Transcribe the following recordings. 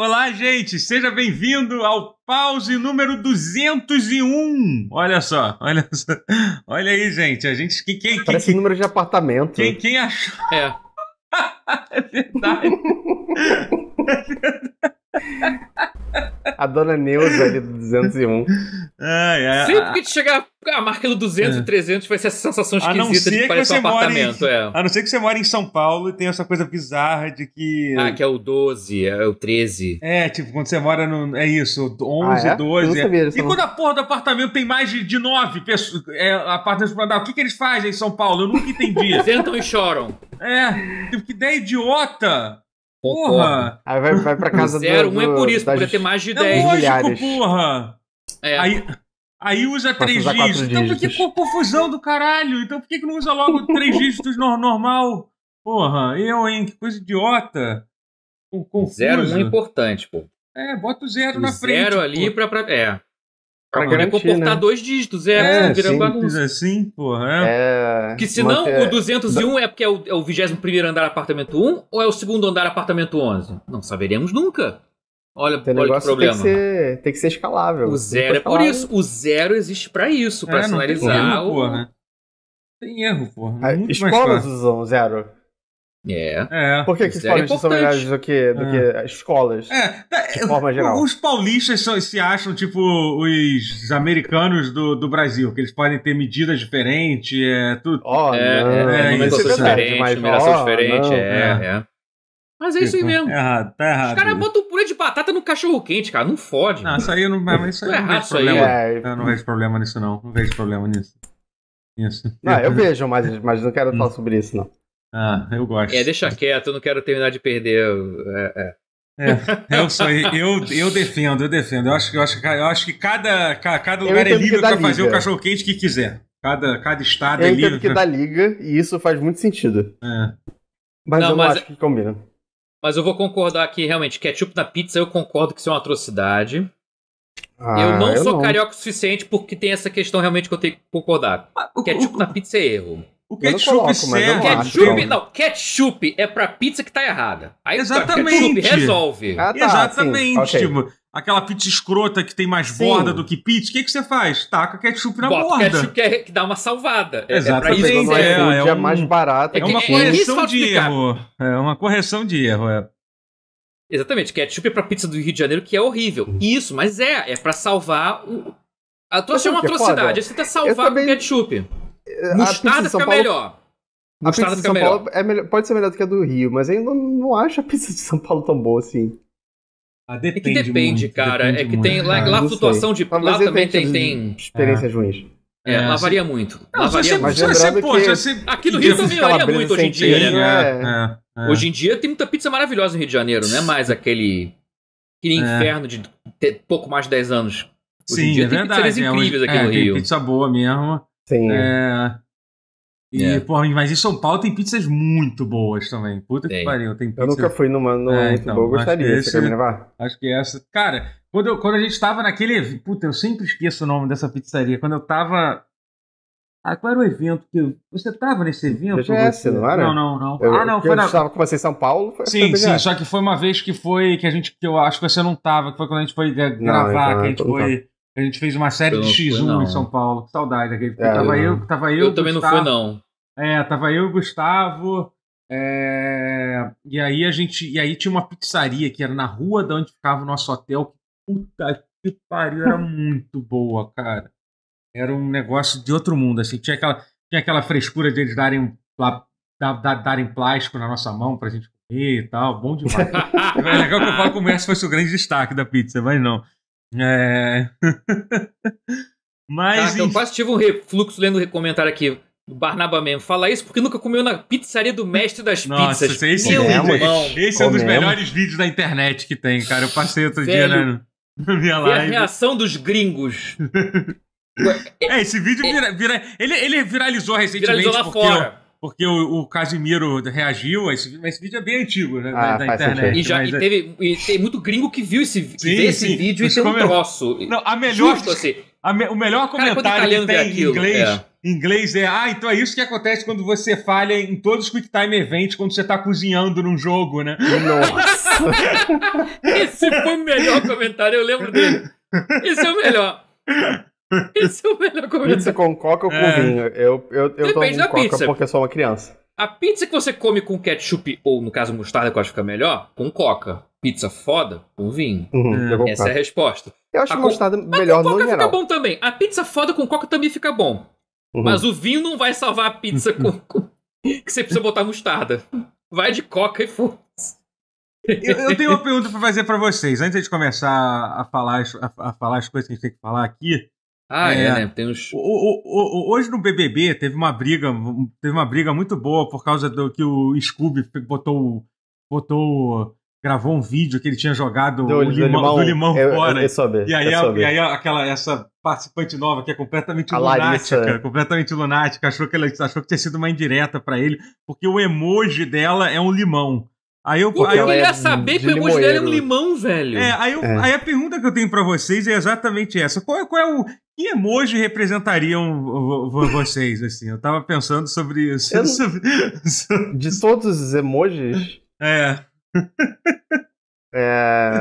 Olá, gente! Seja bem-vindo ao pause número 201. Olha só, olha só. Olha aí, gente. A gente. Quem, quem, Parece quem, número de apartamento. Quem, quem achou? É. é verdade. é verdade. A dona Neuza ali do 201. Ai, ai, Sempre que te chegar a marca do 200 e 300 é. vai ser essa sensação esquisita a não ser de que parece que um apartamento. Em, é. A não ser que você mora em São Paulo e tem essa coisa bizarra de que... Ah, que é o 12, é o 13. É, tipo, quando você mora no... É isso, 11, ah, é? 12. É. Sabia, e não... quando a porra do apartamento tem mais de, 9 pessoas, é, apartamentos pra andar, o que, que eles fazem em São Paulo? Eu nunca entendi. Sentam e choram. É, tipo, que ideia idiota! Porra! Aí vai, vai pra casa do, do, um é por isso, podia ter mais de 10 é lógico, milhares. porra! É. Aí, aí usa 3 dígitos. Então por que confusão do caralho? Então por que, que não usa logo 3 dígitos no, normal? Porra, eu, hein? Que coisa idiota. Confusa. Zero não é importante, pô. É, bota o zero o na frente. Zero ali pô. pra, pra. É. Pra garantir, comportar né? dois dígitos, é, é virando bagunça. assim, porra, é. é que se não, manter... o 201 da... é porque é o, é o 21 andar apartamento 1 ou é o segundo andar apartamento 11? Não saberemos nunca. Olha, tem olha que problema. Tem que, ser, tem que ser escalável. O zero é por isso. O zero existe pra isso, pra é, sinalizar. Tem erro, o... porra. Né? Tem erro, porra. É escolas usam zero. É. é. Por que, que os é paulistas é são melhores do que, do é. que as escolas? É. Tá, de forma geral. Os paulistas são, se acham tipo os americanos do, do Brasil, que eles podem ter medidas diferentes, é tudo. Oh, é, não. é, é, é, diferente, mas, oh, diferente, não, é, é. Mas é isso aí tipo, mesmo. É errado, tá errado. Os caras botam purê de batata no cachorro quente, cara. Não fode. Não, isso aí eu não, isso aí tá não, não vejo problema. Aí, eu não vejo problema nisso, não. Não vejo problema nisso. Isso. Não, eu vejo, mas, mas não quero falar sobre isso, não. Ah, eu gosto. É, deixa quieto, eu não quero terminar de perder. É, é. é eu sou, eu, eu defendo, eu defendo. Eu acho, eu acho, eu acho que cada, cada lugar é livre para fazer o cachorro quente que quiser. Cada, cada estado eu é livre. que dá liga e isso faz muito sentido. É. Mas não, eu mas não acho que combina. Mas eu vou concordar que realmente ketchup na pizza eu concordo que isso é uma atrocidade. Ah, eu não eu sou não. carioca o suficiente porque tem essa questão realmente que eu tenho que concordar. Ah, ketchup na pizza é erro. O ketchup coloco, serve. Ketchup, não, ketchup é pra pizza que tá errada. Aí tá, Exatamente. resolve. Ah, tá, Exatamente. tipo, aquela pizza escrota que tem mais borda do que pizza, o que, que você faz? Taca ketchup na Bota borda. ketchup que, é, que dá uma salvada. É, é Exatamente. É, isso, é, é, um, é mais barato. É, é uma correção de erro. É uma correção de erro, é. Exatamente, ketchup é pra pizza do Rio de Janeiro, que é horrível. Uhum. Isso, mas é, é pra salvar o... A tua é uma atrocidade, você tá salvar também... ketchup. Mostarda é, fica Paulo... melhor. A, a pizza de São melhor. Paulo é melhor, pode ser melhor do que a do Rio, mas eu não, não acho a pizza de São Paulo tão boa assim. Ah, depende, é que depende, muito, cara. Depende é que tem cara, lá, a ah, flutuação sei. de. Mas lá também tem, tem. Experiências é. ruins. É, é, lá varia muito. Não, lá varia muito. Assim, você, que... você... Aqui no Rio também varia muito hoje em dia, né? né? É, é. Hoje em dia tem muita pizza maravilhosa no Rio de Janeiro, não é mais aquele. aquele inferno de pouco mais de 10 anos. Hoje Sim, em dia é tem verdade. incríveis aqui no Rio. Tem pizza boa mesmo. Sim. É. é... E, yeah. É. porra, mas em São Paulo tem pizzas muito boas também. Puta tem. que pariu, tem pizza. Eu nunca fui numa, mano é, muito então, boa, gostaria. Que esse, você quer me levar? Acho que essa. Cara, quando, eu, quando a gente tava naquele. Puta, eu sempre esqueço o nome dessa pizzaria. Quando eu tava. Ah, qual era o evento que. Você tava nesse evento? É não era? Não, não, não. Eu, ah, não, foi eu estava com você em São Paulo? Foi sim, sim, só que foi uma vez que foi. Que a gente. Que eu acho que você não tava, que foi quando a gente foi gravar, não, então, que a gente foi. A gente fez uma série eu de X1 fui, em São Paulo. Saudade daquele. É, tava eu, eu, tava eu, eu Gustavo, também não fui, não. É, tava eu e o Gustavo. É... E aí a gente. E aí tinha uma pizzaria que era na rua de onde ficava o nosso hotel. Puta que pariu, era muito boa, cara. Era um negócio de outro mundo, assim. Tinha aquela, tinha aquela frescura de eles darem, da, da, darem plástico na nossa mão pra gente comer e tal. Bom demais. é legal que eu falo como esse fosse o grande destaque da pizza, mas não. É. Mas. Caraca, eu quase tive um refluxo lendo o comentário aqui. Barnaba mesmo. Fala isso porque nunca comeu na pizzaria do mestre das Nossa, pizzas. Esse, é Meu irmão. esse é um dos melhores vídeos da internet que tem, cara. Eu passei outro Velho, dia na, na minha live. a reação dos gringos. é, esse vídeo vira, vira, ele, ele viralizou recentemente. Viralizou lá fora porque o, o Casimiro reagiu. Esse, esse vídeo é bem antigo, né? Ah, da, internet. E, já, mas, e é- teve, e tem muito gringo que viu esse, que vê esse sim, vídeo e tem um troço. Não, a melhor. Justo, assim. a me, o melhor comentário Cara, que tem em inglês. É. Em inglês é, ah, então é isso que acontece quando você falha em todos os Quick Time Events quando você tá cozinhando num jogo, né? Nossa! Esse foi o melhor comentário, eu lembro dele. Esse é o melhor. Esse é o melhor comentário. Pizza com coca ou é. com vinho? Eu, eu, eu Depende tomo da coca pizza. porque sou uma criança. A pizza que você come com ketchup, ou no caso mostarda, que eu acho que fica melhor, com coca. Pizza foda com vinho. Uhum, hum, essa é a resposta. Eu acho a mostarda com... melhor no geral. coca fica bom também. A pizza foda com coca também fica bom. Uhum. Mas o vinho não vai salvar a pizza com... com... que você precisa botar mostarda. Vai de coca e foda eu, eu, tenho uma pergunta para fazer para vocês. Antes de começar a falar, a, a falar as coisas que a gente tem que falar aqui, ah, é, é né? Tem uns... O, o, o, hoje no BBB teve uma briga, teve uma briga muito boa por causa do que o Scooby botou, botou gravou um vídeo que ele tinha jogado do, o limão, do limão eu, fora. e aí, é e aí é aquela, essa participante nova que é completamente a lunática, Larissa. completamente lunática, achou que ela achou que tinha sido uma indireta para ele, porque o emoji dela é um limão. Aí eu, aí eu queria saber que o emoji dele é um limão, velho. É, aí, eu, é. aí a pergunta que eu tenho para vocês é exatamente essa. Qual é, qual é o. Que emoji representariam vocês, assim? Eu tava pensando sobre isso. Eu, sobre... De todos os emojis? É. é.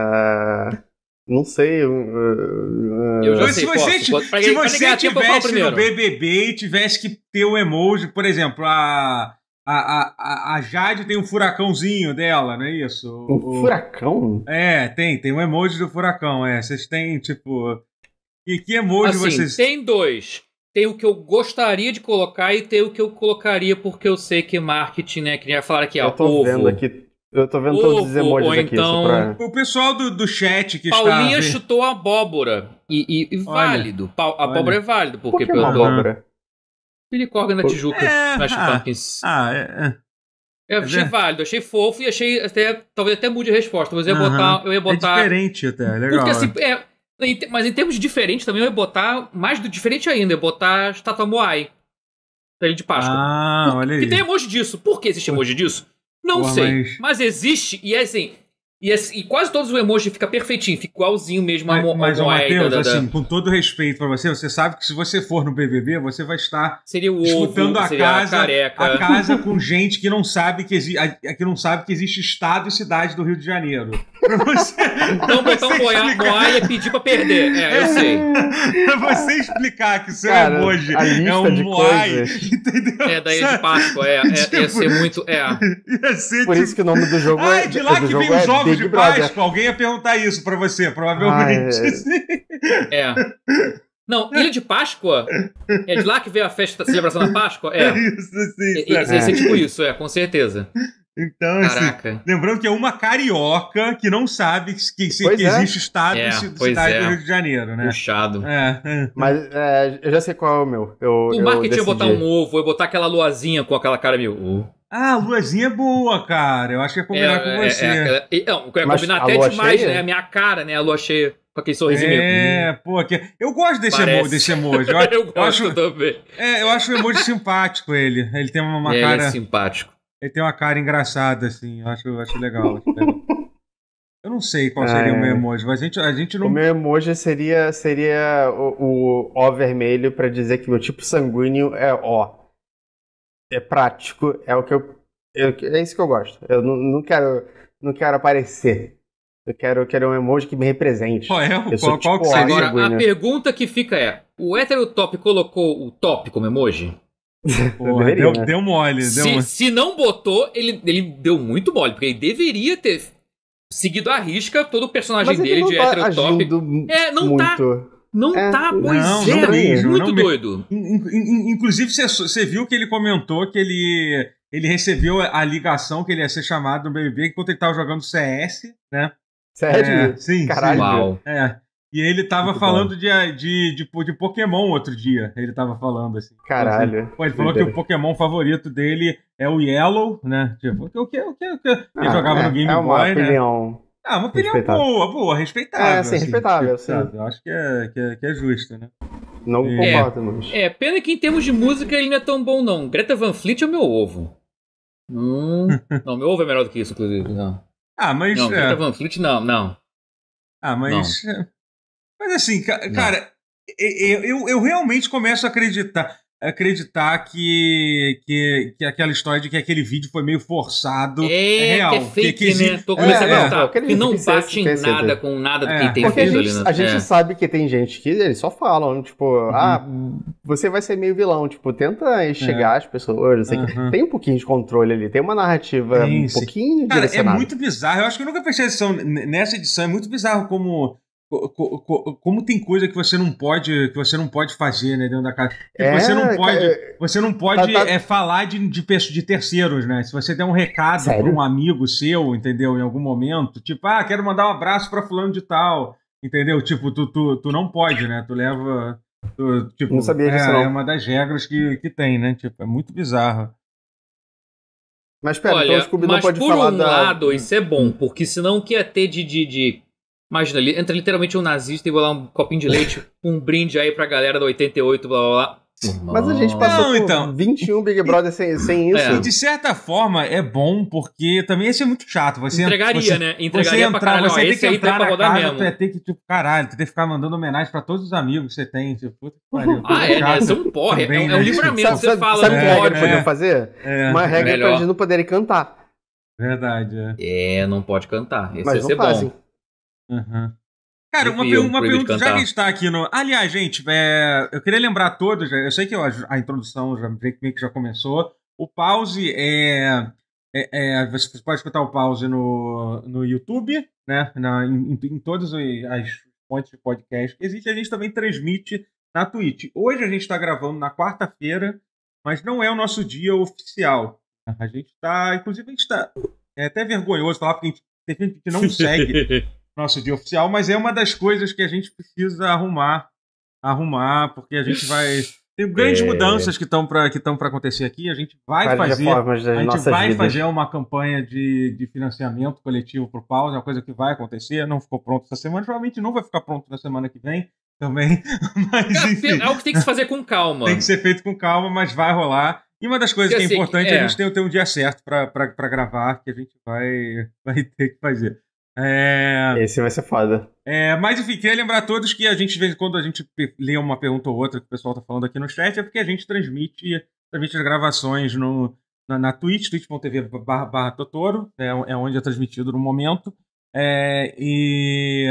Não sei. Uh, eu já sei, se você, posso, posso, se você tivesse no BBB e tivesse que ter o um emoji, por exemplo, a a, a, a Jade tem um furacãozinho dela, não é isso? Um o, furacão? É, tem, tem um emoji do furacão, é. Vocês têm, tipo. E que emoji assim, vocês. Tem dois. Tem o que eu gostaria de colocar e tem o que eu colocaria porque eu sei que marketing, né? Que nem ia falar aqui, ó. Eu tô ovo. vendo aqui eu tô vendo Ovo, todos os emojis aqui. Então, pra... O pessoal do, do chat que Paulinha está... Paulinha chutou abóbora. E, e, e válido. Olha, abóbora olha. é válido, porque... Por que pelo... abóbora? Piricorga na Tijuca, é, tá nas ah, Pumpkins. Ah, é, é. Eu achei é. válido, achei fofo e achei até, talvez até mude a resposta, mas eu ia botar, eu ia é botar... É diferente até, é legal. Porque, assim, é, é mas em termos de diferente também, eu ia botar, mais do diferente ainda, eu ia botar estátua Moai, de Páscoa. Ah, Por, olha aí. E tem emoji disso. Por que existe emoji disso? Não sei, mas... mas existe e é assim, e, assim, e, quase todos o emoji fica perfeitinho, fica igualzinho mesmo mas, a Mas, Matheus, da, assim, com todo respeito para você, você sabe que se você for no BBB, você vai estar seria o disputando ovo, a, seria casa, a, a, casa com gente que não sabe que, exi que não sabe que existe estado e cidade do Rio de Janeiro. Pra você, então botar um boiá, e é pedir pra perder. É, eu sei. pra você explicar que seu Cara, emoji é um moai, entendeu? É daí é de Páscoa, é, é, tipo, ia ser muito... É. Ia ser Por tipo... isso que o nome do jogo ah, é... de lá que vem os é jogos Sábado de Páscoa, alguém ia perguntar isso para você, provavelmente. Ah, é. é. Não, Ilha de Páscoa? É de lá que veio a festa, da celebração da Páscoa? É. Isso, sim. É, é, é, tipo isso, é, com certeza. Então, assim, Caraca. assim, lembrando que é uma carioca que não sabe que, que, que é. existe estado é, cidade é. do Rio de Janeiro, né? Puxado. É. é. Mas é, eu já sei qual é o meu. Eu, o eu ia botar um ovo, ia botar aquela luazinha com aquela cara meio... Uh, ah, luazinha é boa, cara. Eu acho que ia é combinar é, com é, é você. É, é, não, eu ia combinar até demais, cheia? né? A minha cara, né? A lua cheia. Com aquele sorrisinho É, meio... pô, que... eu gosto desse emoji. Desse emoji. Eu, eu gosto acho... também. É, eu acho o emoji simpático ele. Ele tem uma, é, cara. é simpático. Ele tem uma cara engraçada, assim. Eu acho, eu acho legal. Eu não sei qual seria o ah, meu é. emoji, mas a gente, a gente não. O meu emoji seria, seria o, o O vermelho para dizer que meu tipo sanguíneo é O é prático, é o que eu, eu é isso que eu gosto. Eu não, não quero não quero aparecer. Eu quero, quero um emoji que me represente. Qual é? Eu qual, qual tipo que Agora, a pergunta que fica é: o hétero top colocou o top como emoji? Porra, deveria, deu, né? deu, mole. Se, deu mole. se não botou, ele, ele deu muito mole, porque ele deveria ter seguido a risca todo o personagem Mas dele de tá top. É, não tá. muito. tá. Não é. tá, pois não, é, não mesmo, muito não doido. Inclusive, você viu que ele comentou que ele, ele recebeu a ligação que ele ia ser chamado no BBB enquanto ele tava jogando CS, né? Sério? É, sim, Caralho. Sim. Uau. É. E ele tava muito falando de, de, de, de, Pokémon outro dia. Ele tava falando assim. Caralho. Assim, pô, ele falou que o Pokémon favorito dele é o Yellow, né? Tipo, o que? O que? O que? Ele ah, jogava é, no Game é Boy, né? Opinião ah, uma opinião boa, boa, respeitável. É, sim, assim, respeitável, respeitável. Tipo, sim. Eu acho que é, que é, que é justo, né? Não e... concordo, mas... É, pena que em termos de música ele não é tão bom, não. Greta Van Fleet é o meu ovo. Hum... não, meu ovo é melhor do que isso, inclusive. Não. Ah, mas... Não, Greta é... Van Fleet, não, não. Ah, mas... Não. Mas assim, cara... Não. Eu, eu, eu realmente começo a acreditar acreditar que, que, que aquela história de que aquele vídeo foi meio forçado é, é real. Que é fake, que, que, né? Tô começando é, a É, que não bate em nada com nada do é. que tem Porque feito a gente, ali. Né? A gente é. sabe que tem gente que eles só falam, tipo, uhum. ah, você vai ser meio vilão. Tipo, tenta chegar as é. pessoas. Assim, uhum. Tem um pouquinho de controle ali. Tem uma narrativa tem, um pouquinho Cara, é muito bizarro. Eu acho que eu nunca prestei atenção nessa edição. É muito bizarro como como tem coisa que você não pode que você não pode fazer né dentro da casa é, você não pode é, você não tá pode tá, tá... É, falar de, de de terceiros né se você der um recado para um amigo seu entendeu em algum momento tipo ah quero mandar um abraço para fulano de tal entendeu tipo tu, tu, tu não pode né tu leva tu, tipo não sabia disso, é, é não. é uma das regras que, que tem né tipo é muito bizarro mas pera, então Olha, então o Scooby não pode por falar um da... lado isso é bom hum. porque senão o que ia é ter de, de, de Imagina, entra literalmente um nazista e vou lá um copinho de leite, um brinde aí pra galera do 88, blá blá blá. Mas a gente passou não, então. 21 Big Brother sem, sem é. isso. É. E de certa forma é bom, porque também ia ser é muito chato. Você, Entregaria, você, né? Entregaria você entrar, caralho. Você tem que entrar tem na casa, mesmo. ter que, tipo, caralho, ter que ficar mandando homenagem pra todos os amigos que você tem. Tipo, puta que pariu. Ah, é, é é um porra. É também, é, é um livramento, sabe, você fala. Sabe que né? é, regra é, podiam fazer? Uma regra melhor. pra eles não poderem cantar. Verdade, é. É, não pode cantar. Esse Mas ia ser bom. Uhum. Cara, uma, uma pergunta, já que a gente tá aqui no. Aliás, gente, é, eu queria lembrar a todos, né, eu sei que a, a introdução já, meio que já começou. O pause é, é, é, Você pode escutar o pause no, no YouTube, né? Na, em, em todas as fontes de podcast que existe. A gente também transmite na Twitch. Hoje a gente está gravando na quarta-feira, mas não é o nosso dia oficial. A gente está. Inclusive, a gente está. É até vergonhoso falar porque a gente, a gente não segue. nosso dia oficial, mas é uma das coisas que a gente precisa arrumar, arrumar, porque a gente vai tem grandes é... mudanças que estão para que estão para acontecer aqui. A gente vai fazer a gente vai vidas. fazer uma campanha de, de financiamento coletivo para o é uma coisa que vai acontecer. Não ficou pronto essa semana, provavelmente não vai ficar pronto na semana que vem também. Mas, é, enfim, que tem que se fazer com calma. Tem que ser feito com calma, mas vai rolar. E uma das coisas que é assim, importante que, é. a é. gente ter, ter um dia certo para gravar, que a gente vai, vai ter que fazer. É... Esse vai ser foda. É, mas enfim, queria lembrar a todos que a gente, quando a gente lê uma pergunta ou outra que o pessoal tá falando aqui no chat, é porque a gente transmite, transmite as gravações no, na, na Twitch, twitch.tv barra, Totoro, é, é, onde é transmitido no momento. É, e,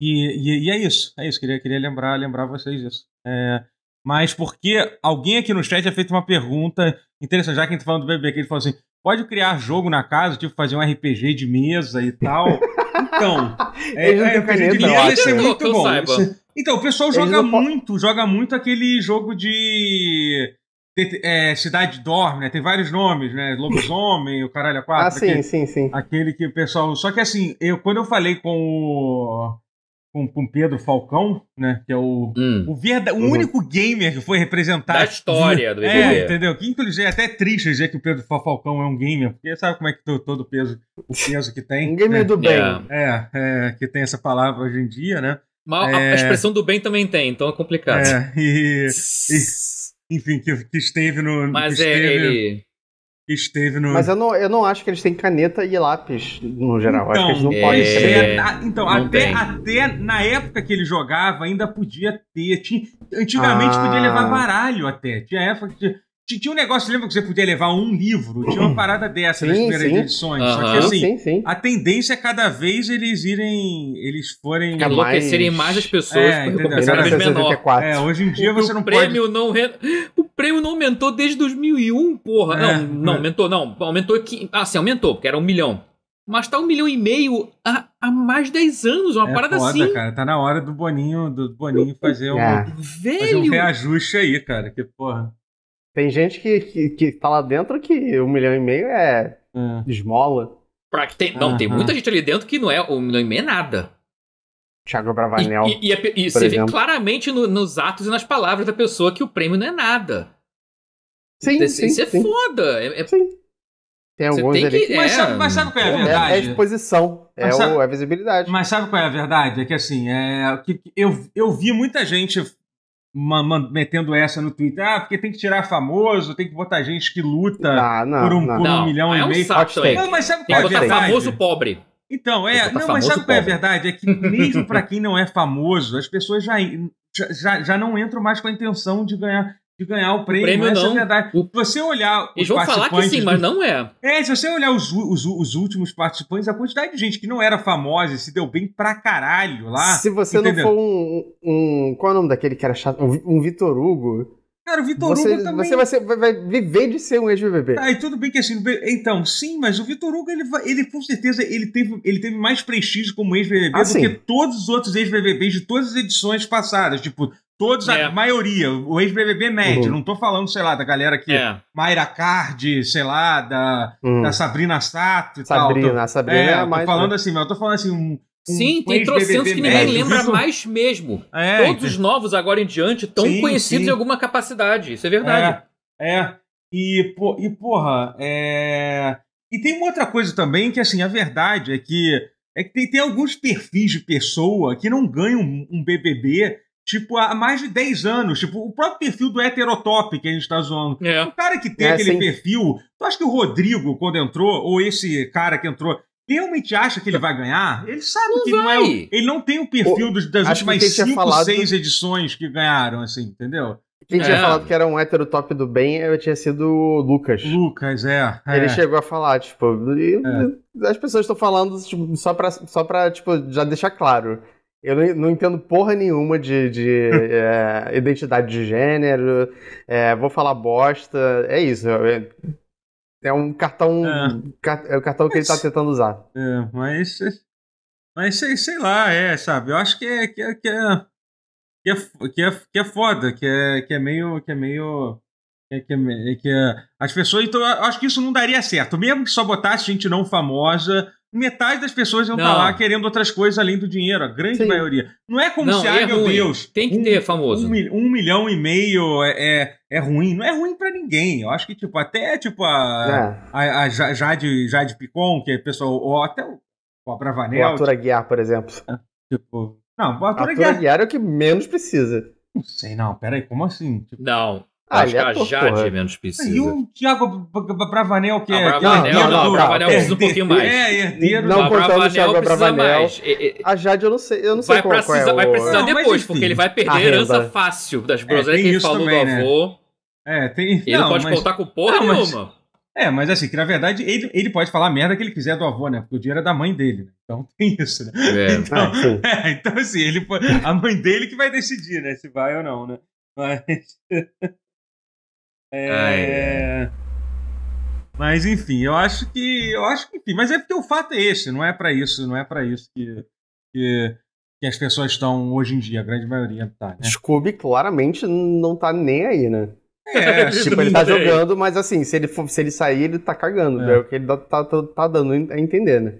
e, e, é isso, é isso, queria, queria lembrar, lembrar vocês disso. É, mas porque alguém aqui no chat já fez uma pergunta interessante, já que a gente tá falando do BBB, que ele falou assim, pode criar jogo na casa, tipo fazer um RPG de mesa e tal. Então, é, é, RPG de mesa ser muito bom. Então, o pessoal joga muito, joga muito aquele jogo de. É, Cidade Dorme, né? Tem vários nomes, né? Lobisomem, o caralho a quatro. Ah, sim, sim, sim. Aquele que o pessoal. Só que assim, eu, quando eu falei com o, com, Pedro Falcão, né? Que é o, hum. o, verda, o uhum. único gamer que foi representado. Da história do BBB. É, entendeu? Que inclusive é até triste dizer que o Pedro Falcão é um gamer, porque sabe como é que todo o peso, o peso que tem. um gamer né? do bem. É, é, é que tem essa palavra hoje em dia, né? Mas é... a expressão do bem também tem, então é complicado. É, e, e enfim, que, que esteve no. Mas é, esteve... ele esteve no. Mas eu não, eu não acho que eles têm caneta e lápis no geral. Então, acho que eles não então, é... podem ah, Então, não até, até na época que ele jogava, ainda podia ter. Tinha, antigamente ah. podia levar ah. baralho até. Tinha época que tinha um negócio, lembra que você podia levar um livro? Tinha uma hum. parada dessa nas primeiras sim. edições. Uhum. Só que assim, sim, sim, a tendência é cada vez eles irem. Eles forem. Ficar enlouquecerem mais... as pessoas é, por recompensas menor. É, hoje em dia o, você o não prêmio pode. Não re... O prêmio não aumentou desde 2001, porra. É, não, não, é. aumentou, não. Aumentou. Aqui... Ah, sim, aumentou, porque era um milhão. Mas tá um milhão e meio há, há mais 10 anos, uma é parada foda, assim. cara. Tá na hora do Boninho, do Boninho fazer, um, é. fazer um reajuste aí, cara. Que porra. Tem gente que, que, que tá lá dentro que um milhão e meio é, é. esmola. Pra que tem, não, tem muita gente ali dentro que não é um milhão e meio é nada. Thiago Bravanel. E, e, e, e você exemplo. vê claramente no, nos atos e nas palavras da pessoa que o prêmio não é nada. Sim, isso, é, sim, isso é sim. foda. É, é... Sim. Tem alguns tem que... que... Mas, é. sabe, mas sabe qual é a verdade? É, é exposição, é sabe, o, é a visibilidade. Mas sabe qual é a verdade? É que assim, é, que, eu, eu vi muita gente metendo essa no Twitter. Ah, porque tem que tirar famoso, tem que botar gente que luta não, ah, não, por, um, por um, milhão e é meio. Saco, Não, mas sabe qual é a verdade? famoso pobre. Então, é. Não, mas sabe qual é a verdade? É que mesmo para quem não é famoso, as pessoas já, já, já não entram mais com a intenção de ganhar de ganhar o prêmio. prêmio essa é não. é verdade. O... Você olhar. Eles vão falar que sim, mas não é. É, se você olhar os, os, os, últimos participantes, a quantidade de gente que não era famosa e se deu bem pra caralho lá. Se você entendeu? não for um, um, Qual é o nome daquele que era chato? Um, um Vitor Hugo. Cara, o Vitor você, Hugo também. Você vai, ser, vai, vai, viver de ser um ex-BBB. Tá, e tudo bem que assim. Então, sim, mas o Vitor Hugo, ele, ele com certeza ele teve, ele teve mais prestígio como ex-BBB ah, do sim. que todos os outros ex-BBBs de todas as edições passadas. Tipo, Todos, é. a maioria, o ex-BBB médio. Uhum. Não tô falando, sei lá, da galera que. É. Mayra Card, sei lá, da, uhum. da Sabrina Sato e Sabrina, tal. Sabrina, Sabrina é, é a mais. Tô né? falando né? assim, mas eu tô falando assim. Um, Sim, um tem trocentos que ninguém lembra mais mesmo. É, Todos os novos, agora em diante, estão conhecidos sim. em alguma capacidade. Isso é verdade. É. é. E, por, e, porra, é. E tem uma outra coisa também que, assim, a verdade é que. É que tem, tem alguns perfis de pessoa que não ganham um BBB tipo, há mais de 10 anos. Tipo, o próprio perfil do heterotop que a gente tá zoando. É. O cara que tem é, aquele sim. perfil, tu acha que o Rodrigo, quando entrou, ou esse cara que entrou, realmente acha que ele vai ganhar? Ele sabe não que vai. não é. Ele não tem o perfil o, das últimas 5, 6 edições que ganharam, assim, entendeu? Quem é. tinha falado que era um hétero top do bem tinha sido o Lucas. Lucas, é. é. Ele chegou a falar, tipo, é. as pessoas estão falando tipo, só, pra, só pra, tipo, já deixar claro. Eu não, entendo porra nenhuma de, de é, identidade de gênero, é, vou falar bosta, é isso. É, é um cartão. É. é o cartão que ele tá tentando usar. É, mas. Mas sei, sei lá, é, sabe? Eu acho que é. Que é, que é... Que é, que, é, que é foda, que é, que é meio. Que é meio é que, é que, é, as pessoas. Então, eu acho que isso não daria certo. Mesmo que só botasse gente não famosa, metade das pessoas iam estar tá lá querendo outras coisas além do dinheiro, a grande Sim. maioria. Não é como não, se, é ai é meu ruim. Deus. Tem que um, ter famoso. Um, um, milhão e meio é, é, é, ruim. Não é ruim para ninguém. Eu acho que, tipo, até tipo a, é. a, a Jade, Jade Picon, que é pessoal, ou até o Cobra Vanel. O Arthur Aguiar, por exemplo. É, tipo. Não, o Arthur, Arthur Aguiar. Aguiar é o que menos precisa. Não sei, não. Peraí, como assim? Tipo, não. Ah, acho é que a Jade porra. menos precisa. E o Thiago Bravanel, que é. Ah, Bravanel, não, não, não, Bravanel precisa um pouquinho mais. É, é herdeiro. Não, não contando o Thiago Bravanel. A Jade, eu não sei, eu não sei qual, precisar, qual é Vai precisar não, depois, porque ele vai perder a herança fácil das groselhas é, que ele falou também, do né? avô. Né? É, tem. Ele não, pode mas... contar com porra não, nenhuma. Mas... É, mas assim, que na verdade ele, ele pode falar a merda que ele quiser do avô, né? Porque o dinheiro é da mãe dele, né? Então tem isso, né? É, então, ah, é, então assim, ele, a mãe dele que vai decidir, né? Se vai ou não, né? Mas. É... Mas enfim, eu acho que. Eu acho que enfim, mas é porque o fato é esse, não é para isso, não é para isso que, que, que, as pessoas estão hoje em dia, a grande maioria tá. Né? Scooby claramente não tá nem aí, né? É, tipo, ele tá jogando, mas assim, se ele, for, se ele sair, ele tá cagando. É, é o que ele tá, tá, tá dando a entender, né?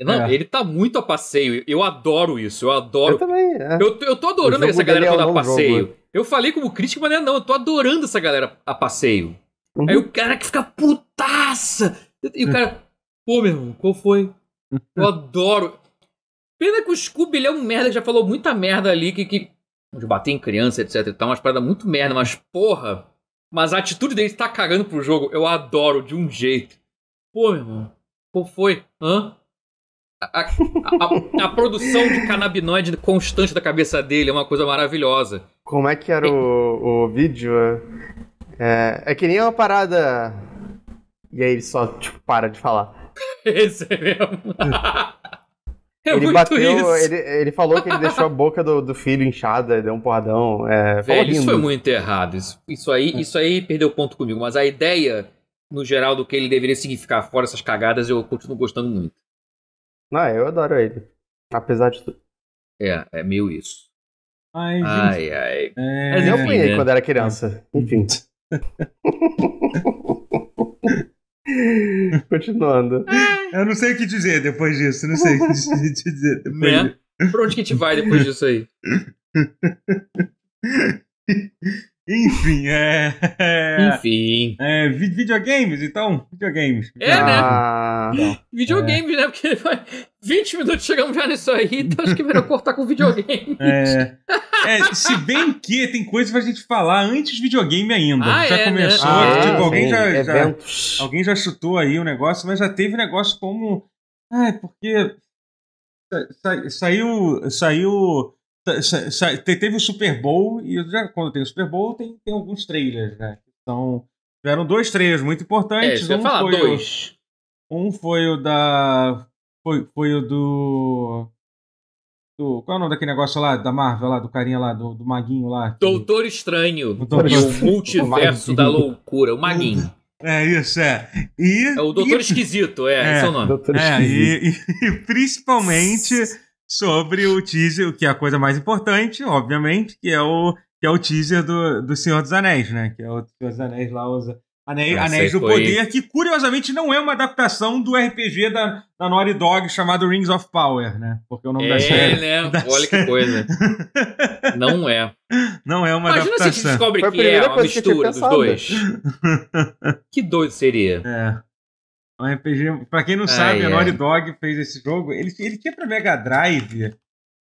Não, é. ele tá muito a passeio. Eu adoro isso, eu adoro. Eu também, é. eu, eu tô adorando essa galera é toda é a passeio. Jogo. Né? Eu falei como crítico, mas não é não. Eu tô adorando essa galera a passeio. Uhum. Aí o cara que fica putaça. E o cara, pô, meu irmão, qual foi? Eu adoro. Pena que o Scooby ele é um merda, já falou muita merda ali, que, que de bater em criança, etc e tal, umas paradas muito merda, mas porra. Mas a atitude dele tá cagando pro jogo, eu adoro de um jeito. Pô, meu irmão, qual foi? Hã? A, a, a, produção de canabinoide constante da cabeça dele é uma coisa maravilhosa. Como é que era o, o vídeo? É, é que nem uma parada. E aí ele só, tipo, para de falar. Esse é mesmo. É ele bateu, ele, ele, falou que ele deixou a boca do, do filho inchada, deu um porradão. É, Velho, isso foi muito errado. Isso, isso, aí, hum. isso aí perdeu ponto comigo. Mas a ideia, no geral, do que ele deveria significar fora essas cagadas, eu continuo gostando muito. Ah, eu adoro ele. Apesar de tudo. É, é meio isso. Ai, ai. ai. É... Mas eu apanhei né? quando era criança. É. Enfim. Continuando. Eu não sei o que dizer depois disso. Não sei o que dizer depois né? Por onde que a gente vai depois disso aí? Enfim, é, é. Enfim. É, videogames, então? Videogames. É, né? ah, né? Não. videogames, é. né? Porque vai 20 minutos chegamos já nisso aí, então acho que é melhor cortar com videogames. É. é. Se bem que tem coisa pra gente falar antes videogame ainda. Ah, já é, né? começou, né? ah, tipo, alguém, já, já, alguém já chutou aí o negócio, mas já teve negócio como. Ah, porque. Sa sa saiu. Saiu Teve o Super Bowl, e já, quando tem o Super Bowl, tem, tem alguns trailers, né? Então, tiveram dois trailers muito importantes. É, um falar, foi dois. O, um foi o da. Foi, foi o do, do. Qual é o nome daquele negócio lá, da Marvel, lá, do carinha lá, do, do Maguinho lá? Que... Doutor Estranho. O Doutor e é o multiverso da loucura, o Maguinho. É isso, é. E, é o Doutor e... Esquisito, é, é, esse é o nome. Doutor é, Esquisito. E, e, e principalmente sobre o teaser, que é a coisa mais importante, obviamente, que é o, que é o teaser do, do Senhor dos Anéis, né? Que é o Senhor dos Anéis lá, usa Anéis, Anéis do foi... Poder, que curiosamente não é uma adaptação do RPG da, da Naughty Dog chamado Rings of Power, né? Porque o nome é, da série... né? Da Olha série. que coisa. não é. Não é uma Imagina adaptação. Imagina se descobre foi que é uma mistura dos dois. que doido seria. É. Um RPG. Pra quem não sabe, a Naughty Dog fez esse jogo. Ele, ele tinha pra Mega Drive.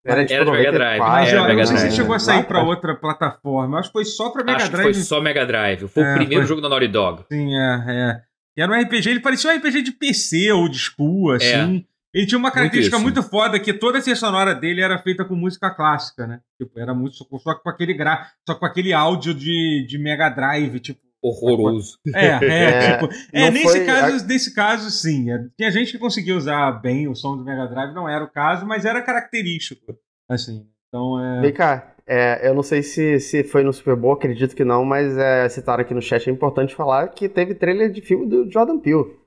Era, era tipo de Mega Drive. Mas, era, Mega não sei Drive. se chegou a sair para outra plataforma. Acho que foi só para Mega Acho Drive. foi só Mega Drive. Foi é, o primeiro foi... jogo da Naughty Dog. Sim, é, é. E era um RPG, ele parecia um RPG de PC ou de school, é. assim. É. Ele tinha uma característica muito, muito, foda que toda a trilha sonora dele era feita com música clássica, né? Tipo, era muito só, só com aquele gra, só com aquele áudio de, de Mega Drive, tipo horroroso. É, é, é, tipo, é nesse, foi... caso, nesse caso, sim. É, tinha gente que conseguia usar bem o som do Mega Drive, não era o caso, mas era característico. Assim, então é. Vem cá, é, eu não sei se, se foi no Super Bowl, acredito que não, mas é, citaram aqui no chat, é importante falar que teve trailer de filme do Jordan Peele.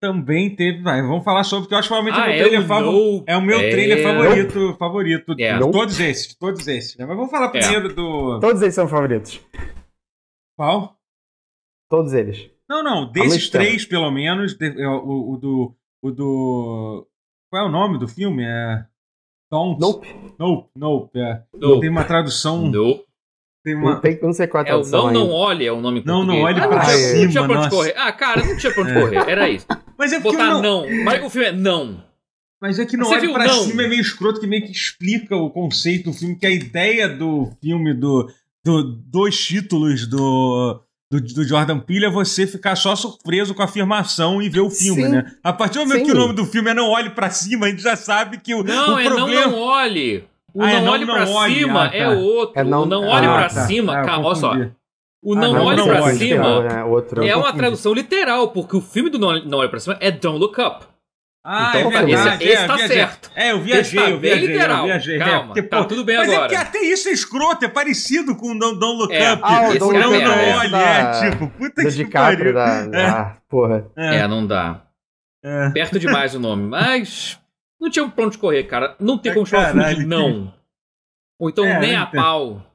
Também teve, mas vamos falar sobre, porque eu acho que provavelmente é ah, é, é, o meu trailer, favorito. é o meu trailer favorito, favorito yeah. todos esses, todos esses. Né? Mas vamos falar primeiro do... Todos esses são favoritos. Qual? Todos eles. Não, não. Desses três, pelo menos, é, o, o, do. O do. Qual é o nome do filme? É. Don't. Nope. Nope, nope. É. nope. Tem uma tradução. Nope. Tem uma... Não, tem, não sei qual é, é o Não Não Olhe é o nome Não Não Olhe ah, pra não cima, Não tinha pra onde correr. Ah, cara, não tinha pra onde é. correr. Era isso. Mas é Botar não... não... Mas o filme é Não. Mas é que Não Olhe pra não. Cima é meio escroto, que meio que explica o conceito do filme, que a ideia do filme, do, do dois títulos do do, do Jordan Peele é você ficar só surpreso com a afirmação e ver o filme, Sim. né? A partir do momento Sim. que o nome do filme é Não Olhe para Cima, a gente já sabe que o, não, o é problema... Não, não olhe. O ah, não, é não olhe para ah, cima ah, tá. é outro. É não... O não ah, olhe ah, para tá. cima, ah, calma, olha só. O ah, não, não olhe para cima é né? é uma tradução literal, porque o filme do Não Olhe para Cima é Don't Look Up. Ah, é então, é verdade. Esse, é, esse tá viajei. certo. É, eu viajei, tá eu viajei. Literal. Eu viajei. Calma, é, tá pô, tudo bem mas é agora. Mas é que até isso é escroto, é parecido com o Don't, Don't Look é. Up. Ah, o Don't Look Up. É, tipo, puta que DiCaprio pariu. Da, é. da, é. porra. É. não dá. Perto demais o nome, mas não tinha um plano de correr, cara. Não tem como chamar de não. Ou então nem né, a então. pau,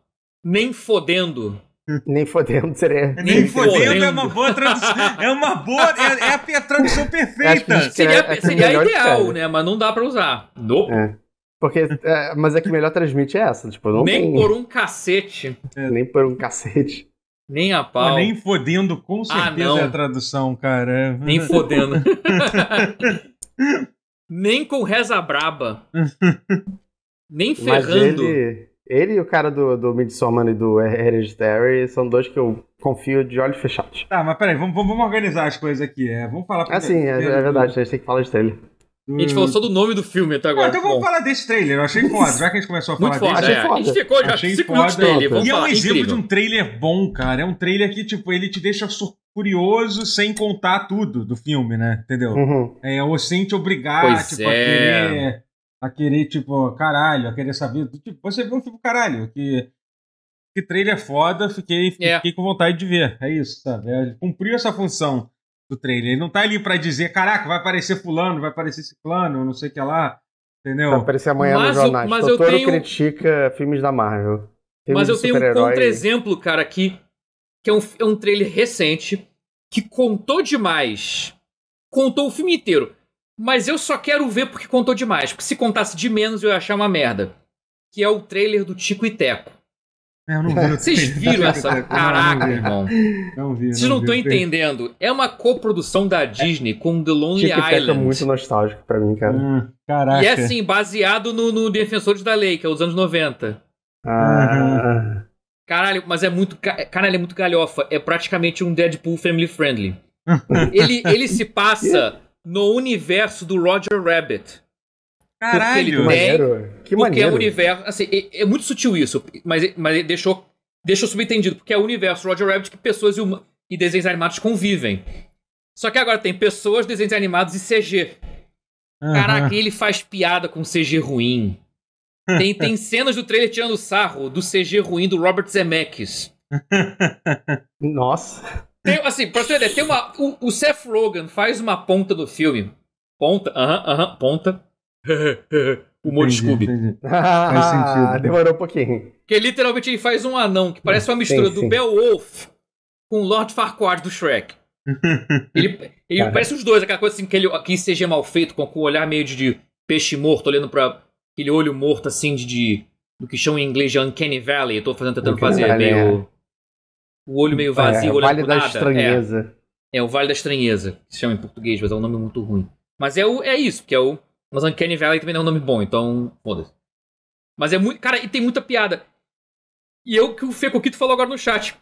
nem fodendo nem fodendo, seria. Nem fodendo é uma boa tradução. É uma boa. É, é a, tradução perfeita. Seria, é, é seria ideal, né? Mas não dá pra usar. Nope. É. Porque, é, mas é que melhor transmite é essa. Tipo, não nem tem... por um cacete. É. Nem por um cacete. Nem a pau. Mas nem fodendo, com ah, certeza ah, é a tradução, cara. Nem fodendo. nem com reza braba. nem ferrando. Mas ele... Ele e o cara do, do Midsommar e do Hereditary são dois que eu confio de olhos fechados. Tá, mas peraí, vamos, vamos organizar as coisas aqui. É, vamos falar primeiro. Assim, é sim, é, é verdade, a gente tem que falar de trailer. A gente falou só do nome do filme até agora. Ah, então tá vamos falar desse trailer. Eu achei foda. Já que a gente começou a falar Muito foda, desse. É. A gente ficou já achei 5 minutos dele. Vamos e é falar. é um exemplo Incrível. de um trailer bom, cara. É um trailer que, tipo, ele te deixa curioso sem contar tudo do filme, né? Entendeu? Uhum. É, ou sem te obrigar, pois tipo, é. a querer a querer, tipo, caralho, a querer saber. Tipo, você viu um filme, caralho, que, que trailer foda, fiquei, é. fiquei é. com vontade de ver. É isso, sabe? É, ele cumpriu essa função do trailer. Ele não tá ali pra dizer, caraca, vai aparecer fulano, vai aparecer ciclano, não sei o que lá. Entendeu? Vai aparecer amanhã mas, jornal. jornais. Mas eu tenho... critica filmes da Marvel. Filmes mas eu tenho um contra-exemplo, cara, aqui, que é, um, é um trailer recente que contou demais. Contou o filme inteiro. Mas eu só quero ver porque contou demais. Porque se contasse de menos, eu ia achar uma merda. Que é o trailer do Tico e Teco. É, eu não é. vi. Vocês viram essa? Caraca, irmão. Não vi. Vocês não estão entendendo. É uma coprodução da Disney com The Lonely Tico é Island. É muito nostálgico pra mim, cara. Hum, caraca. E é assim, baseado no, no Defensores da Lei, que é os anos 90. Ah. Caralho, mas é muito. Caralho, é muito galhofa. É praticamente um Deadpool family friendly. ele, ele se passa no universo do Roger Rabbit. Caralho! Porque maneiro. que porque é o universo. Assim, é, é, muito sutil isso, mas, mas deixou, deixou subentendido, porque é o universo Roger Rabbit que pessoas e, uma, e desenhos animados convivem. Só que agora tem pessoas, desenhos animados e CG. Uhum. Caraca, ele faz piada com CG ruim. Tem, tem cenas do trailer tirando sarro do CG ruim do Robert Zemeckis. Nossa. Tem, assim, pra você ver, né, tem uma. O, o Seth Rogen faz uma ponta do filme. Ponta, aham, uh aham, -huh, uh -huh, ponta. o Mori Scooby. Entendi. faz sentido. Demorou um pouquinho. Que literalmente ele faz um anão, que parece uma mistura sim, sim. do Beowulf com o Lord Farquaad do Shrek. ele, ele parece os dois, aquela coisa assim, que ele aqui seja mal feito, com, com o olhar meio de, de peixe morto, olhando para aquele olho morto assim de, de do que chamam em inglês de Uncanny Valley. Eu tô fazendo, tentando Uncanny fazer Valley, meio. É o olho meio é, vazio, é, olhando vale da nada. Estranheza. É, é, o Vale da Estranheza, que se chama em português, mas é um nome muito ruim. Mas é, o, é isso, porque é o. Mas Uncanny Valley também não é um nome bom, então. Foda-se. Mas é muito. Cara, e tem muita piada. E eu é que o Fê Coquito falou agora no chat.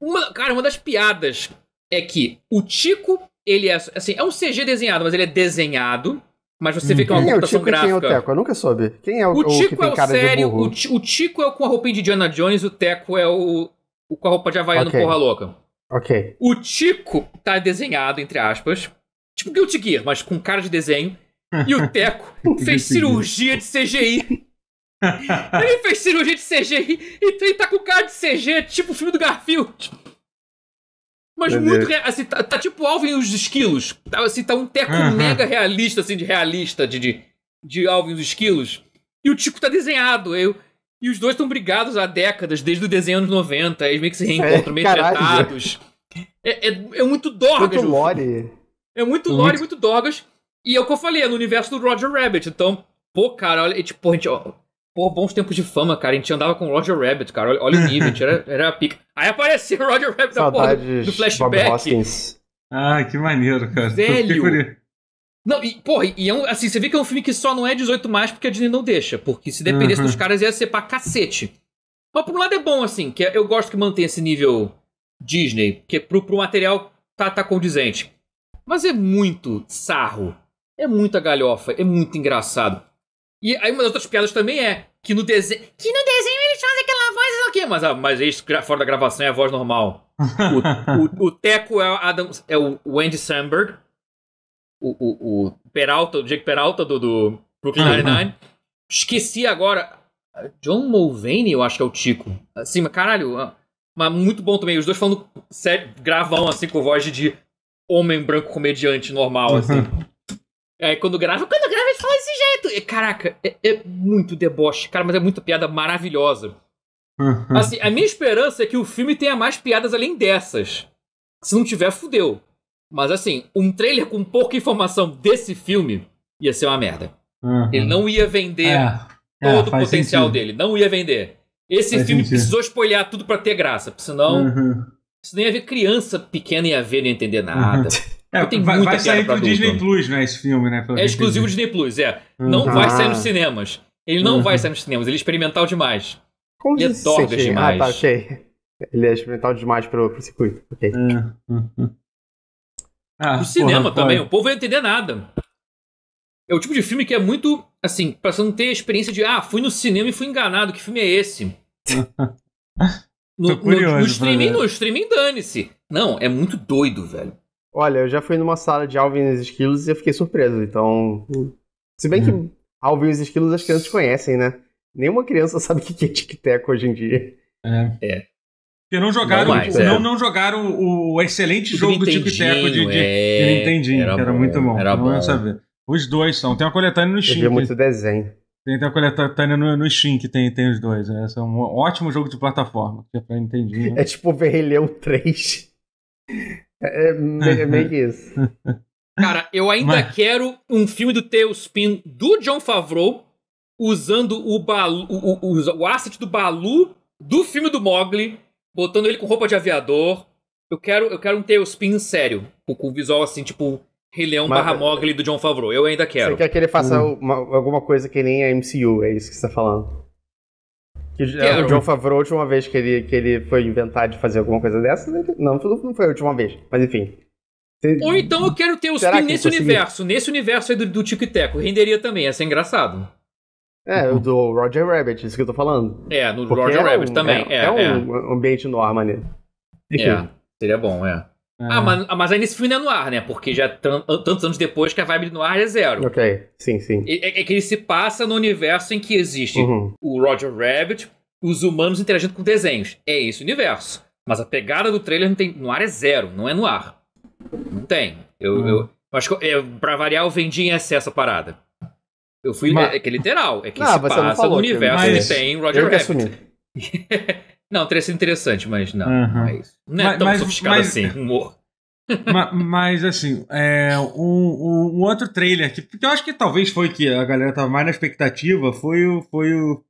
Uma, cara, uma das piadas é que o Tico, ele é. Assim, é um CG desenhado, mas ele é desenhado. Mas você vê que é uma quem é computação é gráfica. Quem é o Teco? Eu nunca soube. Quem é o, o Tico? O que tem é o cara sério, o, o Tico é o com a roupinha de Diana Jones, o Teco é o com a roupa de Havaiano okay. porra louca. Ok. O Tico tá desenhado, entre aspas. Tipo Guilty Gear, mas com cara de desenho. E o Teco fez cirurgia de CGI. ele fez cirurgia de CGI, então ele tá com cara de CG, tipo o filme do Garfield. Mas Meu muito. real. Assim, tá, tá, tipo Alvin e os esquilos. Tá, assim, tá um Teco mega realista, assim, de realista, de, de, de Alvin e os esquilos. E o Tico tá desenhado. Eu. E os dois estão brigados há décadas, desde o desenho dos 90. Eles meio que se é, reencontram, meio tretados. É, é, é, muito Dorgas. Muito lore. É muito lore, muito... muito Dorgas. E é o que eu falei, é no universo do Roger Rabbit. Então, pô, cara, olha, tipo, a gente. Ó, pô, bons tempos de fama, cara. A gente andava com o Roger Rabbit, cara. Olha, olha o nível, era, era a pica. Aí apareceu o Roger Rabbit da porra do, do flashback. Ah, que maneiro, cara. Velho. Não, e, porra, e é um, assim, você vê que é um filme que só não é 18 mais porque a Disney não deixa. Porque se dependesse uhum. dos caras, ia ser pra cacete. Mas por um lado é bom, assim, que é, eu gosto que mantém esse nível Disney, porque pro, pro material tá, tá condizente. Mas é muito sarro, é muita galhofa, é muito engraçado. E aí uma das outras piadas também é que no desenho. Que no desenho eles fazem aquela voz e o quê? Mas, ah, mas isso fora da gravação é a voz normal. O, o, o Teco é, Adam, é o Andy Samberg o, o, o Peralta, o Jake Peralta do, do Brooklyn Nine-Nine. Uhum. Esqueci agora. John Mulvaney, eu acho que é o Tico. Assim, mas caralho, ah, mas muito bom também. Os dois falando sério, gravão, assim, com voz de homem branco comediante normal, assim. Uhum. Aí é, quando grava, quando grava, eles falam desse jeito. E, caraca, é, é, muito deboche, cara, mas é muita piada maravilhosa. Uhum. Assim, a minha esperança é que o filme tenha mais piadas além dessas. Se não tiver, fudeu. Mas assim, um trailer com pouca informação desse filme ia ser uma merda. Uhum. Ele não ia vender é. é todo é, o potencial sentido. dele. Não ia vender. Esse faz filme sentido. precisou spoiler tudo para ter graça. Senão. Uhum. Senão ia ver criança pequena ia ver nem ia entender nada. Uhum. É, tem vai, muita vai sair pro Disney Plus, né? Esse filme, né? É exclusivo Disney Plus, é. Uhum. Não vai ah. sair nos cinemas. Ele não vai uhum. sair nos cinemas, ele é experimental demais. Como ele é dorgas demais. Ah, tá, achei. Ele é experimental demais pro, pro circuito. Ok. É, uhum. Ah, o cinema porra, também, o povo ia entender nada. É o tipo de filme que é muito, assim, pra você não ter a experiência de, ah, fui no cinema e fui enganado, que filme é esse? no, no, no, streaming, no streaming dane-se. Não, é muito doido, velho. Olha, eu já fui numa sala de Alvin e os Esquilos e eu fiquei surpreso, então... Se bem que hum. Alvin e os Esquilos as crianças conhecem, né? Nenhuma criança sabe o que é tic-tac hoje em dia. É. é. Porque não jogaram, não, mais, não, é. não jogaram o excelente o jogo do Tico Teco de, de, é, de Nintendinho, era que era bom, muito bom. Era bom. Saber. Os dois são. Tem uma coletânea no Steam. Eu vi muito desenho. Tem, tem uma coletânea no, no Steam que tem, tem os dois. Né? É um ótimo jogo de plataforma, que é pra Nintendinho. Né? É tipo o Verrilhão 3. É, é, é meio que isso. Cara, eu ainda Mas... quero um filme do Tailspin do John Favreau usando o, Balu, o, o, o, o asset do Balu do filme do Mogli botando ele com roupa de aviador. Eu quero, eu quero um Tailspin sério, com o visual assim, tipo, Rei Leão Mas, barra é- Mogli do John Favreau. Eu ainda quero. Você quer que ele faça hum. uma, alguma coisa que nem a MCU, é isso que você tá falando. Que, quero. o John Favreau, a última vez que ele, que ele foi inventar de fazer alguma coisa dessa, não, não foi a última vez, mas enfim. Você, Ou então eu quero ter os Spin nesse universo, nesse universo aí do, do Tico e Teco. Renderia também, ia ser engraçado. É, do Roger Rabbit, isso que eu tô falando. É, no Porque Roger é Rabbit um, também. É, é, é um é. ambiente no ar, maneiro. É, seria bom, é. é. Ah, mas, mas aí nesse filme não é no ar, né? Porque já tantos anos depois que a vibe no ar é zero. Ok, sim, sim. É, que ele se passa no universo em que existe uhum. o Roger Rabbit, os humanos interagindo com desenhos. É esse universo. Mas a pegada do trailer não tem, no ar é zero, não é no ar. Não tem. Eu, uhum. eu acho que eu, pra variar, eu vendi em excesso a parada. Eu fui. Mas... É, é, que é literal. É que ah, se passa falou, no universo que tem Roger eu Rabbit. não, teria sido interessante, mas não. Uhum. Não é, é mas, tão mas, sofisticado assim, humor. mas, mas, assim, é, o o outro trailer que, que eu acho que talvez foi que a galera tava mais na expectativa foi o, foi o,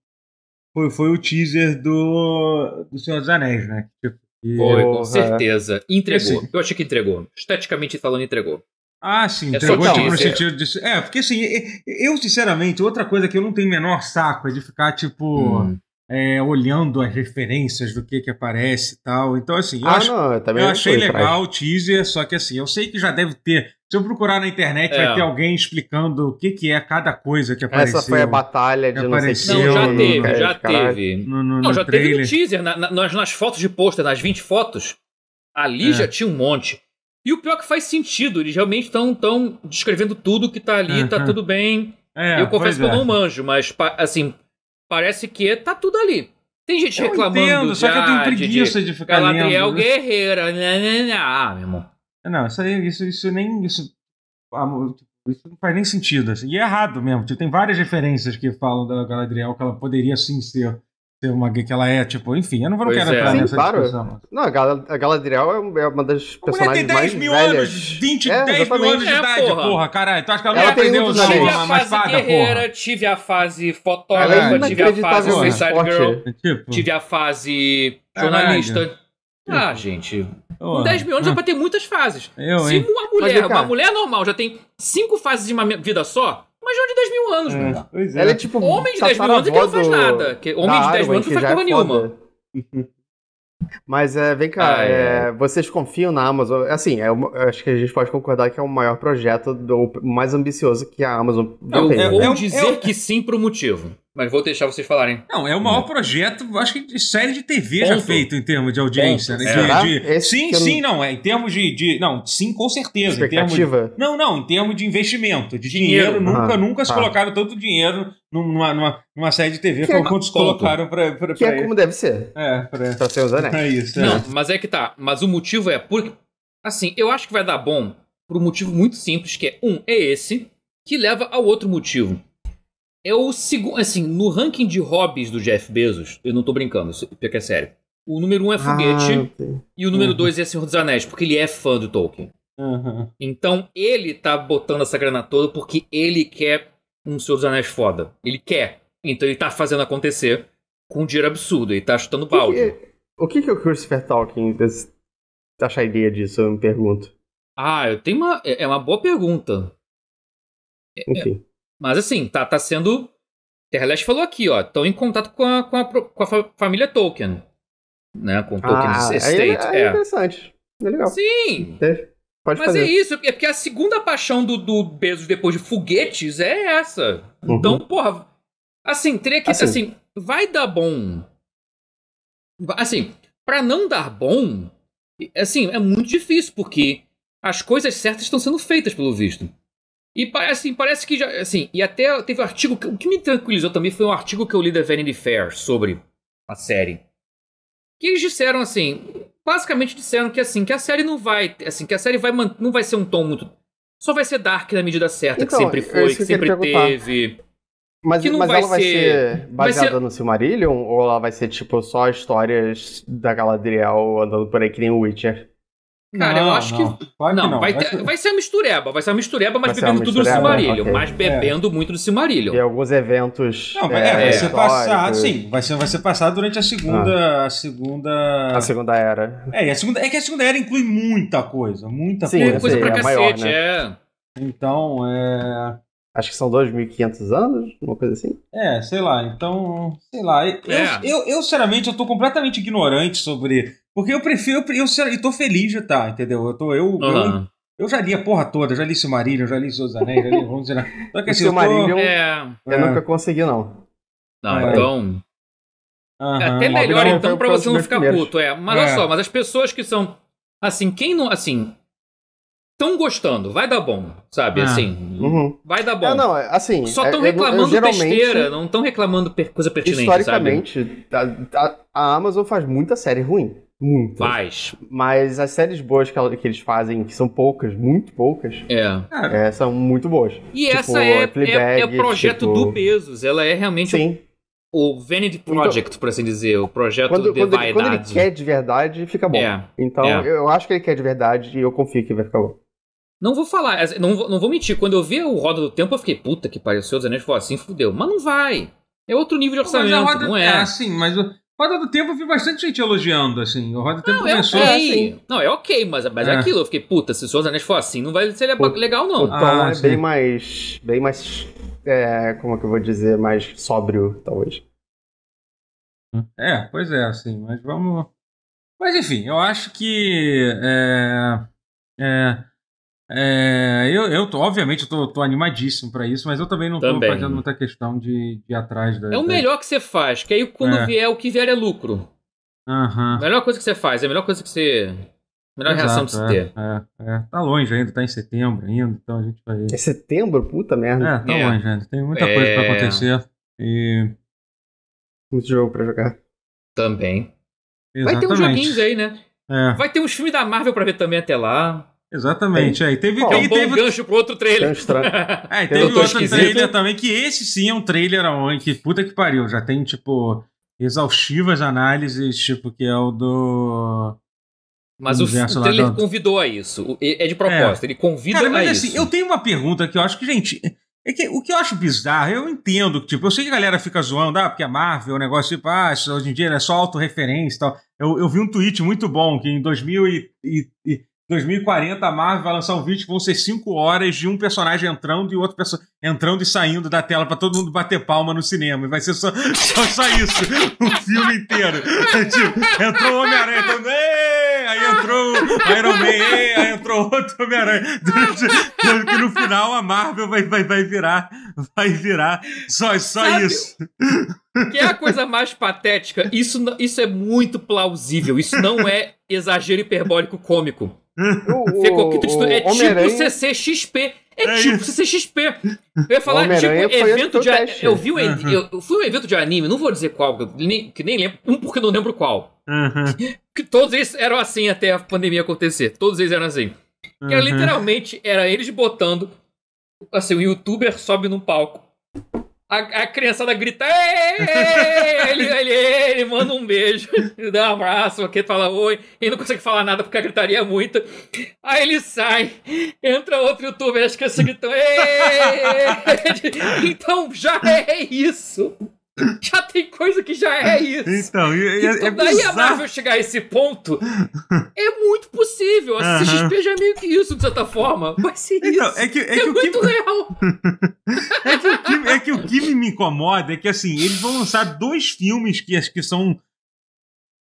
foi, foi o teaser do, do Senhor dos Anéis, né? Tipo, foi, com certeza. Entregou. Eu achei que entregou. Esteticamente falando, entregou. Ah, sim, é entregou tipo no sentido de. É, porque assim, eu sinceramente, outra coisa que eu não tenho menor saco é de ficar, tipo, hum. é, olhando as referências do que que aparece e tal. Então, assim, eu, ah, acho, não, eu, eu não achei legal o teaser, só que assim, eu sei que já deve ter. Se eu procurar na internet, é. vai ter alguém explicando o que, que é cada coisa que apareceu. Essa foi a batalha de que apareceu, não, já teve, no, já teve. No, no, não, já trailer. teve no teaser, na, na, nas, nas fotos de pôster, nas 20 fotos. Ali é. já tinha um monte. E o pior é que faz sentido, eles realmente estão tão descrevendo tudo que tá ali, uhum. tá tudo bem. É, eu confesso que é. eu não é. manjo, mas assim, parece que tá tudo ali. Tem gente eu reclamando. Entendo, de, só que eu tenho preguiça de, de, de ficar Galadriel Guerreira, né, né, né, Ah, meu irmão. Não, isso aí, isso, isso nem. Isso, isso não faz nem sentido. Assim. E é errado mesmo. Tem várias referências que falam da Galadriel que ela poderia sim ser ser uma gay que ela é, tipo, enfim, eu não, pois quero é. entrar Sim, nessa claro. discussão. Não, a, Gal a Galadriel é, é uma das personagens mais tem 10 mil velhas. anos, 20, é, 10 mil anos é, de é, idade, porra, porra caralho. Tu acha que ela, ela não aprendeu os usar uma mais espada, porra? Tive a fase fotógrafa, é, tive a fase né? Suicide Girl, é tipo. tive a fase jornalista. Ah, tipo. Ah, gente... Com 10 mil anos ah. já pra ter muitas fases. Eu, Se hein? uma mulher, uma mulher normal já tem 5 fases de uma vida só, mas já é de 10 mil anos, é, cara. Pois é. Ela é tipo. Homem de 10 tá mil anos é que não faz nada. Que, homem de 10 mil anos não faz é porra é nenhuma. Mas é, vem cá, ah, é. É, vocês confiam na Amazon? Assim, é, acho que a gente pode concordar que é o maior projeto, do, mais ambicioso que a Amazon. Eu tem, né? vou né? dizer eu... É que sim por um motivo mas vou deixar vocês falarem. Não, é o maior hum. projeto, acho que de série de TV Ponto. já feito em termos de audiência. Né? De, de... Sim, eu... sim, não. É, em termos de, de, Não, sim, com certeza. Em termos de... Não, não, em termos de investimento, de dinheiro. dinheiro. Nunca, uhum. nunca se tá. colocaram tanto dinheiro numa, numa, numa série de TV como é quantos colocaram para pra, Que é como deve ser. É, para ser os anéis. É isso, é. Não, mas é que tá. Mas o motivo é porque. Assim, eu acho que vai dar bom por um motivo muito simples, que é um, é esse, que leva ao outro motivo. É o segundo. Assim, no ranking de hobbies do Jeff Bezos, eu não tô brincando, porque é, é sério. O número um é ah, foguete ah, okay. e o número uhum. dois é Senhor dos Anéis, porque ele é fã do Tolkien. Uhum. Então ele tá botando essa grana toda porque ele quer um Senhor dos Anéis foda. Ele quer. Então ele tá fazendo acontecer com um dinheiro absurdo, ele tá chutando balde. Que que, é, o que, que é o Christopher Tolkien acharia disso, eu me pergunto? Ah, eu tenho uma. É uma boa pergunta. Enfim. Mas assim, tá, tá sendo. Terreleste falou aqui, ó. Estão em contato com a, com a, com a família Tolkien. Né? Com ah, Tolkien ah, Estate. É, é, é, interessante. É legal. Sim! É, pode Mas é fazer. é isso, é porque a segunda paixão do, do Bezos depois de foguetes é essa. Uhum. Então, porra. Assim, teria que. Assim. assim, vai dar bom. Assim, para não dar bom, assim, é muito difícil, porque as coisas certas estão sendo feitas, pelo visto. E parece assim, parece que já. Assim, e até teve um artigo. Que, o que me tranquilizou também foi um artigo que eu li da Vanity Fair sobre a série. Que eles disseram assim. Basicamente disseram que assim, que a série não vai. Assim, que a série vai não vai ser um tom muito. Só vai ser Dark na medida certa, então, que sempre é foi, que, que sempre teve. Mas, que não mas vai ela vai ser, baseada ser... no Silmarillion? Ou ela vai ser, tipo, só histórias da Galadriel andando por aí que nem o Witcher? Cara, não, eu acho não. que. Claro não, que não. Vai, ter... vai, ser uma mistureba, vai ser uma mistureba, mas vai bebendo tudo do Silmarillion. Okay. Mas é. bebendo é. muito do Silmarillion. E alguns eventos. Não, vai, é, vai é, ser passado, sim. Vai ser, vai ser passado durante a segunda. Ah. A segunda. A segunda era. É, a segunda, é que a segunda era inclui muita coisa. Muita sim, coisa. É coisa pra é cacete, maior, né? é. Então, é. Acho que são 2.500 anos, uma coisa assim. É, sei lá. Então, sei lá. Eu, é. eu, eu, sinceramente, eu tô completamente ignorante sobre porque eu prefiro, eu, eu, eu tô feliz de estar, tá, entendeu? Eu, tô, eu, uhum. eu, eu, já li a porra toda, já li Silmarillion, já li Seus Anéis, já li vamos dizer, Só que assim, eu, tô... é... eu é. nunca consegui, não. Não, é. então... Uhum. até melhor, então, pra você não ficar primeiros. puto, é. Mas olha só, mas as pessoas que são... Assim, quem não... Assim, estão gostando, vai dar bom, sabe? Assim, uhum. vai dar bom. É, não, assim, Só estão reclamando eu, eu, besteira, não estão reclamando per coisa pertinente. Historicamente, a, a, a, Amazon faz muita série ruim. Muitas. Mais. Mas as séries boas que, que, eles fazem, que são poucas, muito poucas, é. Ah. é são muito boas. E tipo, essa é, é, é, Fleabag, é, é projeto tipo... do Bezos. Ela é realmente Sim. O, o Vanity então, Project, então, por assim dizer. O projeto quando, de quando vaidade. Ele, quando ele quer de verdade, fica bom. É. Então, é. eu acho que ele quer de verdade e eu confio que vai ficar bom. Não vou falar, não vou, não vou mentir. Quando eu vi o Roda do Tempo, eu fiquei, puta que pariu, o dos Anéis assim, fudeu. Mas não vai. É outro nível de orçamento, não, roda, não é? É assim, mas Roda do Tempo eu vi bastante gente elogiando, assim. O Roda do Tempo não, é começou. É okay. assim. Não, é ok, mas, mas é. é. aquilo, eu fiquei, puta, se os seus anéis for assim, não vai ser legal, não. O ah, tom ah, é sim. bem mais. bem mais. É, como é que eu vou dizer? Mais sóbrio, talvez. É, pois é, assim, mas vamos. Mas enfim, eu acho que. É, é, é, eu, eu tô, obviamente, eu tô, tô animadíssimo para isso, mas eu também não também. tô fazendo muita questão de, de ir atrás da. É o melhor que você faz, que aí quando é. vier, o que vier é lucro. Uhum. Melhor coisa que você faz, é a melhor coisa que você. Melhor Exato, reação que você é, ter. É, é, Tá longe ainda, tá em setembro ainda, então a gente vai. É setembro? Puta merda. É, tá é. longe ainda. Tem muita coisa pra é. acontecer. E. Muito jogo pra jogar. Também. Exatamente. Vai ter uns joguinhos aí, né? Vai ter uns filmes da Marvel pra ver também até lá. Exatamente. Tem. É. E teve, oh, tem, um teve... gancho pro outro trailer. é, teve outro esquisito. trailer também, que esse sim é um trailer aonde que puta que pariu. Já tem, tipo, exaustivas análises, tipo, que é o do. Mas o, o trailer convidou a isso. É, é de propósito, é. ele convida Cara, mas a assim, isso. Eu tenho uma pergunta que eu acho que, gente. É que, o que eu acho bizarro, eu entendo tipo, eu sei que a galera fica zoando, ah, porque a Marvel, o é negócio, tipo, ah, hoje em dia é só autorreferência e tal. Eu, eu vi um tweet muito bom que em 2000 e, e, e 2040 a Marvel vai lançar um vídeo que vão ser cinco horas de um personagem entrando e outro personagem entrando e saindo da tela para todo mundo bater palma no cinema. E vai ser só, só, só isso. O filme inteiro. É, tipo, entrou o Homem-Aranha entrando. Aí entrou o Iron Man, ei! aí entrou outro Homem-Aranha. Que no final a Marvel vai, vai, vai virar. Vai virar só, só isso. Que é a coisa mais patética. Isso, isso é muito plausível. Isso não é exagero hiperbólico cômico. O, Ficou, que é tipo CCXP. É, é tipo CCXP. Eu ia falar, tipo, evento de. Teste. Eu vi um, uhum. eu, eu fui um evento de anime, não vou dizer qual, nem, que nem lembro. Um porque não lembro qual. Uhum. Que, que todos eles eram assim até a pandemia acontecer. Todos eles eram assim. Uhum. Que era, é literalmente, era eles botando. Assim, o um youtuber sobe num palco. A, a criançada grita, ele, ele, ele, manda um beijo, dá um abraço, aqui fala oi, e não consegue falar nada porque a gritaria é muito. Aí ele sai, entra outro youtuber, as crianças gritam, então já é isso. já tem coisa que já é isso. Então, e, é- é então é, daí bizarro. a Marvel chegar a esse ponto é muito possível. A CXP já é meio que isso, de certa forma. Vai ser então, isso. É, que, é, é que muito real. é, que o é que o me incomoda, é que assim, eles vão lançar dois filmes que acho que são.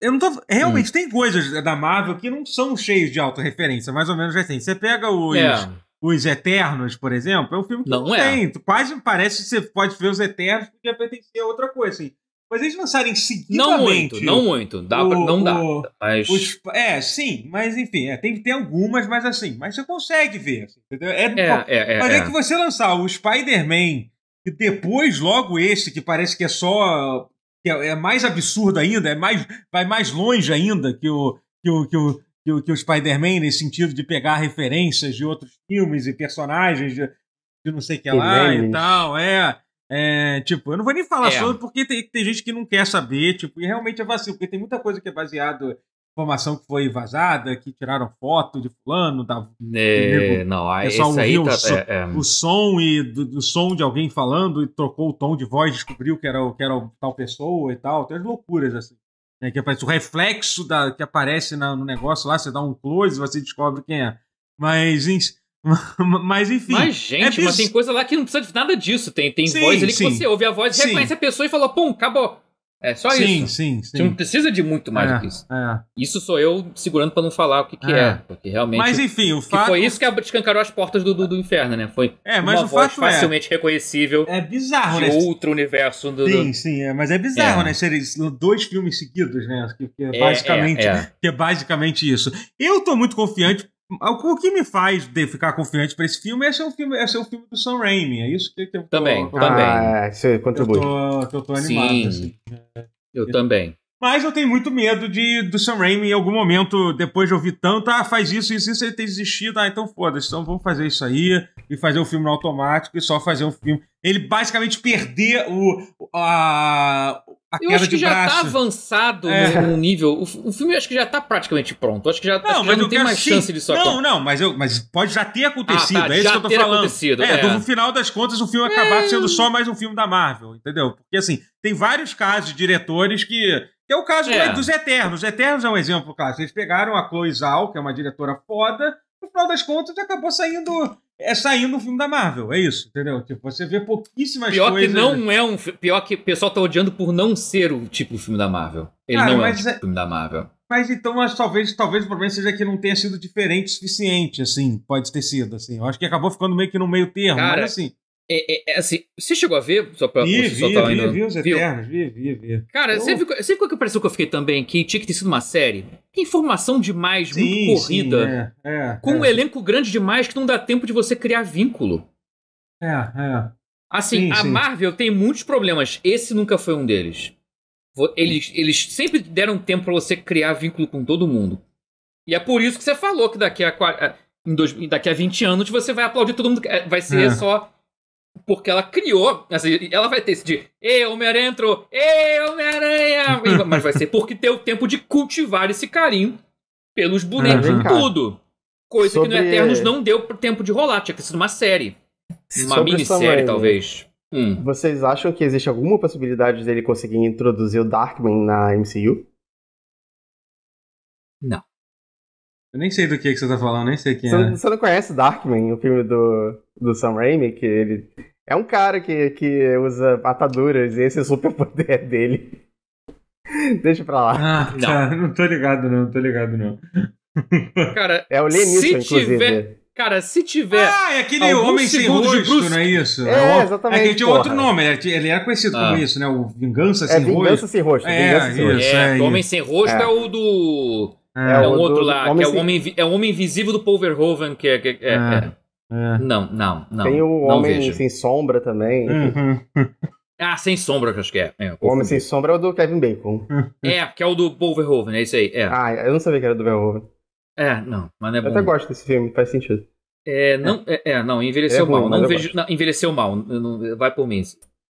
Eu não tô. É, realmente, hum. tem coisas da Marvel que não são cheios de autorreferência, mais ou menos já Assim. Você pega os. É os Eternos, por exemplo, é um filme que não, não é. tem. Quase parece que você pode ver Os Eternos, podia pertencer a outra coisa, assim. Mas eles lançarem seguidamente... Não muito, não muito. Dá o, pra, não dá. mas... Os, é, sim. Mas, enfim, é, tem, ter algumas, mas assim... Mas você consegue ver, assim, entendeu? É, é, é, é, mas é, é, que você lançar o Spider-Man e depois logo esse, que parece que é só... Que é, é mais absurdo ainda, é mais, vai mais longe ainda que o, que o, que o, que, o, que o Spider-Man, nesse sentido de pegar referências de outros filmes e personagens de, de não sei o que lá e, tal, é. É, tipo, eu não vou nem falar é. sobre porque tem, tem gente que não quer saber, tipo, e realmente é vacilo, porque tem muita coisa que é baseado em informação que foi vazada, que tiraram foto de fulano, da é, não, aí, pessoal tá, o, so, é, é, o, som e do, do, som de alguém falando e trocou o tom de voz, descobriu que era, que era tal pessoa e tal, tem as loucuras assim. Né, que aparece o reflexo da, que aparece na, no negócio lá, você dá um close, você descobre quem é. Mas, mas enfim. Mas, é gente, é mas tem coisa lá que não precisa de nada disso. Tem, tem sim, voz ali sim. que você ouve a voz, reconhece a pessoa e fala, pum, acabou. É só sim, isso. Sim, sim, sim. Não precisa de muito mais é, do que isso. É. Isso sou eu segurando para não falar o que, que é. é. porque realmente. Mas enfim, o fato. foi isso que escancarou as portas do, do, do inferno, né? Foi é, mas uma o voz fato é- facilmente reconhecível. É bizarro, né? de né? outro universo. Do, sim, sim, é. mas é bizarro, é. né? Serem dois filmes seguidos, né? Que, que é, é basicamente, Que é basicamente isso. Eu tô muito confiante o que me faz de ficar confiante para esse filme é ser o um filme, é ser filme do Sam Raimi. É isso que eu tô, Também, tô, também. Ah, é, você contribui. Eu tô, que eu tô animado. Sim, assim. eu também. Mas eu tenho muito medo de do Sam Raimi em algum momento, depois de ouvir tanto, ah, faz isso, isso, isso, ele ter desistido, ah, então foda-se, então vamos fazer isso aí e fazer o um filme no automático e só fazer um filme ele basicamente perder o, a, a eu acho que já tá braço. tá avançado é. no, nível. O, o, filme acho que já tá praticamente pronto. Acho que já, não, mas já não tem mais sim. chance disso agora. Não, não, mas, eu, mas pode já ter acontecido. Ah, tá, é isso que eu tô falando. Acontecido, é, é. no final das contas, o filme é... acabar sendo só mais um filme da Marvel, entendeu? Porque assim, tem vários casos de diretores que. Que é o caso é. dos Eternos. Os Eternos é um exemplo claro Eles pegaram a Chloe Zhao, que é uma diretora foda, no final das contas acabou saindo é saindo um filme da Marvel, é isso, entendeu? Tipo, você vê pouquíssimas pior coisas. Pior que não é um. Pior que o pessoal tá odiando por não ser o tipo de filme da Marvel. Ele não é o tipo é... filme da Marvel. Mas então, mas, talvez, talvez o problema seja que não tenha sido diferente o suficiente, assim, pode ter sido, assim. Eu acho que acabou ficando meio que no meio termo, Cara, mas assim. É, é, é, assim, você chegou a ver? Só pra vi, você vi, tá vi, Vi, os Eternos, vi, vi, vi. Cara, você viu, que pareceu que eu fiquei também? Que tinha que ter sido uma série? Que informação demais, sim, muito corrida. Sim, é, é, com um é. elenco grande demais que não dá tempo de você criar vínculo. É, é. Assim, sim, a Marvel tem muitos problemas. Esse nunca foi um deles. Eles, eles sempre deram tempo para você criar vínculo com todo mundo. E é por isso que você falou que daqui a, daqui a 20 anos você vai aplaudir todo mundo. Vai ser só porque ela criou, assim, ela vai ter esse de Ei, Homem-Aranha entrou! Ei, Homem-Aranha! Mas vai ser porque ter o tempo de cultivar esse carinho pelos bonecos uhum. tudo. Coisa Sobre... que no Eternos não deu tempo de rolar, tinha que ser uma série. Uma Sobre minissérie, talvez. Hum. Vocês acham que existe alguma possibilidade dele conseguir introduzir o Darkman na MCU? Não. Eu nem sei do que, que você tá falando, nem sei quem você, é. Você não conhece Darkman, o filme do, do Sam Raimi, que ele. É um cara que, que usa ataduras e esse é o superpoder dele. Deixa pra lá. Ah, não. Cara, não tô ligado, não, não tô ligado, não. Cara, é o Lenício, inclusive. Tiver... Cara, se tiver. Ah, é aquele homem sem rosto, Bruce... não é isso? É, é exatamente. É que tinha outro nome, ele era conhecido ah. como isso, né? O Vingança é, Sem Vingança Rosto. Sem rosto. É, Vingança Sem Rosto. É, é, Homem Sem Rosto é, é o do. É, é, é um outro do, lá, que é o, homem, é o Homem Invisível do Paul Verhoeven, que é... Que é, é, ah, é, é. Não, não, não. Tem o não Homem vejo. Sem Sombra também. Uhum. Ah, Sem Sombra, que acho que é. é o Homem Sem Sombra é o do Kevin Bacon. Uhum. é, que é o do Paul Verhoeven, é isso aí. Ah, eu não sabia que era do Verhoeven. É, não, mas não é bom. Eu até gosto desse filme, faz sentido. É, não, é, não envelheceu ruim, mal. Não vejo, não, envelheceu mal, não, vai por mim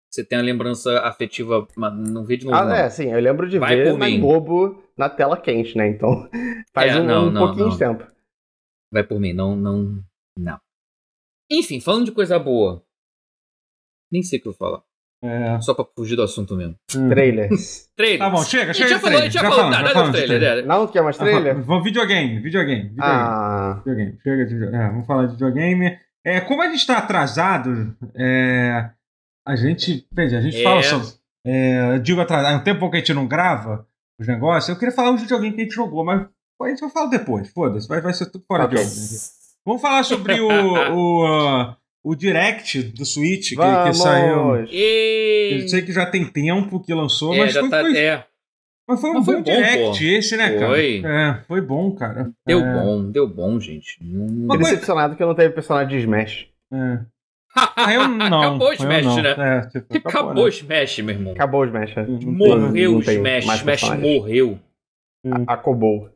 você tem a lembrança afetiva, mas não vejo de novo. Ah, não. é, sim, eu lembro de Vai ver, mas mim. bobo, na tela quente, né? Então faz é, um, não, um não, pouquinho não. de tempo. Vai por mim, não, não, não. Enfim, falando de coisa boa, nem sei o que eu falar. É. Só pra fugir do assunto mesmo. Hum. Trailers. trailers. Tá bom, chega, chega. A gente já falou, a gente já, já falou, nada falamos, tá, trailer, trailer. Não, é mais trailer? Vamos, videogame, videogame, videogame. Ah. Videogame, chega de videogame. É, vamos falar de videogame. É, como a gente está atrasado, é, a gente. Veja, a gente é. fala sobre. É, eu digo atrasado, há é um tempo que a gente não grava os negócios. Eu queria falar um de alguém que a gente jogou, mas a gente vai falar depois. Foda-se, vai, vai ser tudo fora de ordem. Né, Vamos falar sobre o, o, uh, o Direct do Switch que, que, saiu. E... Eu sei que já tem tempo que lançou, é, mas foi, tá, foi... É. Mas foi um Mas bom bom, direct pô. esse, né, cara? Foi. É, foi bom, cara. Deu é... bom, deu bom, gente. Hum. Decepcionado que não teve personagem de Smash. É eu não. Acabou o Smash, não. né? É, tipo, tipo, acabou, né? o Smash, meu irmão. Acabou é. o Smash. Morreu o Smash. Smash morreu. Acabou.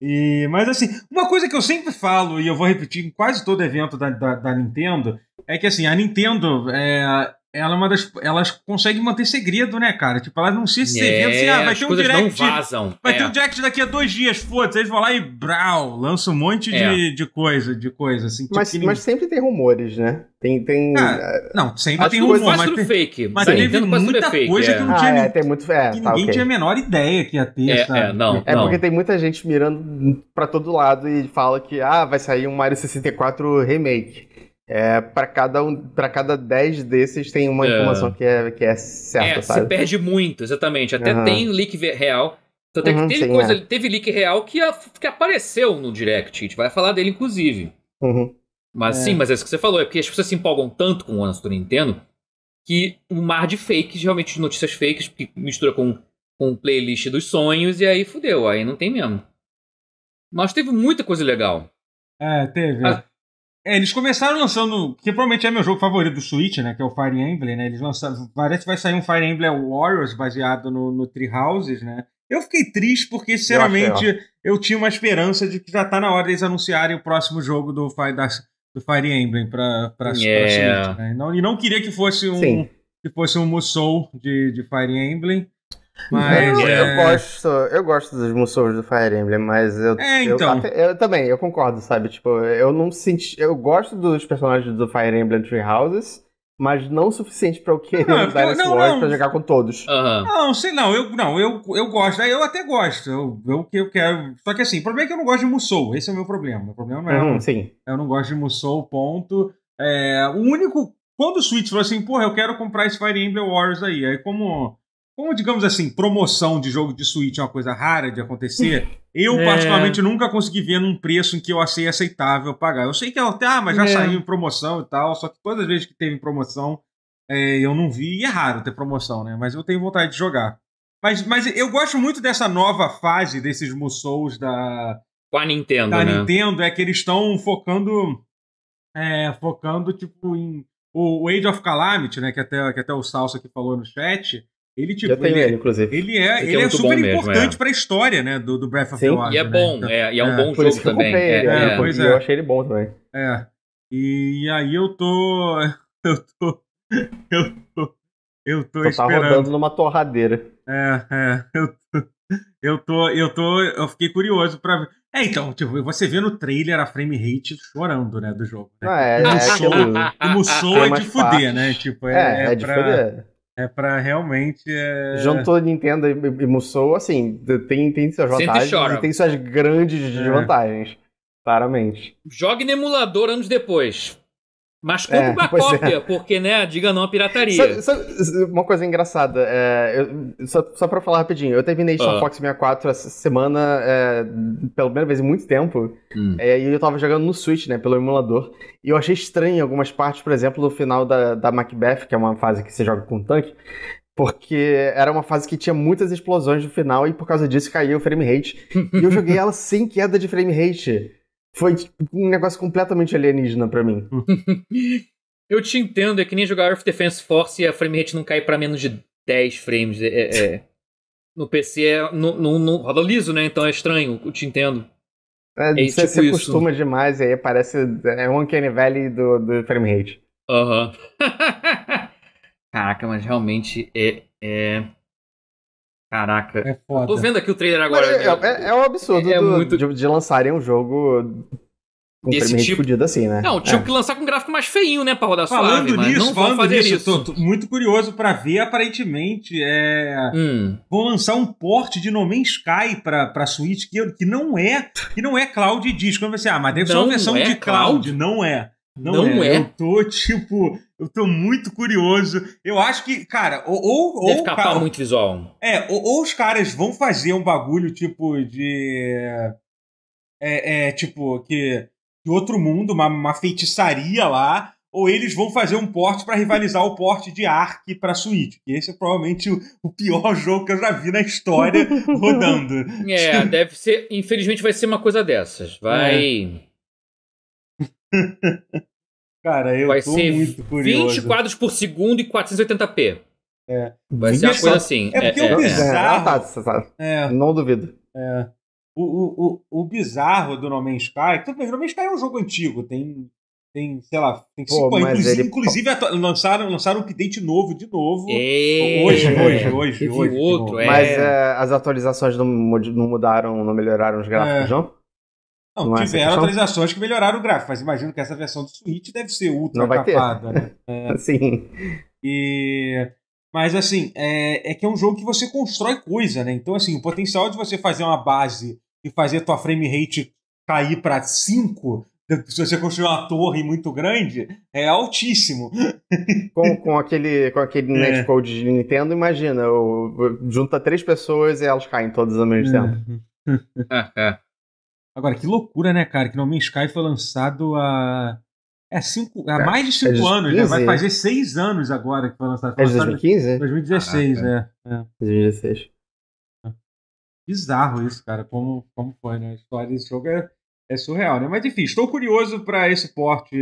E, mas assim, uma coisa que eu sempre falo, e eu vou repetir em quase todo evento da, da, da Nintendo, é que assim, a Nintendo é, ela é uma das. Elas conseguem manter segredo, né, cara? Tipo, elas não se segredo, é, assim, ah, é, vai ter um direct. vazam. Vai é. ter um direct daqui a dois dias, foda-se. Eles vão lá e brau, lança um monte é. de, de coisa, de coisa. Assim, mas, tipo, mas sempre tem rumores, né? Tem. tem ah, ah não, sempre tem rumores. Mas, mas tem, fake. Mas Sim, teve é muita fake, coisa é. que não ah, tinha. Ah, tem muito, é, que tá, ninguém okay. tinha a menor ideia que ia ter. É, sabe? é, não, é não. porque tem muita gente mirando pra todo lado e fala que, ah, vai sair um Mario 64 Remake. É, para cada um, para cada 10 desses tem uma é. informação que é, que é certa, é, sabe? Você perde muito, exatamente. Até uhum. tem leak real. Então uhum, teve, sim, coisa, é. teve leak real que, a, que apareceu no direct. A gente vai falar dele, inclusive. Uhum. Mas é. sim, mas é isso que você falou. É porque as pessoas se empolgam tanto com o lance do Nintendo que um mar de fakes, realmente de notícias fakes, que mistura com, com playlist dos sonhos e aí fudeu. Aí não tem mesmo. Mas teve muita coisa legal. É, teve. A, é, eles começaram lançando, que provavelmente é meu jogo favorito do Switch, né? Que é o Fire Emblem, né? Eles lançaram. Parece que vai sair um Fire Emblem Warriors baseado no, no Three Houses, né? Eu fiquei triste porque, sinceramente, eu, eu tinha uma esperança de que já tá na hora deles anunciarem o próximo jogo do Fire, da, do Fire Emblem pra, pra, yeah. pra é. Switch, né? E não, e não queria que fosse um. Sim. Que fosse um Musou de, de Fire Emblem. Mas, eu, é... eu, gosto, eu gosto dos Musou do Fire Emblem, mas eu, é, então. eu, eu, eu, também, eu concordo, sabe? Tipo, eu não senti, eu gosto dos personagens do Fire Emblem Three Houses, mas não o suficiente para eu querer usar esse Wars para jogar com todos. Uhum. Não, sei não, eu não, eu, eu gosto, eu até gosto. Eu, eu, eu quero. Só que assim, o problema é que eu não gosto de Musou, esse é o meu problema. O problema não é. Uhum, sim. Eu não gosto de Musou, ponto. É, o único. Quando o Switch falou assim, porra, eu quero comprar esse Fire Emblem Wars aí. Aí como como digamos assim, promoção de jogo de Switch é uma coisa rara de acontecer, eu é. particularmente nunca consegui ver num preço em que eu achei aceitável pagar. Eu sei que ela ah, mas já é. saiu em promoção e tal, só que todas as vezes que teve promoção é, eu não vi, e é raro ter promoção, né? Mas eu tenho vontade de jogar. Mas, mas eu gosto muito dessa nova fase desses Musous da. Com a Nintendo, da né? Nintendo, é que eles estão focando. É, focando, tipo, em. O Age of Calamity, né? Que até, que até o Salsa aqui falou no chat ele, tipo, ele, é ele, inclusive. Ele é, ele é, é super importante para é. a pra história, né? Do, do Breath of Sim. the Wild. E é né? bom, é, e é um é. bom jogo também. é, né? pois é. Eu achei ele bom também. É. E, aí eu tô. Eu tô. Eu tô. Eu tô Só esperando. Tá rodando numa torradeira. É, é. Eu tô. Eu tô. Eu, tô, eu fiquei curioso pra ver. É, então, tipo, você vê no trailer a frame rate chorando, né, do jogo. Né? Ah, é, como é, som, como é de fuder, né? Tipo, é, é, é de pra... fuder. É pra realmente. É... Juntou Nintendo e, Musou, assim, tem, tem suas vantagens e tem suas grandes é. desvantagens. Claramente. Jogue no emulador anos depois. Mas compre é, uma é. cópia, é. porque, né, diga não a pirataria. Só, só, uma coisa engraçada, é, eu, só, só pra falar rapidinho, eu terminei Star ah. Fox 64 essa semana, é, pela primeira vez em muito tempo, hum. É, e eu tava jogando no Switch, né, pelo emulador, e eu achei estranho algumas partes, por exemplo, no final da, da Macbeth, que é uma fase que você joga com um tanque, porque era uma fase que tinha muitas explosões no final e por causa disso caiu o frame rate. e eu joguei ela sem queda de frame rate foi tipo, um negócio completamente alienígena para mim. Eu te entendo, é que nem jogar Earth Defense Force e a frame rate não cair para menos de 10 frames. É, é, é. no PC é, no, no, no, roda liso, né? Então é estranho, eu te entendo. É, é você tipo se acostuma isso. demais e aí parece. É um Uncanny Valley do, do frame rate. Aham. Uhum. Caraca, mas realmente é. é... Caraca. É foda. tô vendo aqui o trailer agora. É, né? é, é, é um absurdo é, do, muito... de, de lançarem um jogo com desse tipo fudido assim, né? Não, tinha é. que lançar com um gráfico mais feinho, né, pra rodar falando suave, nisso, não falando fazer nisso, isso. Tô, tô muito curioso para ver, aparentemente, é... Hum. vão lançar um porte de No Man's Sky pra, pra Switch que, que não é que não é cloud disco. Eu pensei, assim, ah, mas deve ser uma versão é de cloud. cloud. Não é. Não, não é. é. Eu tô, tipo... Eu tô muito curioso. Eu acho que, cara, ou. ou Deve ou, capar cara, muito visual. É, ou, ou, os caras vão fazer um bagulho tipo de. É, é tipo, que. De outro mundo, uma, uma feitiçaria lá ou eles vão fazer um porte para rivalizar o porte de Ark para Switch. Que esse é provavelmente o pior jogo que eu já vi na história rodando. É, deve ser. Infelizmente vai ser uma coisa dessas. Vai. É. Cara, eu vai tô ser muito curioso. 20 quadros por segundo e 480p. É. Vai ser uma coisa assim. É porque é, o é, é. bizarro... Ah, tá, é. Não duvido. É. O, o, o, o bizarro do No Man's Sky... Tudo bem, No Man's Sky é um jogo antigo, tem... Tem, sei lá, tem cinco anos. Inclusive, ele... inclusive lançaram, lançaram um update novo de novo. E... É. Hoje, hoje, hoje, hoje. outro, é. Mas é, as atualizações não, não mudaram, não melhoraram os gráficos, não? Não, não é, tiveram atualizações que melhoraram o gráfico, mas imagino que essa versão do Switch deve ser ultra não capada, né? É, Sim. E... Mas assim, é, é que é um jogo que você constrói coisa, né? Então, assim, o potencial de você fazer uma base e fazer tua frame rate cair para 5 se você construir uma torre muito grande, é altíssimo. Com, com aquele, com aquele é. netcode de Nintendo, imagina, eu, eu, junta três pessoas e elas caem todas ao mesmo é. tempo. é. Agora, que loucura, né, cara? Que No Man's Sky foi lançado há. É cinco, há é, mais de é cinco anos, né? Vai fazer é. seis anos agora que foi lançado. Foi é de 2015? 2016, né? é. 2016. Ah, tá. Bizarro isso, cara. Como, como foi, né? A história desse jogo é, é surreal, né? Mas enfim, estou curioso para esse porte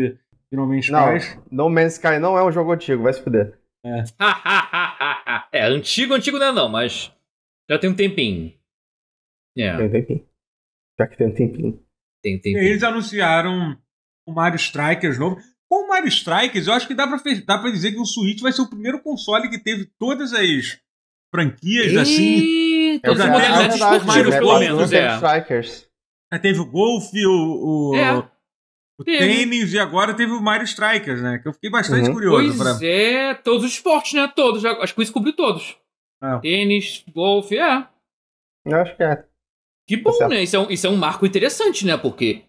de No Man's Sky. Não, no Man's Sky não é um jogo antigo, vai se fuder. É. é, antigo, antigo não é não, mas já tem um tempinho. É. Tem um tempinho já que tem um tempinho. Tem, Eles anunciaram o Mario Strikers novo. Com o Mario Strikers, eu acho que dá pra, dá pra dizer que o Switch vai ser o primeiro console que teve todas as franquias, e... assim. Todas as modalidades por Mario, Strikers. É, teve o Golf, o, o, é. o tênis e agora teve o Mario Strikers, né? Que eu fiquei bastante uhum. curioso. Pois pra... é, todos os esportes, né? Todos. Acho que isso cobriu todos. É. Tênis, golfe, é. Eu acho que é. Que tá bom, tá né? Isso é, um, isso é um marco interessante, né? Porque,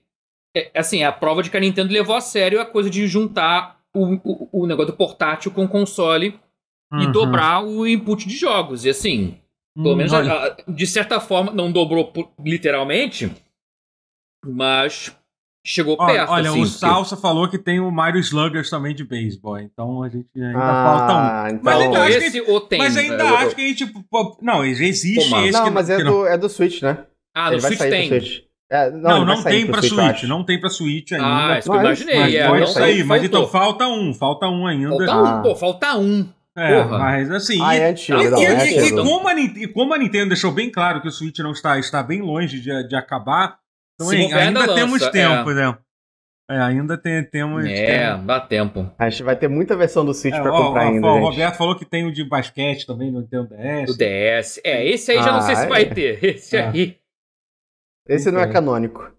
é, assim, é a prova de que a Nintendo levou a sério a coisa de juntar o, o, o negócio do portátil com o console uhum. e dobrar o input de jogos. E, assim, pelo hum, menos, a, de certa forma, não dobrou literalmente, mas chegou olha, perto. Olha, assim, o Salsa que... falou que tem o Mario Sluggers também de beisebol, então a gente ainda ah, falta um. Então... Mas ainda, acho que, gente, mas né? ainda eu... acho que a gente. não, existe esse. Não, que, mas é, do, não. é do Switch, né? Ah, no Switch tem. É, não, não, não tem pra Switch, Switch ah, não tem pra Switch ainda. Ah, isso que eu imaginei. Mas, é, pode sair, sair mas então falta um, falta um ainda. Falta ah. um, pô, falta um. É, Porra. mas assim. e, como a, Nintendo deixou bem claro que o Switch não está, está bem longe de, de acabar, então hein, ainda, lança, temos tempo, é. né? É, ainda tem, temos. É, dá tempo. A gente vai ter muita versão do Switch é, pra ó, comprar ó, ainda. Ó, o Roberto falou que tem o de basquete também no Nintendo DS. O DS. É, esse aí ah, já não sei se é. vai ter. Esse é. aí. Esse não é então. canônico.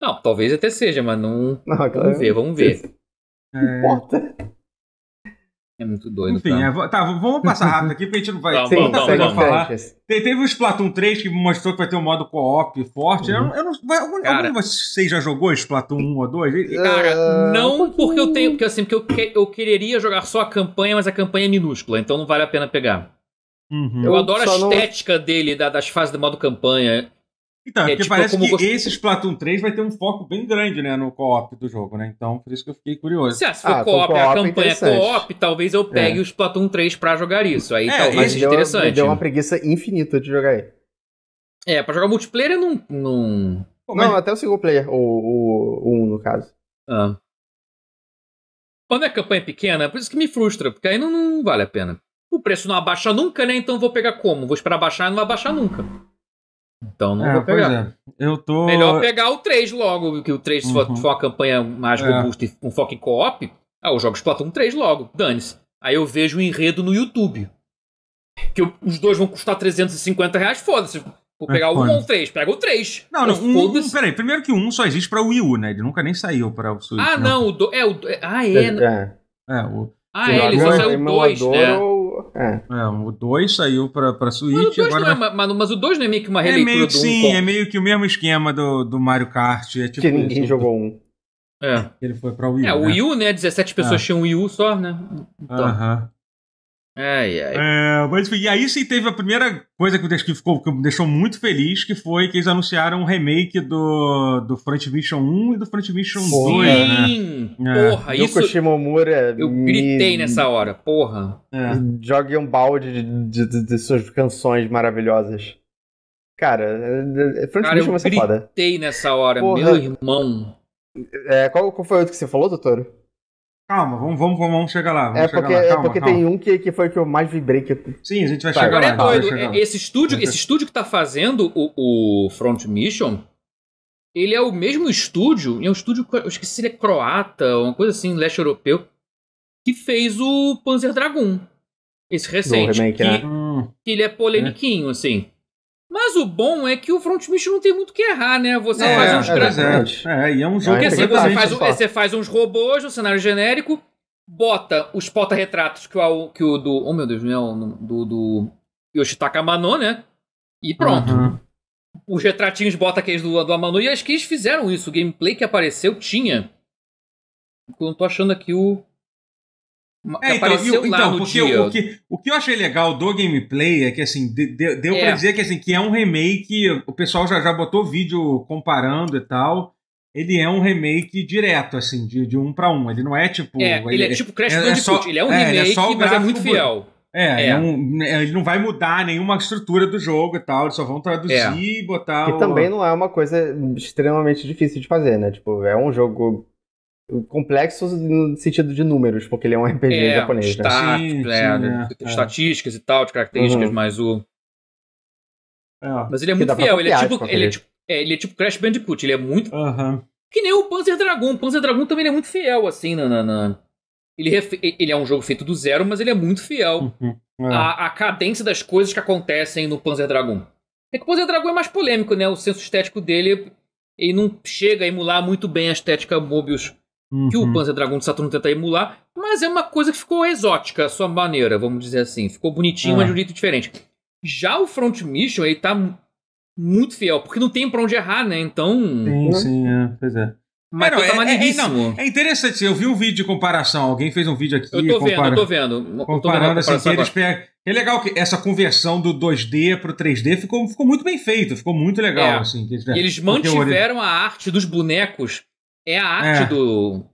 Não, talvez até seja, mas não. não claro. Vamos ver, vamos ver. É... Importa. É muito doido. Enfim, tá. É, tá, vamos passar rápido aqui, porque a gente não vai, não, vamos, não, vamos, tá falar. Tem, teve o Splatoon 3 que mostrou que vai ter um modo co-op forte. Uhum. Eu, eu, não, vai, algum, cara, algum de vocês já jogou Splatoon 1 ou 2? Cara, ah, não um porque eu tenho. Porque assim, porque eu, que, eu quereria jogar só a campanha, mas a campanha é minúscula, então não vale a pena pegar. Uhum. Eu adoro a estética não... dele, da, das fases do modo campanha. Então, é, é, porque tipo, parece que esses esse Splatoon 3 vai ter um foco bem grande, né, no co-op do jogo, né? Então, por isso que eu fiquei curioso. Se, ah, se for ah, co-op, co a é campanha é co-op, talvez eu pegue é. o Splatoon 3 pra jogar isso. Aí é, talvez seja interessante. Me deu uma preguiça infinita de jogar aí. É, pra jogar multiplayer não... Não, Pô, mas... não até o single player, o, o, 1, no caso. Ah. Quando é campanha pequena, é por isso que me frustra, porque aí não, não vale a pena. O preço não abaixa nunca, né? Então vou pegar como? Vou esperar baixar e não vai baixar nunca. Então não é, vou pegar. É. Eu tô... Melhor pegar o 3 logo, que o 3 uhum. for, for uma campanha mais é. robusta e um foco em co-op. Ah, eu jogo Splatoon 3 logo, dane-se. Aí eu vejo o enredo no YouTube. Que eu, os dois vão custar 350 reais, foda-se. Vou é, pegar é, o 1 ou o 3, pega o 3. Não, não, um, um, peraí, primeiro que o 1 só existe pra Wii U, né? Ele nunca nem saiu pra Switch. Ah, não, né? não o 2. é É, ah, é. Né? É, é o... Ah, é, ele só saiu é o 2, né? Ou é. é o 2 saiu pra, pra Switch. Mas o 2 não, é, vai... mas, mas o dois não é meio que uma é releitura é meio que, do Sim, um é meio que o mesmo esquema do, do Mario Kart. É tipo que ninguém isso, jogou um. É. Ele foi pra Wii U. É, o né? Wii U, né? 17 pessoas é. tinham Wii U só, né? Então. Aham. Então. Uh -huh. Ai, ai. É, mas enfim, e aí sim teve a primeira coisa que, que, ficou, que me deixou muito feliz, que foi que eles anunciaram um remake do, do Front Mission 1 e do Front Mission né? Né? sim, 2, Sim! Né? Porra, é. isso... Shimomura eu me... gritei nessa hora, porra. É. Jogue um balde de, de, de suas canções maravilhosas. Cara, é, é, Front Cara, Mission vai ser foda. eu gritei nessa hora, porra. meu irmão. É, qual, qual foi o outro que você falou, doutor? Calma, vamos, vamos, vamos chegar lá. Vamos é porque, lá. É calma, é porque calma. tem um que, que foi que eu mais vibrei. Que... Sim, a gente vai tá, chegar é lá. Doido. esse, estúdio, esse estúdio que tá fazendo o, o Front Mission, ele é o mesmo estúdio, é um estúdio, eu esqueci se ele é croata, uma coisa assim, leste europeu, que fez o Panzer Dragon Esse recente. Remake, que, né? Hum. que ele é polemiquinho, é. assim. Mas o bom é que o front mission não tem muito que errar, né? Você é, faz uns é É, e é um jogo Porque assim, você faz, você faz uns robôs no um cenário genérico, bota os porta-retratos que o, que o do. Oh meu Deus, não, é do, do Yoshitaka Amano, né? E pronto. Uhum. Os retratinhos bota aqueles do, do Amano. E acho que eles fizeram isso. O gameplay que apareceu tinha. Eu não tô achando aqui o. É, então, eu, então porque o, que, o que eu achei legal do gameplay é que assim, deu é. pra dizer que, assim, que é um remake. O pessoal já, já botou vídeo comparando e tal. Ele é um remake direto, assim, de, de um para um. Ele não é tipo. É, ele, é ele é tipo Crash é, é Bandicoot. É só, ele é um remake, é só mas é muito fiel. É, é. Um, ele não vai mudar nenhuma estrutura do jogo e tal, eles só vão traduzir é. e botar. Que o... também não é uma coisa extremamente difícil de fazer, né? Tipo, é um jogo complexos no sentido de números, porque ele é um RPG é, japonês. Estático, né? Sim, sim, é, é, é, estatísticas e tal, de características, uhum. mas o. É, mas ele é muito fiel, ele é, tipo, tipo, ele, é tipo, é, ele é tipo Crash Bandicoot, ele é muito. Uhum. Que nem o Panzer Dragon. O Panzer Dragon também é muito fiel, assim, na. na, na... Ele, ele é um jogo feito do zero, mas ele é muito fiel uhum. à, à cadência das coisas que acontecem no Panzer Dragon. É que o Panzer Dragon é mais polêmico, né? O senso estético dele ele não chega a emular muito bem a estética Mobius uhum. que o uhum. Panzer Dragon de Saturno tenta emular, mas é uma coisa que ficou exótica a sua maneira, vamos dizer assim. Ficou bonitinho, é. mas de um jeito diferente. Já o Front Mission, ele tá muito fiel, porque não tem pra onde errar, né? Então. Sim, né? sim, é, pois é. Mas é, não, tá é, é, é não, é interessante, eu vi um vídeo de comparação, alguém fez um vídeo aqui. Eu tô vendo, eu tô vendo. Comparando, assim, eles pegam, é legal que essa conversão do 2D pro 3D ficou, ficou muito bem feito, ficou muito legal. É. Assim, eles, eles mantiveram a arte dos bonecos é a arte é. do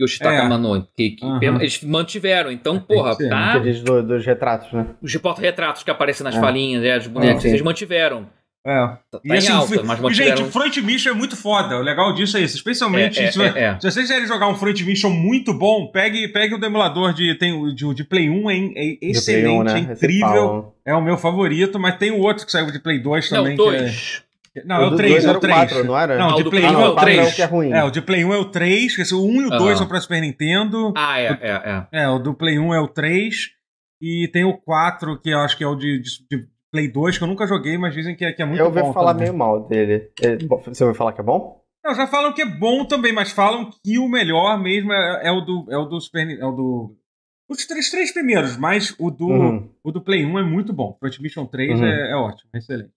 Yoshitaka é. Mano, que, que uhum. eles mantiveram. Então, porra, sim, né, tá... Do, dos retratos, né? Os porta-retratos que aparecem nas é. falinhas, né, os bonecos, eles mantiveram. É. Tá, tá e, assim, alta, mas mantiveram... Gente, o Front Mission é muito foda. O legal disso é isso. Especialmente é, é, se, é, é, se, vocês quiserem jogar um Front Mission muito bom, pegue, pegue o demulador de, tem, de, de Play 1, é, excelente, 1, é né? incrível. É o meu favorito, mas tem o outro que saiu de Play 2 também. Não, é dois. Não, o é o 3, é o 3. 4, não era? Não, o de Play 1 ah, é o 3. É o, que é, ruim. é, o de Play 1 é o 3, quer o 1 e o 2 ah. são pra Super Nintendo. Ah, é, é, é. É, o do Play 1 é o 3. E tem o 4, que eu acho que é o de, de, de Play 2, que eu nunca joguei, mas dizem que é, que é muito eu bom. Eu ouvi falar também. meio mal dele. Você ouviu falar que é bom? Não, já falam que é bom também, mas falam que o melhor mesmo é, é o do é o do Super é o do os três, três primeiros, mas o do uhum. o do Play 1 é muito bom. Front Mission 3 uhum. é, é ótimo, é excelente.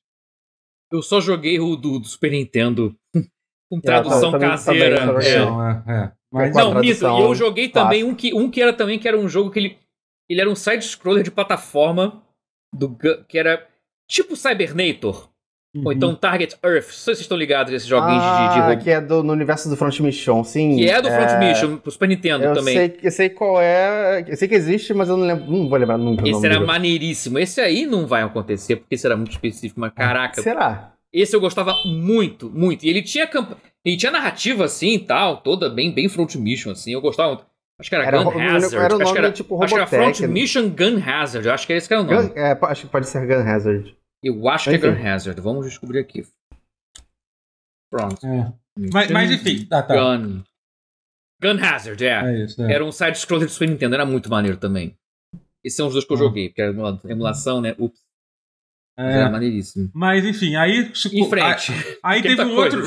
Eu só joguei o do, do Super Nintendo com ah, tá, tradução é, tá, caseira. Também, é. É, é, é. Mas, não, mito, eu joguei também um que, um que era também que era um jogo que ele, ele era um side-scroller de plataforma do, que era tipo Cybernator. Uhum. Ou então uhum. Target Earth, se vocês estão ligados a esses joguinhos ah, de, de ah, que é do, no universo do Front Mission, sim. Que é do Front é. Mission, pro Super Nintendo eu também. Sei, eu sei qual é, eu sei que existe, mas eu não lembro, não vou lembrar nunca. Esse era maneiríssimo, esse aí não vai acontecer, porque será muito específico, mas ah, caraca. Será? Esse eu gostava muito, muito. E ele tinha, camp... ele tinha narrativa assim e tal, toda bem, bem Front Mission, assim, eu gostava muito. Acho que era, era Gun Hazard. Era o nome acho que era, tipo Robotech. Acho que era Front Mission Gun Hazard. Acho que esse que era o nome. Gun, é, acho que pode ser Gun Hazard. Eu acho que é, é. Gun Hazard. Vamos descobrir aqui. Pronto. É. Hum. Mas, mas, enfim. Ah, tá. Gun. Gun Hazard, é. é, isso, é. Era um side-scroller do Super Nintendo. Era muito maneiro também. Esses são os dois que eu ah. joguei, porque era emulação, né? Ups. É. Era maneiríssimo. Mas enfim, aí. Tipo, em frente. Aí, aí teve um outro.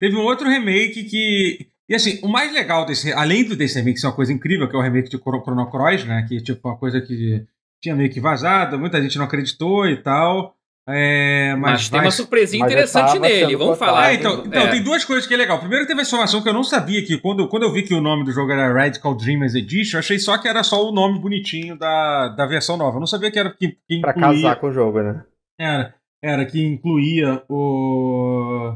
Teve um outro remake que. E assim, o mais legal desse. Além do desse remake ser é uma coisa incrível, que é o remake de Chrono Cross, né? Que tipo, uma coisa que tinha meio que vazado. muita gente não acreditou e tal. É, mas, mas tem uma surpresinha interessante nele, vamos falar. É, então, então é. tem duas coisas que é legal. Primeiro teve a informação que eu não sabia que quando, quando eu vi que o nome do jogo era Radical Dreamers Edition, eu achei só que era só o nome bonitinho da, da versão nova. Eu não sabia que era que, que incluía... Pra casar com o jogo, né? Era, era que incluía o...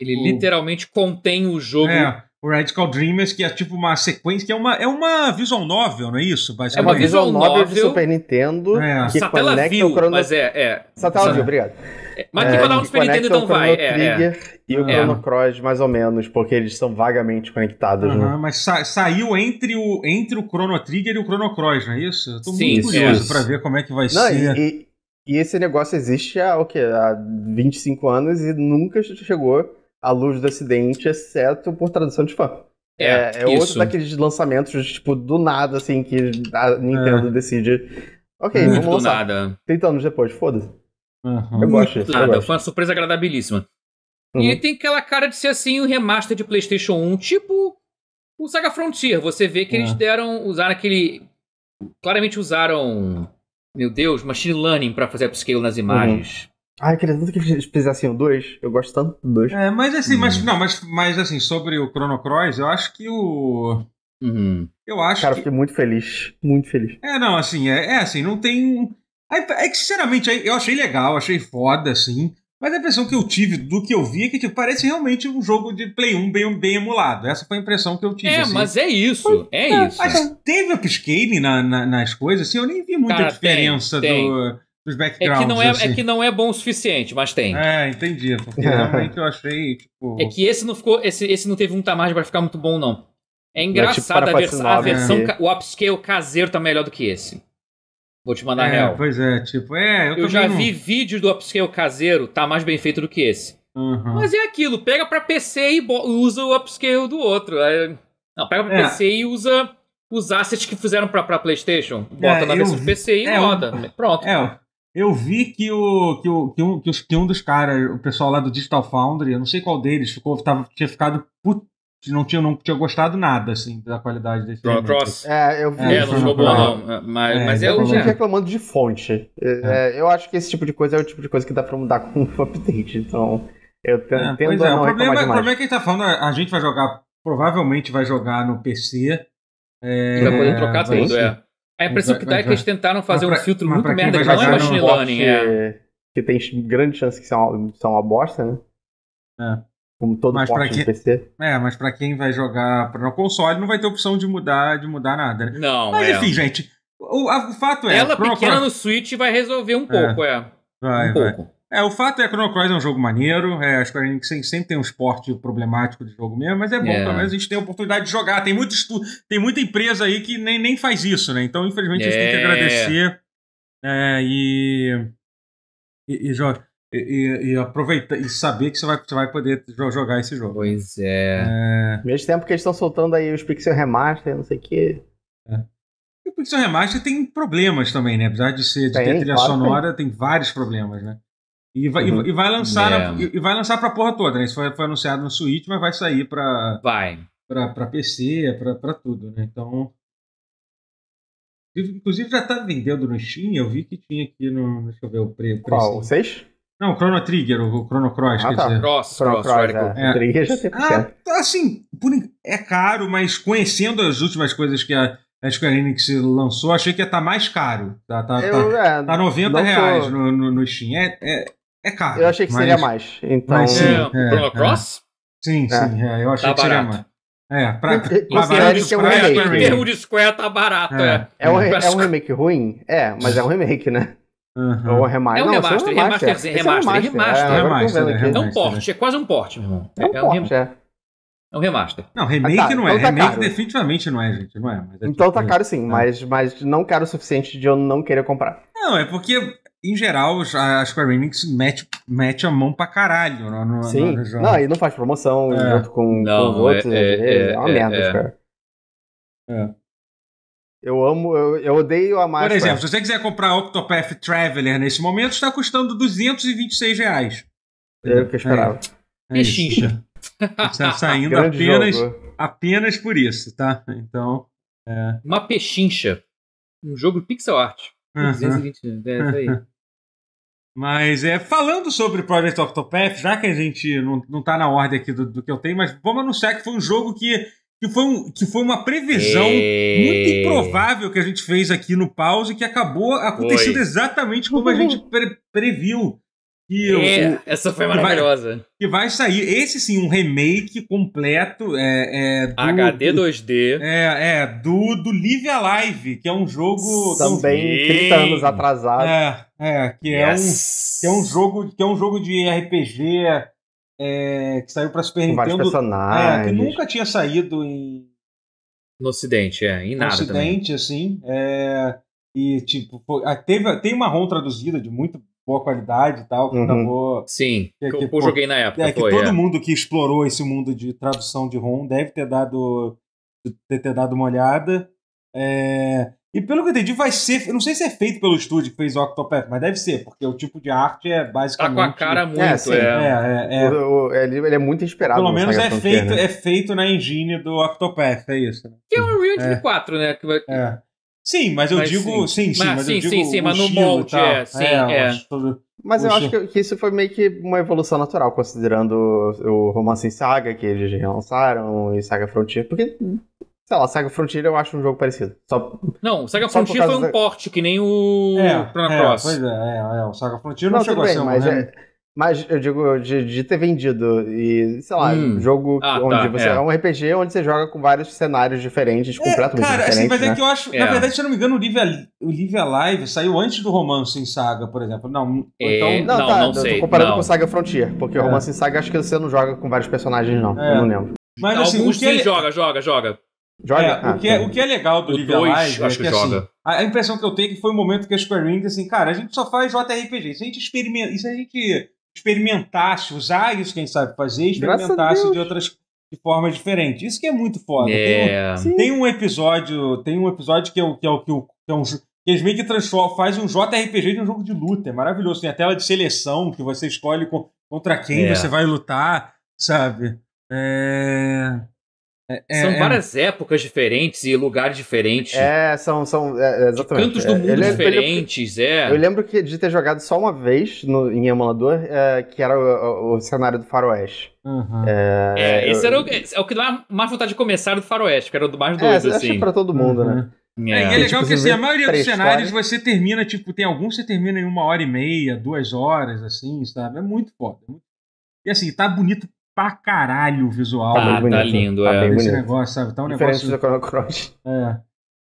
Ele o... literalmente contém o jogo... É o Radical Dreamers, que é tipo uma sequência, que é uma, é uma visual novel, não é isso? É, é uma visual novel de Super Nintendo é. que Satela conecta View, o Chrono... Mas é, é. Satela View, obrigado. É, mas que é, vai dar Super Nintendo então vai. É, E o Chrono Cross, mais ou menos, porque eles são vagamente conectados. Uhum, né? Mas sa saiu entre o, entre o Chrono Trigger e o Chrono Cross, não é isso? Eu tô Sim, muito curioso isso. pra ver como é que vai não, ser. E, e, e, esse negócio existe há, o quê? há 25 anos e nunca chegou à luz do acidente, exceto por tradução de fã. É, é, é outro daqueles lançamentos, tipo, do nada, assim, que a Nintendo é. decide. Ok, Muito vamos lançar. Do nada. 30 anos depois, foda-se. Uhum. Eu gosto disso. Nada, foi uma surpresa agradabilíssima. Uhum. E tem aquela cara de ser assim o um remaster de PlayStation 1, tipo o Saga Frontier. Você vê que eles é. deram, usaram aquele. Claramente usaram, meu Deus, machine learning para fazer upscale nas uhum. imagens. Uhum. Ah, eu queria tanto que eles fizessem o 2. Eu gosto tanto do 2. É, mas assim, mas, hum. não, mas, mas assim, sobre o Chrono Cross, eu acho que o. Uhum. Eu acho. Cara, que... fiquei muito feliz. Muito feliz. É, não, assim, é, é assim, não tem. É que, sinceramente, eu achei legal, achei foda, assim. Mas a impressão que eu tive do que eu vi é que tipo, parece realmente um jogo de Play 1 bem, bem emulado. Essa foi a impressão que eu tive. É, assim. mas é isso. é, é isso. Mas teve upscaling na, na, nas coisas, assim, eu nem vi muita Cara, diferença tem, do. Tem os backgrounds. É que, não é, é assim. é que não é bom o suficiente, mas tem. É, entendi. Porque é. realmente eu achei, tipo. É que esse não ficou. Esse, esse não teve um tamanho tá para ficar muito bom, não. É engraçado, é, tipo, a, vers a versão. É. O upscale caseiro tá melhor do que esse. Vou te mandar é, real. Pois é, tipo, é. Eu, eu já vi vídeos do upscale caseiro, tá mais bem feito do que esse. Uhum. Mas é aquilo, pega pra PC e usa o upscale do outro. É, não, pega pra PC e usa os assets que fizeram pra, pra PlayStation. Bota na versão vi... PC e roda. Pronto. É, eu vi que, o, que, o, que, um, que, um dos caras, o pessoal lá do Digital Foundry, eu não sei qual deles, ficou, tava, tinha ficado put... não tinha, não tinha gostado nada, assim, da qualidade desse Cross. É, eu vi. É, é não ficou bom, não. É, mas, é, mas é eu já... reclamando de fonte. É, é. Eu acho que esse tipo de coisa é o tipo de coisa que dá pra mudar com o update, então... Eu tendo, pois é, o problema, o problema é que ele tá falando, a gente vai jogar, provavelmente vai jogar no PC. É, vai poder trocar tudo, é. A impressão que dá é que eles é. tentaram fazer pra, um filtro muito merda que não é machine learning. É. Que tem grande chance que são, são uma bosta, né? É. Como todo mas pra quem, PC. É, mas pra quem vai jogar no console, não vai ter opção de mudar, de mudar nada, né? Não, Mas é. enfim, gente, o, a, o fato é... Ela pro, pequena pro... no Switch vai resolver um é. pouco, é. é. Vai, um vai. Pouco. É, o fato é que o Chrono Cross é um jogo maneiro, é, a gente sempre tem um esporte problemático de jogo mesmo, mas é bom, é. pelo menos a gente tem a oportunidade de jogar. Tem, muito estu... tem muita empresa aí que nem, nem faz isso, né? Então, infelizmente, a gente tem que é. agradecer é, e, e, e, e, e aproveitar e saber que você vai, você vai poder jogar esse jogo. Pois é. é... Mesmo tempo que eles estão soltando aí os Pixel Remaster, não sei o que. É. E o Pixel Remaster tem problemas também, né? Apesar de ser de tem, ter trilha claro, sonora, tem. tem vários problemas, né? E vai, uhum. e vai lançar é. e vai lançar pra porra toda, né? Isso foi, foi anunciado no Switch, mas vai sair pra. Vai. Pra, pra PC, pra, pra tudo, né? Então. Inclusive já tá vendendo no Steam, eu vi que tinha aqui no. Deixa eu ver o preço. Qual? O Não, o Chrono Trigger, o Chrono Cross, ah, quer tá. dizer. Cross, Chrono Cross, Cross é. é. O Trigger já tem ah, tá, assim, é caro, mas conhecendo as últimas coisas que a, a Square Enix lançou, achei que ia estar tá mais caro. Tá, tá, eu, tá, é, tá 90 reais no, no, no Steam. É, é, é caro. Eu achei que mas... seria mais. Então... Mas, sim, é, Chrono é, é. Cross? Sim, é. sim. eu achei tá que seria mais. É, pra, pra barato, é um pra remake. O em de Square tá barato, é. É, é. um, é um remake ruim? É, mas é um remake, né? Uhum. Ou remaster. É um remaster, remaster, remaster, remaster, remaster, é um remaster, remaster, É um porte, né? é quase um porte, meu irmão. É um, é um porte, é. É um remaster. Não, tá remake ah, tá, não é. Então tá remake caro. definitivamente não é, gente. Não é. é então tipo, tá caro sim, né? mas, mas não caro o suficiente de eu não querer comprar. Não, é porque em geral, a Square Enix mete, mete a mão pra caralho no, no, Sim. No Não, e não faz promoção é. junto com, não, com os outros. É, né? é, é uma é, merda, é. cara. É. Eu amo, eu, eu odeio a mais. Por exemplo, se você quiser comprar Octopath Traveler nesse momento, está custando 226 reais. É o que eu esperava. É, é Pechincha. Está saindo apenas, apenas por isso, tá? Então. É. Uma pechincha. Um jogo pixel art. É mas é, falando sobre Project Octopath, já que a gente não, não tá na ordem aqui do, do que eu tenho, mas vamos anunciar que foi um jogo que, que, foi, um, que foi uma previsão e... É. muito improvável que a gente fez aqui no pause que acabou acontecendo exatamente como a gente pre previu. Que é, essa foi maravilhosa. Que vai sair, esse sim, um remake completo. É, é do, HD 2D. É, é do, do Live Alive, que é um jogo. É também sim. 30 anos atrasado. É, é, que, yes. é um, que é um jogo que é um jogo de RPG é, que saiu para Super Tem Nintendo. Personagens. É, que nunca tinha saído em. No Ocidente, é, em nada. No Ocidente, também. assim. É, e, tipo, ah, teve, tem uma ROM traduzida de muito boa qualidade e tal, que uhum. acabou. Sim, que, é que, eu, pô, joguei na época. É, foi, que todo é. mundo que explorou esse mundo de tradução de ROM deve ter dado, ter, ter dado uma olhada. É, e pelo que eu entendi, vai ser. Eu não sei se é feito pelo estúdio que fez o Octopath, mas deve ser, porque o tipo de arte é basicamente. Tá com a cara muito, é. Assim, é. é, é o, o, é ele, é muito esperado. Pelo menos é feito, né? é feito na engine do Octopath, é isso. Né? Que é um Real Engine é. 4, né? Que vai... É. Sim, mas eu mas digo. Sim, sim, sim, mas, mas sim, eu digo sim, sim, mas no molde, é, sim, é. é. Mas eu acho que isso foi meio que uma evolução natural, considerando o romance em saga que eles relançaram e Saga Frontier, porque Sei lá, Saga Frontier eu acho um jogo parecido. Só... Não, Saga Só Frontier foi um da... porte, que nem o é, Chrono Cross. É, pois é, é, é, o Saga Frontier não, não chegou bem, a ser um, mas né? é, mas eu digo de, de, ter vendido e, sei lá, hum. jogo ah, onde tá, você é. é. um RPG onde você joga com vários cenários diferentes, é, completamente cara, diferentes. Cara, assim, mas é né? é que eu acho. É. Na verdade, se eu não me engano, o Live, o Live Alive saiu antes do Romance em Saga, por exemplo. Não, é, então. Não, tá, não sei. Tô comparando não. com Saga Frontier, porque o é. Romance em Saga acho que você não joga com vários personagens, não. Eu não lembro. Mas assim, Alguns assim, o que ele... joga, joga, joga. Joga? É, ah, o, que é, tá. o que é legal do Live Alive acho que, que assim, joga. Assim, a impressão que eu tenho que foi o um momento que a Square Enix, assim, cara, a gente só faz JRPG. Se a gente experimenta, isso a gente experimentasse, usar isso quem sabe fazer experimentasse de outras de formas diferentes. Isso que é muito foda. É. Tem, um, é. tem, um, episódio, tem um episódio que é o que é o que, é um que eles meio que transforma faz um JRPG de um jogo de luta. É maravilhoso. Tem a tela de seleção que você escolhe contra quem é. você vai lutar, sabe? É... É, é, são é, várias épocas diferentes e lugares diferentes. É, são. são é, exatamente. De cantos é. do mundo é- diferentes, eu, é. Eu lembro que, de ter jogado só uma vez no, em emulador, que era o, o, o, cenário do Faroeste. Uhum. É, esse era o, é o que dá mais vontade de começar do Faroeste, que era o do mais doido, é, assim. pra todo mundo, né? uhum. né? É, é, é, legal tipo, que assim, a maioria dos cenários você termina, tipo, tem alguns que você termina em uma hora e meia, duas horas, assim, sabe? É muito foda. E assim, tá bonito pra caralho o visual. Tá, tá, tá bonito, tá lindo, tá é. Bem esse negócio, sabe? Tá um Diferente negócio. do Chrono Cross. É.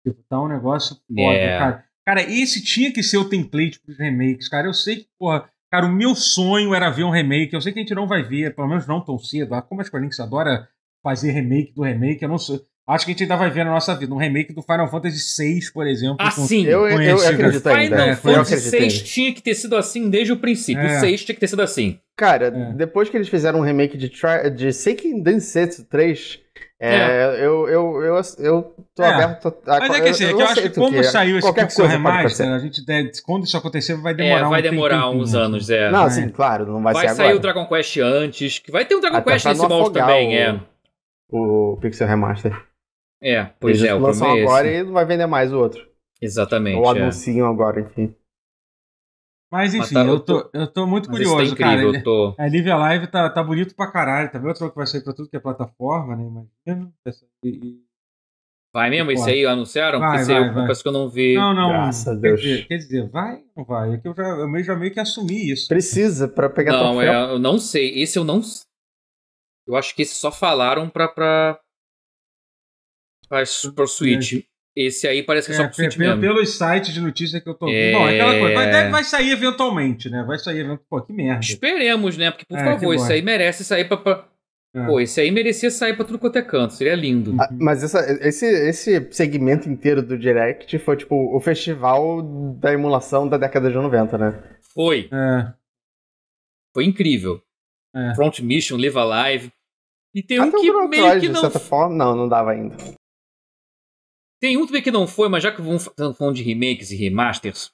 Tipo, tá um negócio foda, é. cara. Cara, esse tinha que ser o template pros remakes, cara. Eu sei que, porra. Cara, o meu sonho era ver um remake. Eu sei que a gente não vai ver, pelo menos não tão cedo. Ah, como a Square Enix adora fazer remake do remake, eu não sei. Acho que a gente ainda vai ver na nossa vida um remake do Final Fantasy VI, por exemplo. Assim, com, eu, eu, eu acredito ainda. Final é, Fantasy VI tinha que ter sido assim desde o princípio. É. O VI tinha que ter sido assim. Cara, é. depois que eles fizeram um remake de, tri... de Seiken Densetsu 3, é, é. Eu, eu, eu, eu tô é. aberto a Mas é que assim, é eu, eu, eu acho que como que saiu esse Pixel Remaster, tipo né, a gente, quando isso acontecer, vai é, demorar Vai um demorar tempinho. uns anos, é. Não, sim, claro, não vai, vai ser agora. Vai sair o Dragon Quest antes, que vai ter um Dragon Quest nesse molde também, o, é. O Pixel Remaster. É, pois eles é, o lançam agora e não vai vender mais o outro. Exatamente. Ou anunciam agora, enfim. Mas enfim, Mas tá, eu, tô, eu tô muito curioso, tá incrível, cara. Tô... A Live Alive tá, tá bonito pra caralho. tá vendo outro que vai sair pra tudo que é plataforma, né? Imagina. E, Vai mesmo? Isso aí anunciaram? Vai, vai, eu vai. que eu não vi. Não, não. Graças a Deus. Dizer, quer dizer, vai ou não vai? É que eu, já, eu já meio que assumi isso. Precisa, pra pegar Não, é, eu não sei. Esse eu não Eu acho que esse só falaram pra. pra... Pra, pra Switch. Esse aí parece que é, só é, pro Switch pelo, mesmo. Pelos sites de notícia que eu tô vendo. É... Bom, é aquela coisa. Vai, vai sair eventualmente, né? Vai sair eventualmente. Pô, que merda. Esperemos, né? Porque, por é, favor, isso aí merece sair pra. pra... É. Pô, esse aí merecia sair pra tudo quanto é canto, seria lindo. Uhum. mas essa, esse, esse segmento inteiro do Direct foi tipo o festival da emulação da década de 90, né? Foi. É. Foi incrível. Front Mission, Live Alive. E tem Até ah, um que meio Metroid, que não. De certa forma, não, não dava ainda. Tem um também que não foi, mas já que vamos falando de remakes e remasters,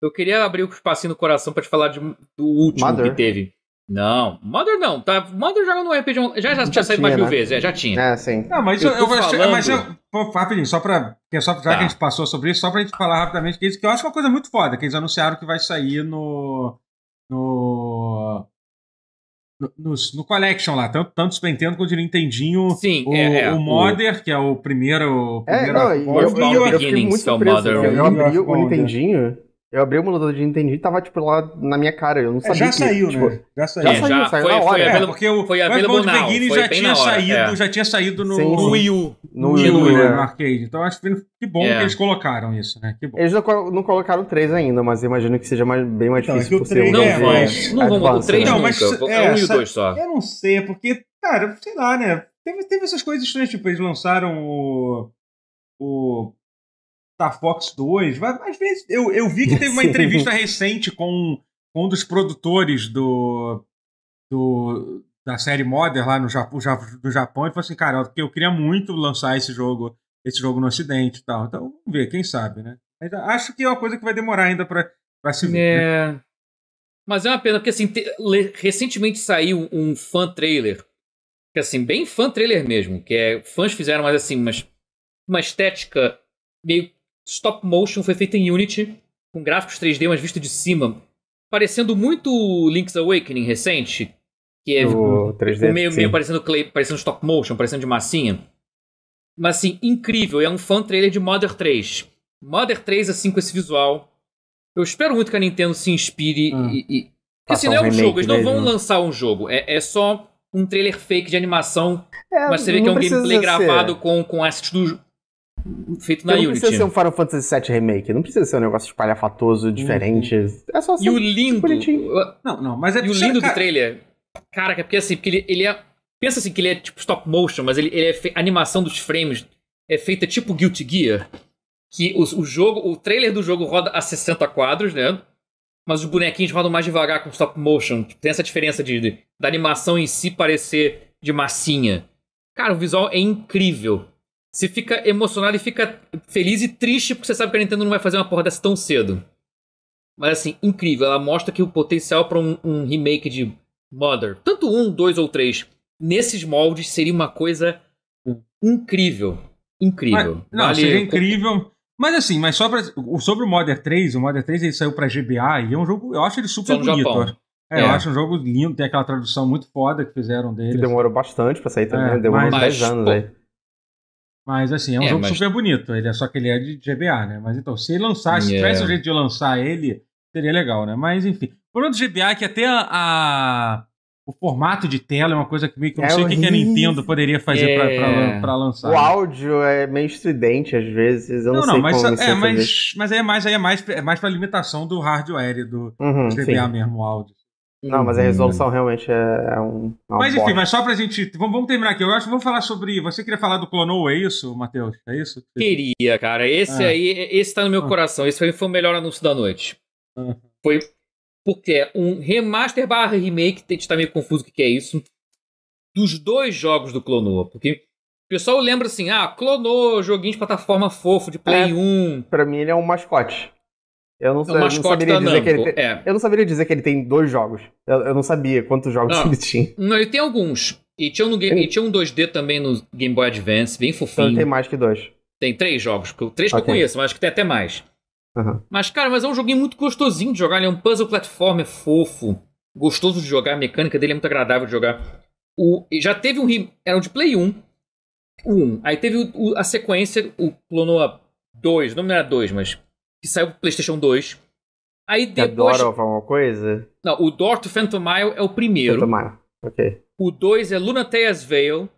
eu queria abrir o um espacinho no coração para te falar de, do último Mother. que teve. Não, Mother não, tá? Mother joga no RPG Já, já, já tinha saído mais mil né? vezes, é, já tinha. É, sim. Não, mas eu, eu, eu falando... mas eu pô, rapidinho, só pra. É só, já tá. que a tá. gente passou sobre isso, só pra gente falar rapidamente, que, isso, que eu acho uma coisa muito foda, que eles anunciaram que vai sair no. no no, no Collection lá, tanto, tanto Super Nintendo quanto de Nintendinho. Sim, o, é, é, o Modder, o... que é o primeiro. O é, primeiro é, não, eu, eu, eu, eu, eu fiquei muito surpreso. Eu abri o, o Nintendinho eu abri o emulador de Nintendo e tava, tipo, lá na minha cara. Eu não é, sabia. já que, saiu, tipo, né? Já saiu. Já, já saiu, é, saiu foi, na hora. Foi, é, porque o foi Bloodbound Beginning já tinha saído, é. já tinha saído no, no Wii U. No Wii U, Wii U é. no arcade. Então acho que que bom é. que eles colocaram isso, né? Que bom. Eles não, não colocaram 3 ainda, mas imagino que seja mais, bem mais então, difícil por ser um. Não, mas. Não vamos o 3 não, mas. É o Wii U 2 só. Eu não sei, porque, cara, sei lá, né? Teve, teve essas coisas estranhas, tipo, eles lançaram o. O Star tá, Fox 2. Mas, às vezes eu, eu vi que teve uma entrevista recente com, com um dos produtores do, do da série Modern lá no, Japão e falou assim, cara, eu, eu queria muito lançar esse jogo, esse jogo no Ocidente e tal. Então, vamos ver, quem sabe, né? Mas acho que é uma coisa que vai demorar ainda para se ver. Né? É... Mas é uma pena, porque assim, te... recentemente saiu um fan trailer. Que assim, bem fan trailer mesmo, que é. Fãs fizeram, mas assim, mas uma estética meio stop motion, foi feita em Unity, com gráficos 3D, mas visto de cima. Parecendo muito Link's Awakening recente, que é o 3D, tipo, tipo, meio, meio parecendo, clay, parecendo stop motion, parecendo de massinha. Mas assim, incrível, é um fan trailer de Mother 3. Mother 3, assim, com esse visual. Eu espero muito que a Nintendo se inspire hum. e. e... Porque assim, não é um jogo, eles mesmo. não vão lançar um jogo. É, é só um trailer fake de animação. É, mas você vê que é um gameplay ser. gravado com, com assets do, feito na Unity. Não precisa ser um Final Fantasy VII Remake, não precisa ser um negócio espalhafatoso uhum. diferente. Uhum. É só assim. e o assim, lindo, tipo, bonitinho. Não, não, mas é E o lindo cara... do trailer, caraca, porque assim, porque ele, ele é. Pensa assim que ele é tipo stop motion, mas ele, ele é fe... a animação dos frames é feita tipo Guilty Gear. Que o, o jogo, o trailer do jogo roda a 60 quadros, né? Mas os bonequinhos rodam mais devagar com stop motion. Tipo, tem essa diferença de, de da animação em si parecer de massinha. Cara, o visual é incrível. Você fica emocionado e fica feliz e triste porque você sabe que a Nintendo não vai fazer uma porra dessa tão cedo. Mas assim, incrível. Ela mostra que o potencial para um, um, remake de Mother, tanto um, dois ou três, nesses moldes seria uma coisa incrível. Incrível. Mas, não, vale seria incrível. Mas assim, mas só pra, sobre o Mother 3, o Mother 3 ele saiu pra GBA e é um jogo, eu acho ele super bonito. É, é. Eu é. acho um jogo lindo, tem aquela tradução muito foda que fizeram dele. demorou bastante pra sair também, é, demorou mas, 10 anos aí. Mas assim, é um é, jogo mas... super bonito. Ele é só que ele é de GBA, né? Mas então, se ele lançasse, yeah. É. tivesse um jeito de lançar ele, seria legal, né? Mas enfim. por outro GBA é que até a, a, o formato de tela é uma coisa que meio que eu não é sei o que, que, a Nintendo poderia fazer é... para lançar. O né? áudio é meio estridente às vezes, eu não, não sei mas, como é, mas, mas aí é mais, aí é mais, é mais pra limitação do hardware do, uhum, do GBA sim. mesmo, o áudio. Não, mas a uhum. resolução hum. realmente é, é um. É mas enfim, mas só pra gente. Vamos, vamos, terminar aqui. Eu acho que vamos falar sobre. Você queria falar do Clonou, é isso, Matheus? É isso? Queria, cara. Esse ah. aí, esse tá no meu ah. coração. Esse foi, foi o melhor anúncio da noite. Ah. Foi. Porque é um remaster barra remake, a gente tá meio confuso o que, que é isso. Dos dois jogos do Clonoa. Porque o pessoal lembra assim, ah, Clonoa, joguinho de plataforma fofo, de Play é, 1. Pra mim ele é um mascote. Eu não, eu não saberia tá dizer Namco, que ele tem, é. Eu não saberia dizer que ele tem dois jogos. Eu, eu não sabia quantos jogos não, ele tinha. Não, ele tem alguns. E tinha, um game, e tinha um 2D também no Game Boy Advance, bem então, fofinho. Então tem mais que dois. Tem três jogos, três que eu conheço, mas acho que tem até mais. Uhum. Mas, cara, mas é um joguinho muito gostosinho de jogar. Ele é um puzzle platformer é fofo, gostoso de jogar, a mecânica dele é muito agradável de jogar. O, já teve um. Era um de Play 1. O 1. Aí teve o, o, a sequência, o Clonoa 2, Não me não era 2, mas que saiu pro PlayStation 2. Aí depois. Adoro alguma coisa? Não, o Door to Phantom Mile é o primeiro. Phantom Mile, ok. O 2 é Lunatea's Veil.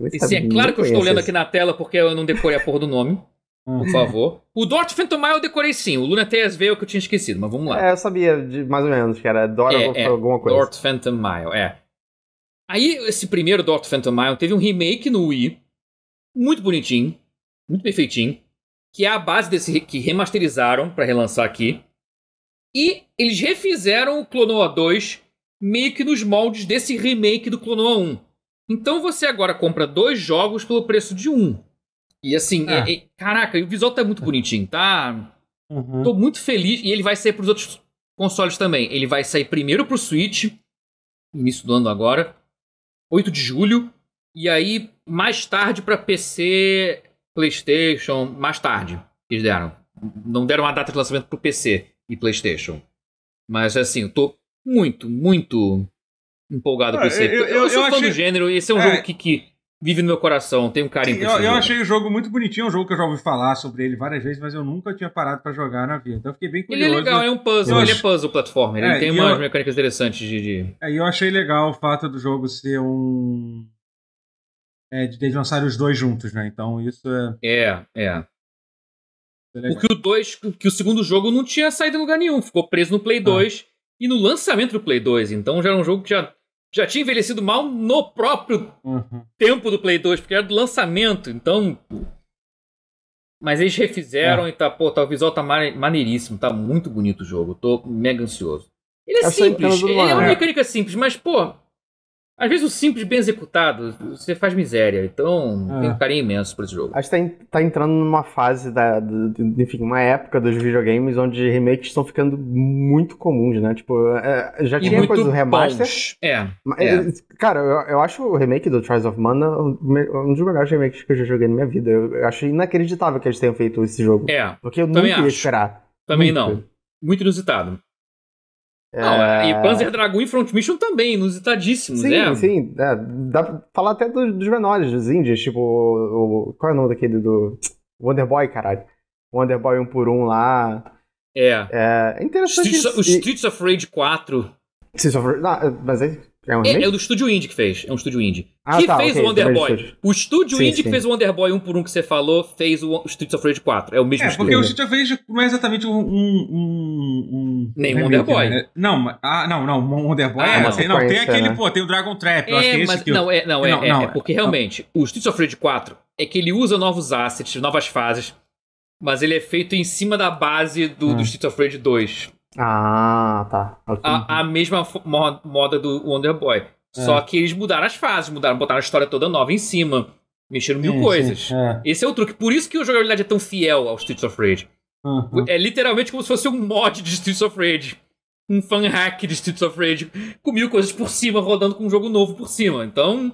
Vale. E sim, é claro que eu estou lendo aqui na tela porque eu não decorei a porra do nome. Uhum. Por favor. O Dort Phantom Mile eu decorei sim. O Lunateas Veil é que eu tinha esquecido, mas vamos lá. É, eu sabia de, mais ou menos que era Dora é, é, alguma coisa. Dort Phantom Mile, é. Aí, esse primeiro Dort Phantom Mile teve um remake no Wii. Muito bonitinho. Muito perfeitinho que é a base desse que remasterizaram para relançar aqui. E eles refizeram o Clonoa 2 meio que nos moldes desse remake do Clonoa 1. Então você agora compra dois jogos pelo preço de um. E assim, é, é, caraca, o visual tá muito bonitinho, tá? Uhum. Tô muito feliz. E ele vai sair pros outros consoles também. Ele vai sair primeiro pro Switch, início do ano agora, 8 de julho. E aí, mais tarde para PC PlayStation mais tarde. Eles deram. Não deram uma data de lançamento para o PC e PlayStation. Mas assim, eu tô muito, muito empolgado ah, com esse. Eu, eu, eu sou eu fã achei... do gênero e esse é um é... jogo que, que, vive no meu coração. Tenho um carinho Sim, por eu, eu achei o jogo muito bonitinho. É um jogo que eu já ouvi falar sobre ele várias vezes, mas eu nunca tinha parado para jogar na vida. Então eu fiquei bem curioso. Ele é legal, é um puzzle. Ele é acho... é puzzle platformer. Ele é, tem umas mecânicas interessantes de. Aí É, e eu achei legal o fato do jogo ser um é, de eles lançarem os dois juntos, né? Então isso é. É, é. é Porque o dois que o segundo jogo não tinha saído em lugar nenhum, ficou preso no Play 2 ah. e no lançamento do Play 2. Então já era um jogo que já, já tinha envelhecido mal no próprio uhum. tempo do Play 2, porque era do lançamento. Então. Mas eles refizeram é. e tá, pô, tá, o visual tá maneiríssimo, tá muito bonito o jogo. Tô mega ansioso. Ele é, é simples, ele é uma né? mecânica simples, mas, pô, às vezes o simples bem executado, você faz miséria. Então, é. tem um carinho imenso pra esse jogo. Acho que tá, tá, entrando numa fase da. Do, enfim, uma época dos videogames onde remakes estão ficando muito comuns, né? Tipo, é, já tinha coisa do remaster. É, mas, é. Eh, cara, eu, eu, acho o remake do Trials of Mana um dos melhores remakes que eu já joguei na minha vida. Eu, eu acho inacreditável que eles tenham feito esse jogo. É. Porque eu Também nunca acho. ia esperar. Também nunca. não. Muito inusitado. Não, é... E Panzer Dragoon e Front Mission também, inusitadíssimos, sim, né? Sim, é, dá pra falar até dos, dos menores, dos indies, tipo, o, o, qual é o nome daquele do Wonderboy, Boy, caralho? Wonder Boy 1 por 1 lá. É. É, é interessante. Streets, o Streets e... of Rage 4. Streets of Rage, não, mas aí, é é, um é, é do estúdio indie que fez. É um estúdio indie. Ah, que tá, fez okay, o Wonderboy. O estúdio sim, indie sim. que fez o Wonderboy 1 por 1 que você falou fez o Streets of Rage 4. É o mesmo é, estúdio. porque o Streets of Rage não é exatamente um... um, um Nem um Wonderboy. Né? Não, ah, não, não. O Wonderboy ah, é... Não, assim, não, tem aquele, né? pô, tem o Dragon Trap. Eu é, acho que é mas, esse não, é, não, é, não, é, não, é, porque realmente o Streets of Rage 4 é que ele usa novos assets, novas fases, mas ele é feito em cima da base do, hum. do Streets of Rage 2. Ah, tá. A, a, mesma moda do Wonder Boy. É. Só que eles mudaram as fases, mudaram, botaram a história toda nova em cima. Mexeram mil sim, coisas. Sim, é. Esse é o truque. Por isso que a jogabilidade é tão fiel ao Streets of Rage. Uhum. É literalmente como se fosse um mod de Streets of Rage. Um fan hack de Streets of Rage. Com mil coisas por cima, rodando com um jogo novo por cima. Então,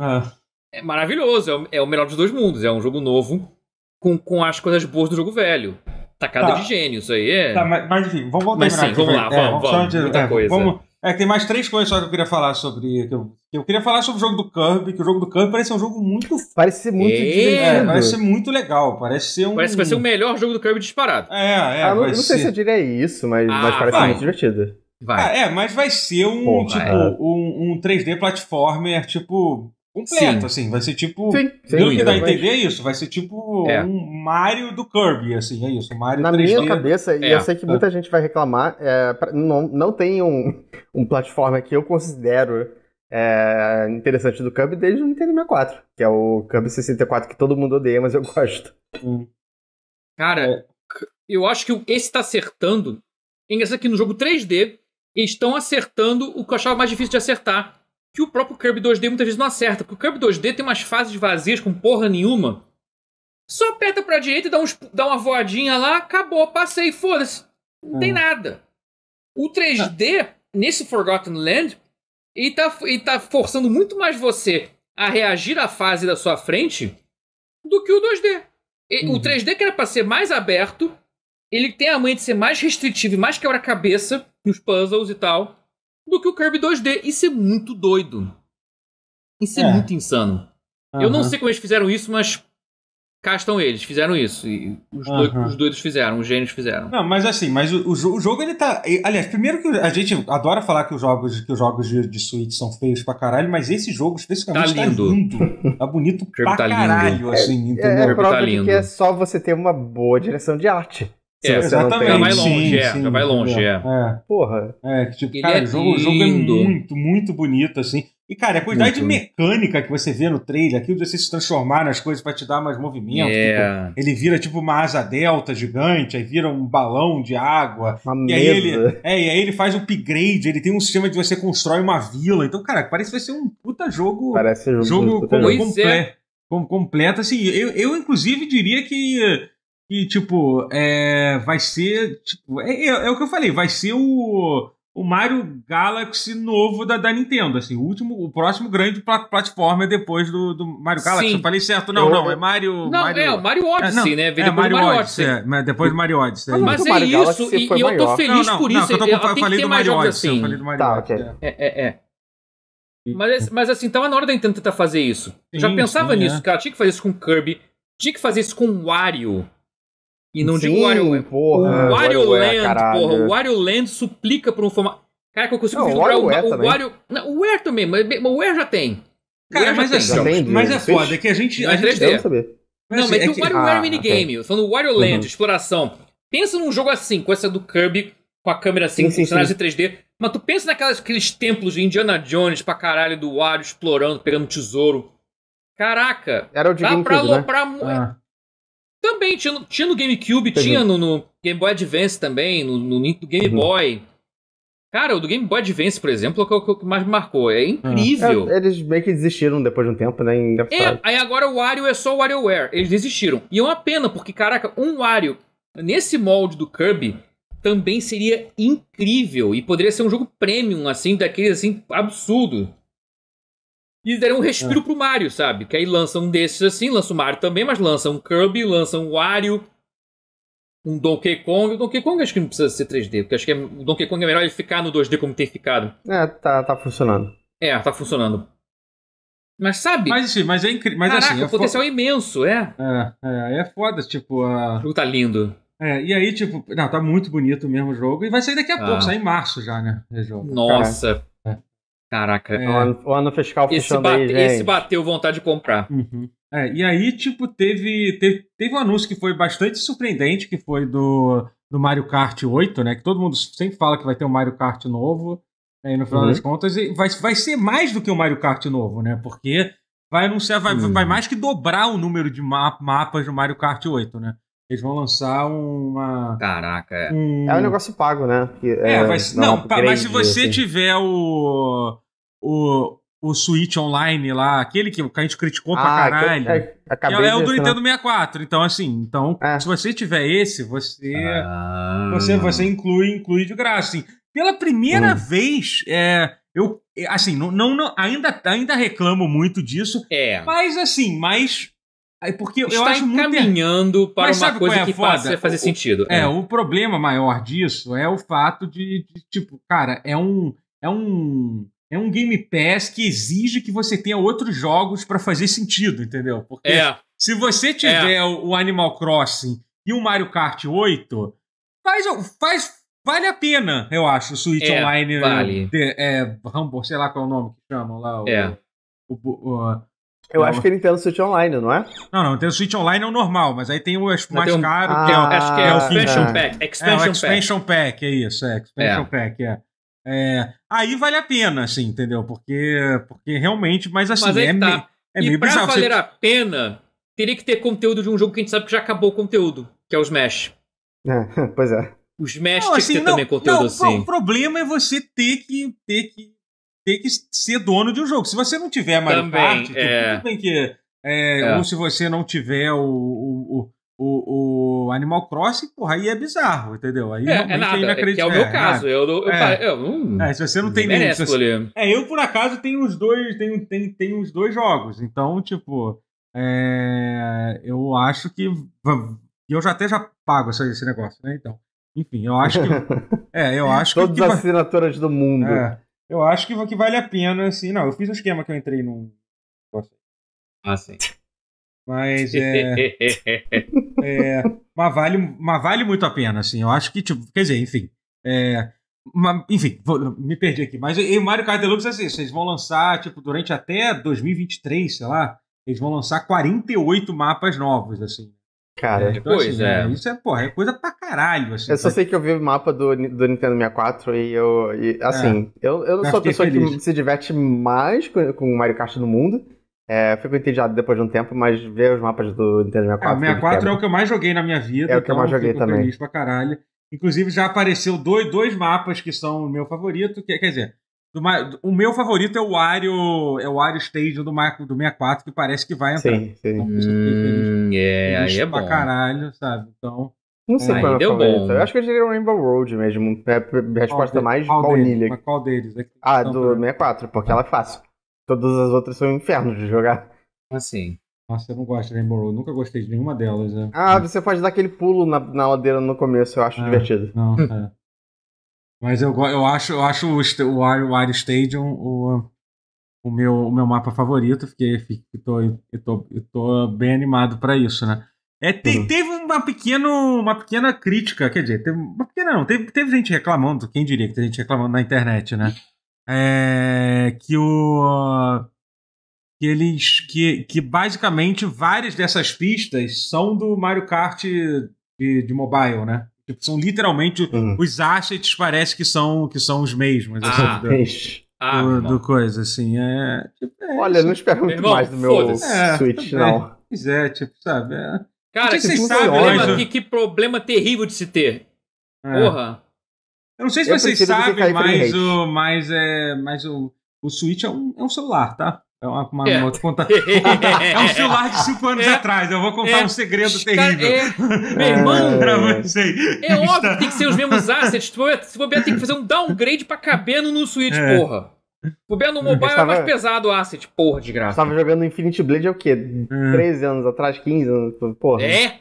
é, é maravilhoso. É o, é o melhor dos dois mundos. É um jogo novo com, com as coisas boas do jogo velho. Tacada tá. de gênio, isso aí é. Tá, mas, mas enfim, vamos voltar mas, sim, aqui, vamos lá, é, vamos, vamos, muita é, coisa. Vamos, é que tem mais três coisas só que eu queria falar sobre. Que eu, eu, queria falar sobre o jogo do Kirby, que o jogo do Kirby parece ser um jogo muito. Parece ser muito é, parece ser muito legal. Parece ser um. Parece que vai ser o melhor jogo do Kirby disparado. É, é. Ah, não, não sei se eu diria isso, mas, ah, mas parece vai. muito divertido. Vai. Ah, é, mas vai ser um, Porra, tipo, é. um, um 3D platformer, tipo, completo, sim. assim. Vai ser tipo. Sim, pelo que dá a entender é isso. Vai ser tipo é. um Mario do Kirby, assim, é isso. Mario Na 3D. minha cabeça, e é. eu sei que muita gente vai reclamar, é, pra, não, não tem um, um plataforma que eu considero interessante do Kirby desde o Nintendo 64, que é o Kirby 64 que todo mundo odeia, mas eu gosto. Hum. Cara, eu acho que esse tá acertando. É engraçado que no jogo 3D, eles estão acertando o que eu achava mais difícil de acertar que o próprio Kirby 2D muitas vezes não acerta, porque o Kirby 2D tem umas fases vazias com porra nenhuma. Só aperta pra direita, dá, uns, dá uma voadinha lá, acabou, passei, foda-se. Não hum. tem é. nada. O 3D, ah. nesse Forgotten Land, ele tá, ele tá forçando muito mais você a reagir à fase da sua frente do que o 2D. E, uhum. O 3D, que era pra ser mais aberto, ele tem a mãe de ser mais restritivo e mais quebra-cabeça nos puzzles e tal do que o Kirby 2D. Isso é muito doido. Isso é, é muito insano. Uhum. Eu não sei como eles fizeram isso, mas cá estão eles, fizeram isso. E os, uhum. doidos, os doidos fizeram, os gênios fizeram. Não, mas assim, mas o, o, jogo ele tá. Aliás, primeiro que a gente adora falar que os jogos, que os jogos de, de Switch são feios pra caralho, mas esse jogo especificamente tá lindo. Tá, lindo, tá bonito pra tá caralho, lindo. assim, é, é entendeu? É, é prova tá lindo. que é só você ter uma boa direção de arte. É, exatamente. Já vai longe, sim, é, sim, já vai longe, é. é. Porra. É, tipo, cara, é o, jogo, jogo é muito, muito bonito, assim. E, cara, a quantidade de mecânica que você vê no trailer, aquilo de você se transformar nas coisas pra te dar mais movimento. É. Tipo, ele vira tipo uma asa delta gigante, aí vira um balão de água. Uma e, mesa. Aí ele, é, e aí ele faz upgrade, ele tem um sistema de você constrói uma vila. Então, cara, parece que vai ser um puta jogo. Parece jogo, jogo, jogo, jogo. completo. É. Com, completo, assim. Eu, eu, inclusive, diria que e, tipo, é, vai ser. Tipo, é, é, é, o que eu falei, vai ser o, o Mario Galaxy novo da, da Nintendo. Assim, o, último, o próximo grande plataforma depois do, do Mario Galaxy. Sim. Eu falei certo, não, eu... não. É Mario. Não, Mario... é o Mario é, Odyssey, né? Vem é, Mario, Mario Odyssey. Odyssey. É, depois do Mario Odyssey. É. Mas, mas é Mario isso, e, e eu tô feliz não, não, por não, isso. eu, tô, eu, eu falei, do assim. falei do Mario Odyssey. Assim. Eu tá, Odyssey. Okay. É, é, é. Mas, mas assim, tava então na hora da Nintendo tentar fazer isso. Sim, já pensava sim, nisso, cara. Tinha que fazer isso com Kirby. Tinha que fazer isso com Wario. E não Sim, digo Land. Porra, o Wario Land, porra. O Wario Land suplica pra um formato. Cara, que eu consigo não, vislumbrar o, Wario o, é o Wario. Não, o Ware também, mas o Ware já tem. Cara, é mas, é é, mas é foda, é que a gente. a gente deve é saber. Mas, não, assim, mas é que... o Wario ah, Minigame, okay. falando Wario Land, uhum. exploração. Pensa num jogo assim, com essa do Kirby, com a câmera assim, sim, com cenários em 3D. Mas tu pensa naquelas aqueles templos de Indiana Jones pra caralho do Wario explorando, pegando tesouro. Caraca, Era o de dá Game pra Cube, aloprar né? muito. Ah. Também tinha no, tinha no GameCube, Tem tinha no, no, Game Boy Advance também, no, no, no Game uhum. Boy. Cara, o do Game Boy Advance, por exemplo, é, é o que mais me marcou. É incrível. É, eles meio que desistiram depois de um tempo, né? Engraçado. É, aí agora o Wario é só o WarioWare. Eles desistiram. E é uma pena, porque, caraca, um Wario nesse molde do Kirby também seria incrível. E poderia ser um jogo premium, assim, daqueles, assim, absurdo. E deram um respiro é. pro Mario, sabe? Que aí lança um desses assim, lança o Mario também, mas lança um Kirby, lança um Wario, um Donkey Kong. O Donkey Kong acho que não precisa ser 3D, porque acho que é, o Donkey Kong é melhor ele ficar no 2D como tem ficado. É, tá, tá funcionando. É, tá funcionando. Mas sabe? Mas mas é incrível. Mas, Caraca, assim, é o potencial é imenso, é. É, é, é foda, tipo. A... O jogo tá lindo. É, e aí, tipo, não, tá muito bonito mesmo o jogo. E vai sair daqui a ah. pouco, sai em março já, né? Nossa, Caraca. Caraca. É. O, ano, o ano fiscal esse bate, aí, gente. Esse bateu vontade de comprar. Uhum. É, e aí, tipo, teve, teve, teve um anúncio que foi bastante surpreendente, que foi do, do Mario Kart 8, né? Que todo mundo sempre fala que vai ter um Mario Kart novo. Né? E no final uhum. das contas, vai, vai ser mais do que um Mario Kart novo, né? Porque vai anunciar, vai, uhum. vai mais que dobrar o número de ma mapas do Mario Kart 8, né? Eles vão lançar uma. Caraca. É. Um... É um negócio pago, né? Que, é, é, vai, não, mas se você assim. tiver o o, o Switch Online lá, aquele que a gente criticou ah, pra caralho. Que, é, é o do Nintendo 64. Então, assim, então, é. se você tiver esse, você, ah. você você inclui, inclui de graça. Assim. Pela primeira hum. vez, é, eu assim, não, não, não, ainda, ainda reclamo muito disso. É. Mas assim, mas. É porque Está eu acho muito. caminhando para mas uma coisa é que faça fazer sentido. É, é, o problema maior disso é o fato de, de tipo, cara, é um. É um é um Game Pass que exige que você tenha outros jogos para fazer sentido, entendeu? Porque é. se você tiver é. o Animal Crossing e o Mario Kart 8, faz, faz vale a pena, eu acho, o Switch é, Online né? vale. de, é, Rumble, sei lá qual é o nome que chamam lá. O, é. O, o, o, eu é acho que ele tem o Switch Online, não é? Não, não, tem o Switch Online é o normal, mas aí tem o mais tem um, caro, ah, que é o, é, acho é que é, o Expansion Pack. Expansion, é, o Expansion Pack. Pack. é isso, é, Expansion Pack, é. É, aí vale a pena, assim, entendeu? Porque, porque realmente, mas assim, mas é, tá. é, tá. é meio e pra bizarro. valer a pena, teria que ter conteúdo de um jogo que a gente sabe que já acabou o conteúdo, que é o Smash. É, pois é. O Smash não, assim, não, também conteúdo não, assim. O problema é você ter que, ter que ter que ser dono de um jogo. Se você não tiver Mario também, Kart, é... tudo bem que... É, é. Ou se você não tiver o, o, o o, o, Animal Crossing, porra, aí é bizarro, entendeu? Aí é, é realmente é, nada, é é o meu caso. É, eu, eu, é. eu, hum, é, se você não tem nenhum. Você, é, eu, por acaso, tenho os dois, tenho, tenho, tenho os dois jogos. Então, tipo, é, eu acho que. Eu já até já pago esse, esse negócio, né? Então. Enfim, eu acho que. é, eu acho Todas que. Todas as assinaturas do mundo. eu acho que, que vale a pena, assim. Não, eu fiz um esquema que eu entrei num. Ah, sim. Mas é. É, mas, vale, mas vale muito a pena, assim. Eu acho que, tipo, quer dizer, enfim. É, mas, enfim, vou, me perdi aqui. Mas o Mario Kart Deluxe, assim, vocês vão lançar, tipo, durante até 2023, sei lá, eles vão lançar 48 mapas novos, assim. Cara, é, então, depois, assim, é. Isso é, porra, é coisa pra caralho, assim. Eu só tá... sei que eu vi o mapa do, do Nintendo 64 e eu, e, assim, é. eu, eu não sou a pessoa feliz. que se diverte mais com, com Mario Kart no mundo, é, eu fico entediado depois de um tempo, mas ver os mapas do Nintendo 64. É, o 64 é o que eu mais joguei na minha vida. É o que então eu mais joguei também. Pra caralho. Inclusive, já apareceu dois, dois mapas que são o meu favorito. Que, quer dizer, do, o meu favorito é o Wario, é o Wario Stage do, Marco, do 64, que parece que vai entrar. Sim, sim. Então, hum, é, aí é bom. caralho, sabe? Então. Não sei qual é o Bom. Eu acho que eu diria o Rainbow Road mesmo. É a resposta mais baunilha. Qual deles? É ah, do 64, porque ela é fácil. Todas as outras são um inferno de jogar. Assim. Nossa, eu não gosto de Rainbow Road. Nunca gostei de nenhuma delas. Né? Ah, você pode dar aquele pulo na, na ladeira no começo. Eu acho é, divertido. Não, é. Mas eu, eu acho, eu acho o, o Wire Stadium o, o, meu, o meu mapa favorito. Fiquei, eu, tô, eu, tô, eu tô bem animado para isso, né? É, te, uhum. Teve uma, pequeno, uma pequena crítica, quer dizer, teve, uma pequena não, teve, teve gente reclamando, quem diria que teve gente reclamando na internet, né? é, que o que eles que, que basicamente várias dessas pistas são do Mario Kart de, de mobile, né? Tipo, são literalmente uhum. os assets parece que são que são os mesmos. Assim, ah, assim, do, ah, do, coisa assim. É, tipo, é Olha, não espero muito mais do meu é, Switch, não. Pois é, tipo, sabe? É. Cara, que, que, que, sabe, problema, que, que problema terrível de se ter. É. Porra. Eu não sei se eu vocês sabem, mas, o, mas, é, mas o, o Switch é um, é um celular, tá? É uma, uma, é. conta. é um celular de 5 anos é. atrás. Eu vou contar é. um segredo terrível. É. Meu é. irmão, pra você. É óbvio que tem que ser os mesmos assets. Se bobear, tem que fazer um downgrade pra caber no Switch, é. porra. Bobear no mobile estava... é mais pesado o asset, porra, de graça. Estava jogando Infinite Blade é o quê? Hum. É. 13 anos atrás, 15 anos, porra. É?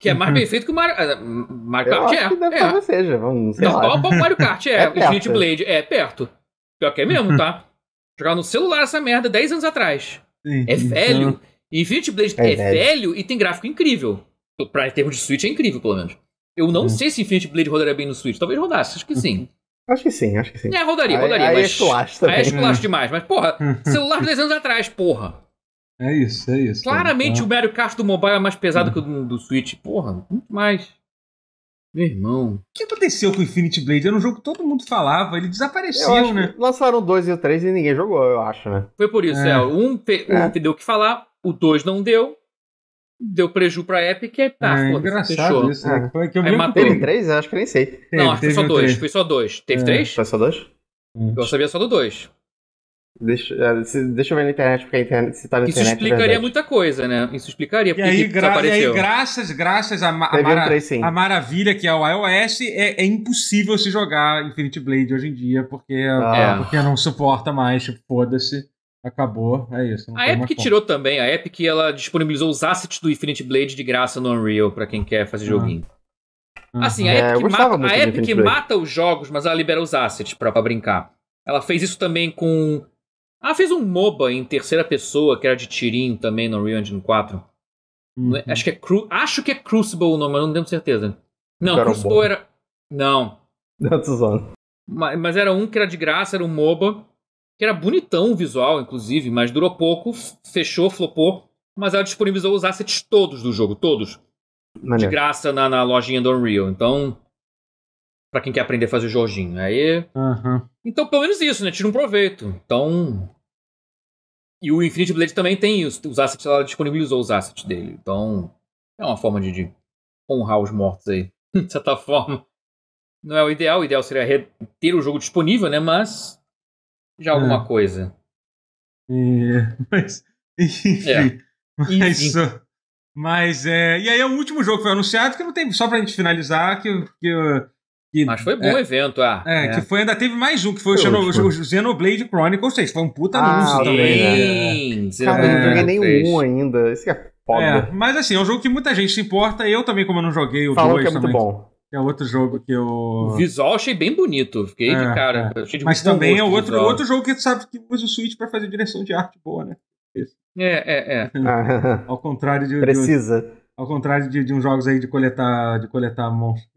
Que é mais bem uhum. feito que o Mario, eh, Mario Kart. Eu acho é, que deve é. talvez seja. Vamos, sei lá. o Mario Kart, é. é Infinity Blade, é perto. Pior que é mesmo, tá? Jogar no celular essa merda 10 anos atrás. Sim, é uhum. velho. Então... Infinity Blade é, é velho e tem gráfico incrível. Pra, em termos de Switch é incrível, pelo menos. Eu não hum. sei se Infinity Blade rodaria bem no Switch. Talvez rodasse, acho que sim. Uhum. Acho que sim, acho que sim. É, rodaria, rodaria. Aí, mas, aí é esculacho também. Aí é esculacho né? demais. Mas, porra, celular 10 anos atrás, porra. É isso, é isso. Claramente tá. o Mario Kart do mobile é mais pesado é. que o do, Switch. Porra, muito mais. Meu irmão. O que aconteceu com o Infinity Blade? Era um jogo que todo mundo falava, ele desapareceu, né? Lançaram o 2 e o 3 e ninguém jogou, eu acho, né? Foi por isso, é. é um, te, um é. deu o que falar, o 2 não deu, deu preju pra Epic e é, tá, é, foda fechou. Isso, né? é. Que eu Aí matou. Teve 3? Acho que nem sei. Teve, não, acho que foi só 2, foi só 2. Teve 3? É. Foi só 2? É. Eu sabia só do 2. Deixa, é, deixa eu ver na internet, porque a internet, se tá na Isso internet. Isso é explicaria é muita coisa, né? Isso explicaria porque e aí, gra e aí, graças, graças a, a, mara a, maravilha que é o iOS, é, é, impossível se jogar Infinity Blade hoje em dia, porque, ah. É, porque não suporta mais, tipo, foda-se. Acabou, é isso. A Epic tirou também. A Epic ela disponibilizou os assets do Infinity Blade de graça no Unreal para quem quer fazer ah. joguinho. Assim, a é, Epic, mata, a Epic mata, os jogos, mas ela libera os assets para brincar. Ela fez isso também com ah, fez um MOBA em terceira pessoa, que era de tirinho também no Unreal Engine 4. É? Uhum. Acho, que é Cru... Acho que é Crucible o nome, mas não tenho certeza. Não, era Crucible um era. Não. Não, tô Mas, mas era um que era de graça, era um MOBA, que era bonitão o visual, inclusive, mas durou pouco, fechou, flopou, mas ela disponibilizou os assets todos do jogo, todos. Maneiro. De graça na, na lojinha do Unreal. Então, para quem quer aprender a fazer o Jorginho. Aí. Uhum. Então, pelo menos isso, né? Tira um proveito. Então. E o Infinity Blade também tem isso. Os assets, ela disponibilizou os assets dele. Então, é uma forma de, de honrar os mortos aí. De certa forma. Não é o ideal. O ideal seria ter o jogo disponível, né? Mas. Já é. alguma é. coisa. É, mas. Enfim. É. Mas, enfim. mas é. E aí é o último jogo que foi anunciado, que não tem. Só pra gente finalizar, que, que que, Mas foi bom o é, evento, ah. É, é, que foi, ainda teve mais um, que foi o, o Xenoblade Chronicles 6. Foi um puta ah, anúncio sim. também, né? Sim! eu não joguei nenhum um ainda. esse é foda. É, mas assim, é um jogo que muita gente se importa. Eu também, como eu não joguei o Falou 2 que é muito bom. É outro jogo que eu. O visual achei bem bonito. Fiquei de é, cara. É. De mas também é outro, outro jogo que sabe que usa o Switch pra fazer direção de arte boa, né? Isso. É, é, é. Ao contrário de. Precisa. De, ao contrário de, de uns jogos aí de coletar, de coletar monstros.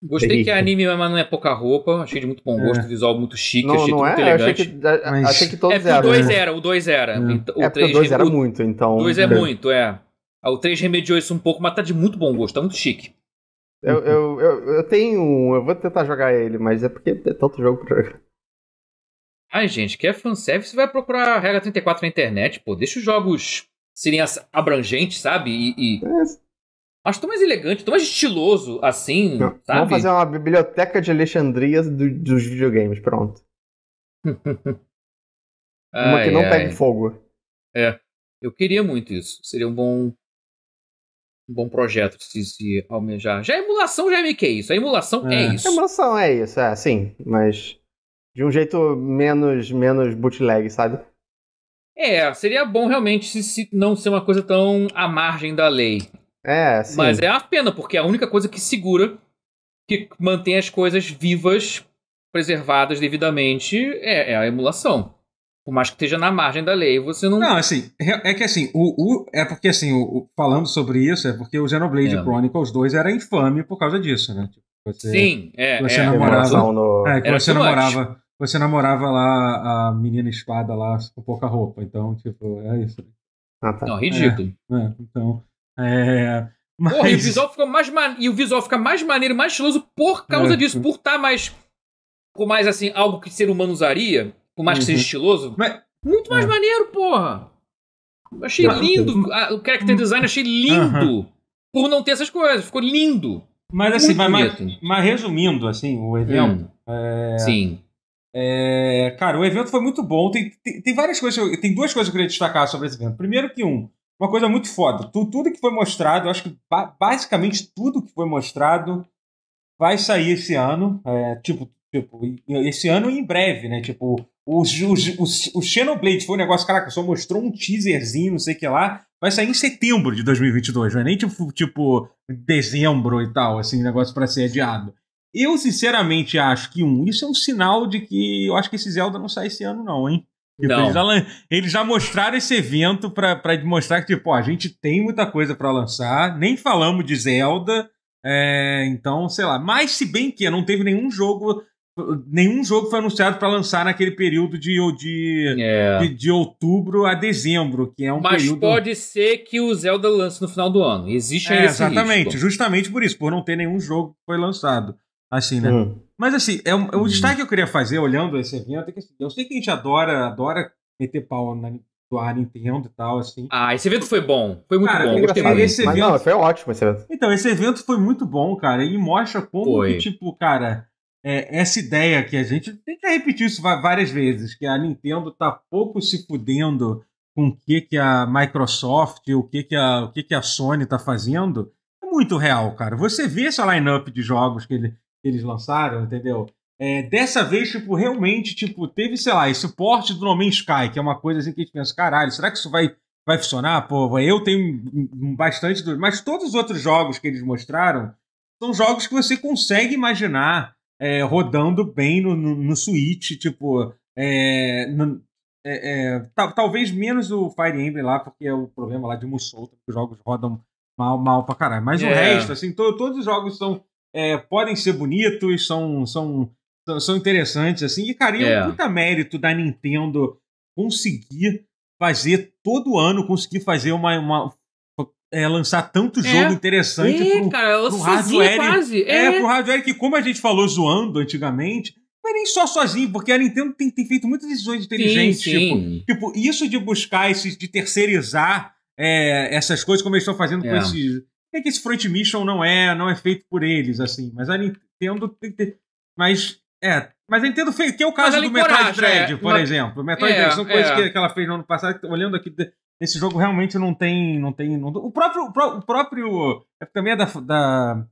Gostei Delícia. que é anime, mas não é pouca roupa. Achei de muito bom gosto, é. visual muito chique, não, achei não é? muito é? elegante. Achei que, a, mas... achei que todos é, eram. O 2 era, o 2 era. É. Então, o 3 é, o era muito, então. O 2 é, é muito, é. Ah, o 3 remediou isso um pouco, mas tá de muito bom gosto, tá muito chique. Eu, eu, eu, eu, tenho um, eu vou tentar jogar ele, mas é porque é tanto jogo pra jogar. Ai, gente, quer fanservice, vai procurar a regra 34 na internet, pô. Deixa os jogos serem abrangentes, sabe? E, e Acho tão mais elegante, tão mais estiloso assim, Não, sabe? Vamos fazer uma biblioteca de Alexandria do, dos videogames, pronto. Uma ai, que não pegue fogo. É. Eu queria muito isso. Seria um bom. Um bom projeto se, se almejar. Já a é emulação já é meio que é isso. A emulação é, é isso. A emulação é isso, é, sim. Mas de um jeito menos, menos bootleg, sabe? É, seria bom realmente se, se não ser uma coisa tão à margem da lei. É, sim. Mas é a pena, porque é a única coisa que segura, que mantém as coisas vivas, preservadas devidamente, é, é a emulação. Por mais que esteja na margem da lei, você não. Não, assim, é, é que assim, o, o é porque assim, o, falando sobre isso, é porque o Xenoblade é. Chronicles 2 era infame por causa disso, né? Tipo, você, Sim, é. Você é, namorava. No... É, que você namorava, você namorava lá a menina espada lá com pouca roupa. Então, tipo, é isso. Ah, tá. Não, ridículo. É, é, então, é, mas... Porra, e o visual fica mais man... e o visual fica mais maneiro, mais estiloso por causa é. disso, por estar tá mais com mais assim algo que ser humano usaria, por mais uhum. que seja uhum. estiloso. Mas... Muito mais é. maneiro, porra. achei mas... lindo, a, o character design achei lindo. Uhum. Por não ter essas coisas, ficou lindo. Mas assim, mas, mas, mas, resumindo assim, o hum. evento. Hum. Sim. É, cara, o evento foi muito bom. Tem, tem, tem várias coisas. tem duas coisas que eu queria destacar sobre esse evento. Primeiro que um, uma coisa muito foda. tudo que foi mostrado, acho que basicamente tudo que foi mostrado vai sair esse ano. É, tipo, tipo, esse ano e em breve, né? Tipo, o, o, o, o Xenoblade foi um negócio, caraca, só mostrou um teaserzinho, não sei o que lá. Vai sair em setembro de 2022, não é nem tipo, tipo dezembro e tal, assim, negócio para ser adiado. Eu, sinceramente, acho que um, isso é um sinal de que eu acho que esse Zelda não sai esse ano, não, hein? eles, já, eles, já, mostraram esse evento para mostrar que, tipo, a gente tem muita coisa para lançar, nem falamos de Zelda, é, então, sei lá. Mas, se bem que não teve nenhum jogo. Nenhum jogo foi anunciado para lançar naquele período de, de, é. de, de, outubro a dezembro, que é um Mas período... pode ser que o Zelda lance no final do ano. Existe é, esse Exatamente, risco. justamente por isso, por não ter nenhum jogo que foi lançado. Assim, né? Hum. Mas assim, é, um, é o hum. destaque que eu queria fazer olhando esse evento é que assim, eu sei que a gente adora, adora meter pau na doar Nintendo e tal, assim. Ah, esse evento foi bom. Foi muito cara, bom. É gostei Esse evento... Mas não, foi ótimo esse evento. Então, esse evento foi muito bom, cara. E mostra como que, tipo, cara, é, essa ideia que a gente. Tem que repetir isso várias vezes, que a Nintendo tá pouco se fudendo com o que, que a Microsoft, o que, que, a, o que, que a Sony tá fazendo. É muito real, cara. Você vê essa lineup de jogos que, ele, que eles lançaram, entendeu? É, dessa vez, tipo, realmente, tipo, teve, sei lá, esse suporte do No Man's Sky, que é uma coisa assim que a gente pensa, caralho, será que isso vai, vai funcionar? Pô, eu tenho bastante dúvida. Mas todos os outros jogos que eles mostraram são jogos que você consegue imaginar é, rodando bem no, no, no Switch, tipo, é, no, é, é, tal, talvez menos o Fire Emblem lá, porque é o problema lá de Musou, que os jogos rodam mal, mal pra caralho. Mas o é. resto, assim, to, todos os jogos são é, podem ser bonitos, são, são, são, interessantes, assim. E, cara, é. muito é. mérito da Nintendo conseguir fazer todo ano, conseguir fazer uma. uma é, lançar tanto é. jogo interessante é, pro, cara, pro hardware. Quase. É, é, pro hardware que, como a gente falou zoando antigamente, mas nem só sozinho, porque a Nintendo tem, tem feito muitas decisões inteligentes. Tipo, sim, sim. Tipo, tipo, isso de buscar esses, de terceirizar é, essas coisas, como eles estão fazendo é. com esses é que esse front Mission não é, não é feito por eles, assim, mas a Nintendo tem que Mas, é, mas a Nintendo fez, que é o caso do Metroid Dread, é, por exemplo. Metroid é, Dread são coisas é. que, ela fez no ano passado, olhando aqui, esse jogo realmente não tem, não tem, não... o próprio, o próprio, é, também é da, da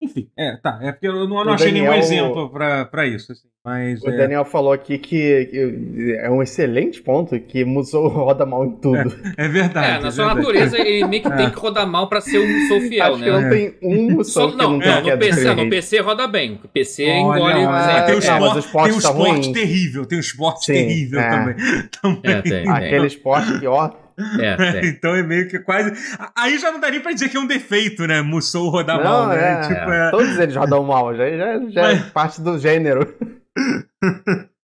enfim, é, tá. É porque eu não, não achei Daniel, nenhum exemplo para isso. Assim, mas, o é... Daniel falou aqui que, é um excelente ponto, que Musou roda mal em tudo. É, é verdade. É, é na sua natureza, ele meio que é. tem que rodar mal para ser um Musou fiel, Acho né? Acho que não tem um Musou Só, não, não, no é PC, no PC roda bem. O PC Olha, engole... Ah, tem, o esporte, tem um tá esporte tá terrível, tem um esporte Sim, terrível também. É, tem, Aquele esporte que, ó é, então é meio que quase. Aí já não daria pra dizer que é um defeito, né? Mussou rodar não, mal, né? É. Tipo, é. Todos eles rodam mal, já, já, já é Mas... é parte do gênero.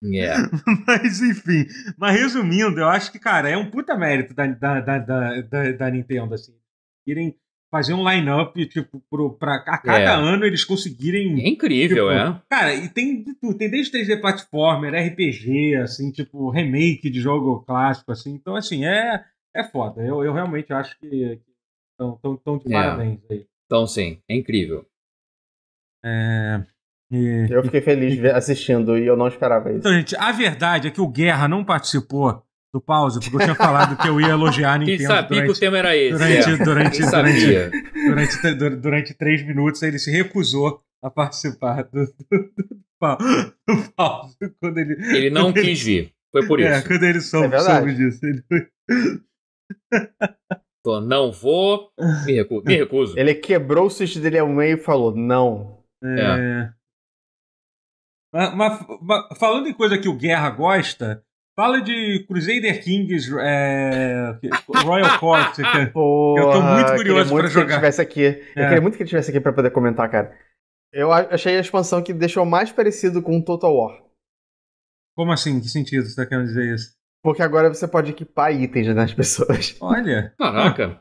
Yeah. Mas enfim, mas resumindo, eu acho que, cara, é um puta mérito da, da, da, da, da Nintendo, assim. Irem fazer um line-up, tipo, pro, pra, a cada ano eles conseguirem. É incrível, tipo, é. Cara, e tem tem desde 3D platformer, RPG, assim, tipo, remake de jogo clássico, assim. Então, assim, é é foda. Eu, eu realmente acho que estão de é. parabéns aí. Então, sim, é incrível. É... E... Eu fiquei feliz assistindo e eu não esperava então, isso. Então, gente, a verdade é que o Guerra não participou do Pausa, porque eu tinha falado que eu ia elogiar a Nintendo. Quem sabia durante, que o tema era esse? Durante, é. durante, durante, durante, durante, três minutos, ele se recusou a participar do, do, do, do Pausa. Quando ele, ele não quando quis ele, vir, foi por é, isso. É, quando ele soube, é soube disso. Ele não vou, me, recu me recuso. Ele quebrou o cisto dele ao meio e falou: não. É. é. Mas, mas, mas, falando em coisa que o Guerra gosta, fala de Crusader Kings é, Royal Court. Que, Porra, eu tô muito curioso muito pra jogar. Que ele aqui. É. Eu queria muito que ele tivesse aqui pra poder comentar, cara. Eu achei a expansão que deixou mais parecido com Total War. Como assim? Que sentido você tá querendo dizer isso? Porque agora você pode equipar itens nas né, pessoas. Olha. Caraca.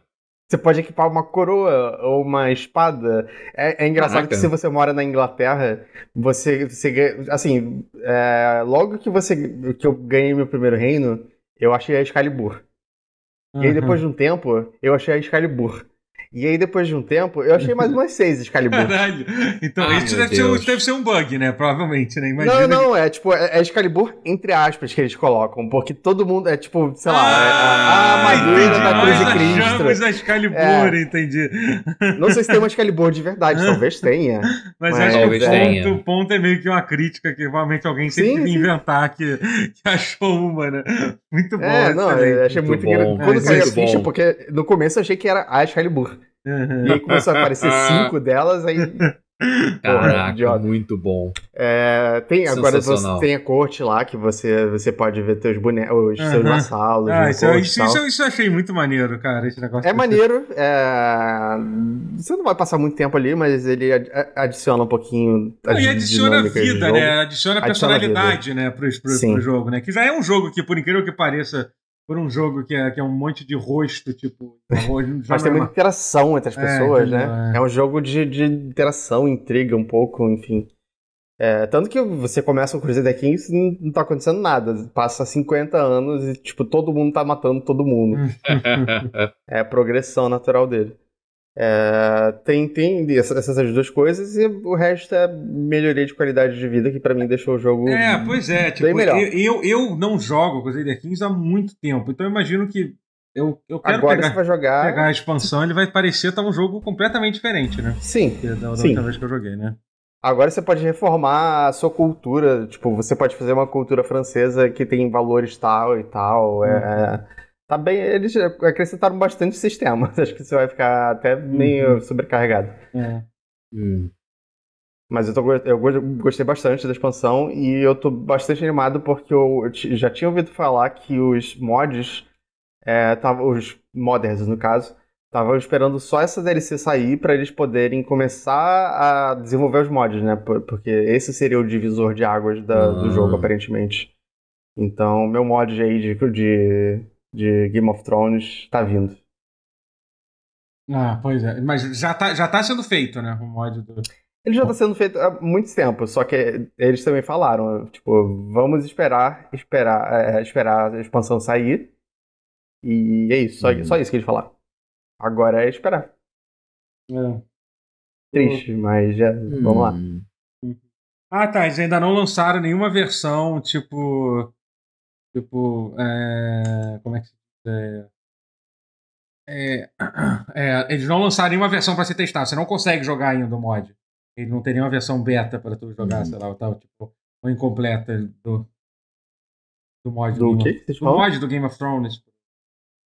Você pode equipar uma coroa ou uma espada. É, é engraçado Caraca. que se você mora na Inglaterra, você, você assim, é, logo que você que eu ganhei meu primeiro reino, eu achei a Excalibur. Uhum. E aí depois de um tempo, eu achei a Excalibur. E aí, depois de um tempo, eu achei mais umas seis Excalibur. Caralho! Então, isso deve ser, deve ser, um bug, né? Provavelmente, né? Imagina não, não, que... é tipo, é, é, Excalibur entre aspas que eles colocam, porque todo mundo é tipo, sei lá, é, é, ah, a, a madeira entendi. da Cruz Nós de Cristo. Achamos a Excalibur, é. entendi. Não sei se tem uma Excalibur de verdade, talvez tenha. Mas, mas acho que o ponto, ponto, é meio que uma crítica que realmente alguém sempre que inventar que, que, achou uma, né? Muito bom. É, não, achei muito, muito bom. Quando é, caiu a ficha, porque no começo eu achei que era a Excalibur. Uhum. E aí começou a aparecer cinco delas, aí. Caraca, Porra, muito bom. É, tem, agora você tem a corte lá que você, você pode ver teus bonecos, uhum. seus vassalos. Ah, né, é- isso, isso, isso, isso, eu achei muito maneiro, cara. Esse negócio é maneiro. Você... É... você não vai passar muito tempo ali, mas ele adiciona um pouquinho. Não, e adiciona vida, né? Adiciona personalidade, adiciona né? Pro, pro, pro, jogo, né? Que já é um jogo que, por incrível que pareça, por um jogo que é, que é um monte de rosto, tipo. Um Mas tem muita interação entre as é, pessoas, é, né? É. é. um jogo de, de interação, intriga um pouco, enfim. É, tanto que você começa um Crusader Kings e não tá acontecendo nada. Passa 50 anos e, tipo, todo mundo tá matando todo mundo. é a progressão natural dele. É, tem tem essas duas coisas e o resto é melhoria de qualidade de vida que para mim deixou o jogo. É, pois é. Tipo, melhor. Eu, eu, não jogo Crusader Kings há muito tempo, então eu imagino que eu, eu quero Agora pegar, você vai jogar... pegar a expansão, ele vai parecer estar tá um jogo completamente diferente, né? Sim. É da, da sim. última vez que eu joguei, né? Agora você pode reformar a sua cultura, tipo, você pode fazer uma cultura francesa que tem valores tal e tal. É, uhum. É Tá bem, eles acrescentaram bastante sistemas. Acho que você vai ficar até meio uhum. sobrecarregado. É. Hum. Mas eu, tô, eu gostei bastante da expansão e eu tô bastante animado porque eu, eu já tinha ouvido falar que os mods, é, tava, os modders no caso, estavam esperando só essa DLC sair para eles poderem começar a desenvolver os mods, né? Porque esse seria o divisor de águas da, ah. do jogo, aparentemente. Então, meu mod aí de, de de Game of Thrones tá vindo. Ah, pois é. Mas já tá, já tá sendo feito, né? O mod do. Ele já tá sendo feito há muito tempo, só que eles também falaram, tipo, vamos esperar, esperar, é, esperar a expansão sair. E é isso, só, uhum. só hum. isso que eles falaram. Agora é esperar. É. Triste, mas já, vamos lá. Hum. Ah, tá, eles ainda não lançaram nenhuma versão, tipo, Tipo, é, como é que se diz? É, é, é eles não lançariam uma versão para se testar. Você não consegue jogar ainda o mod. Eles não teriam uma versão beta para tu jogar, uhum. sei lá, ou tal, tipo, incompleta do, do mod do, do, Game, of, do mod do Game of Thrones.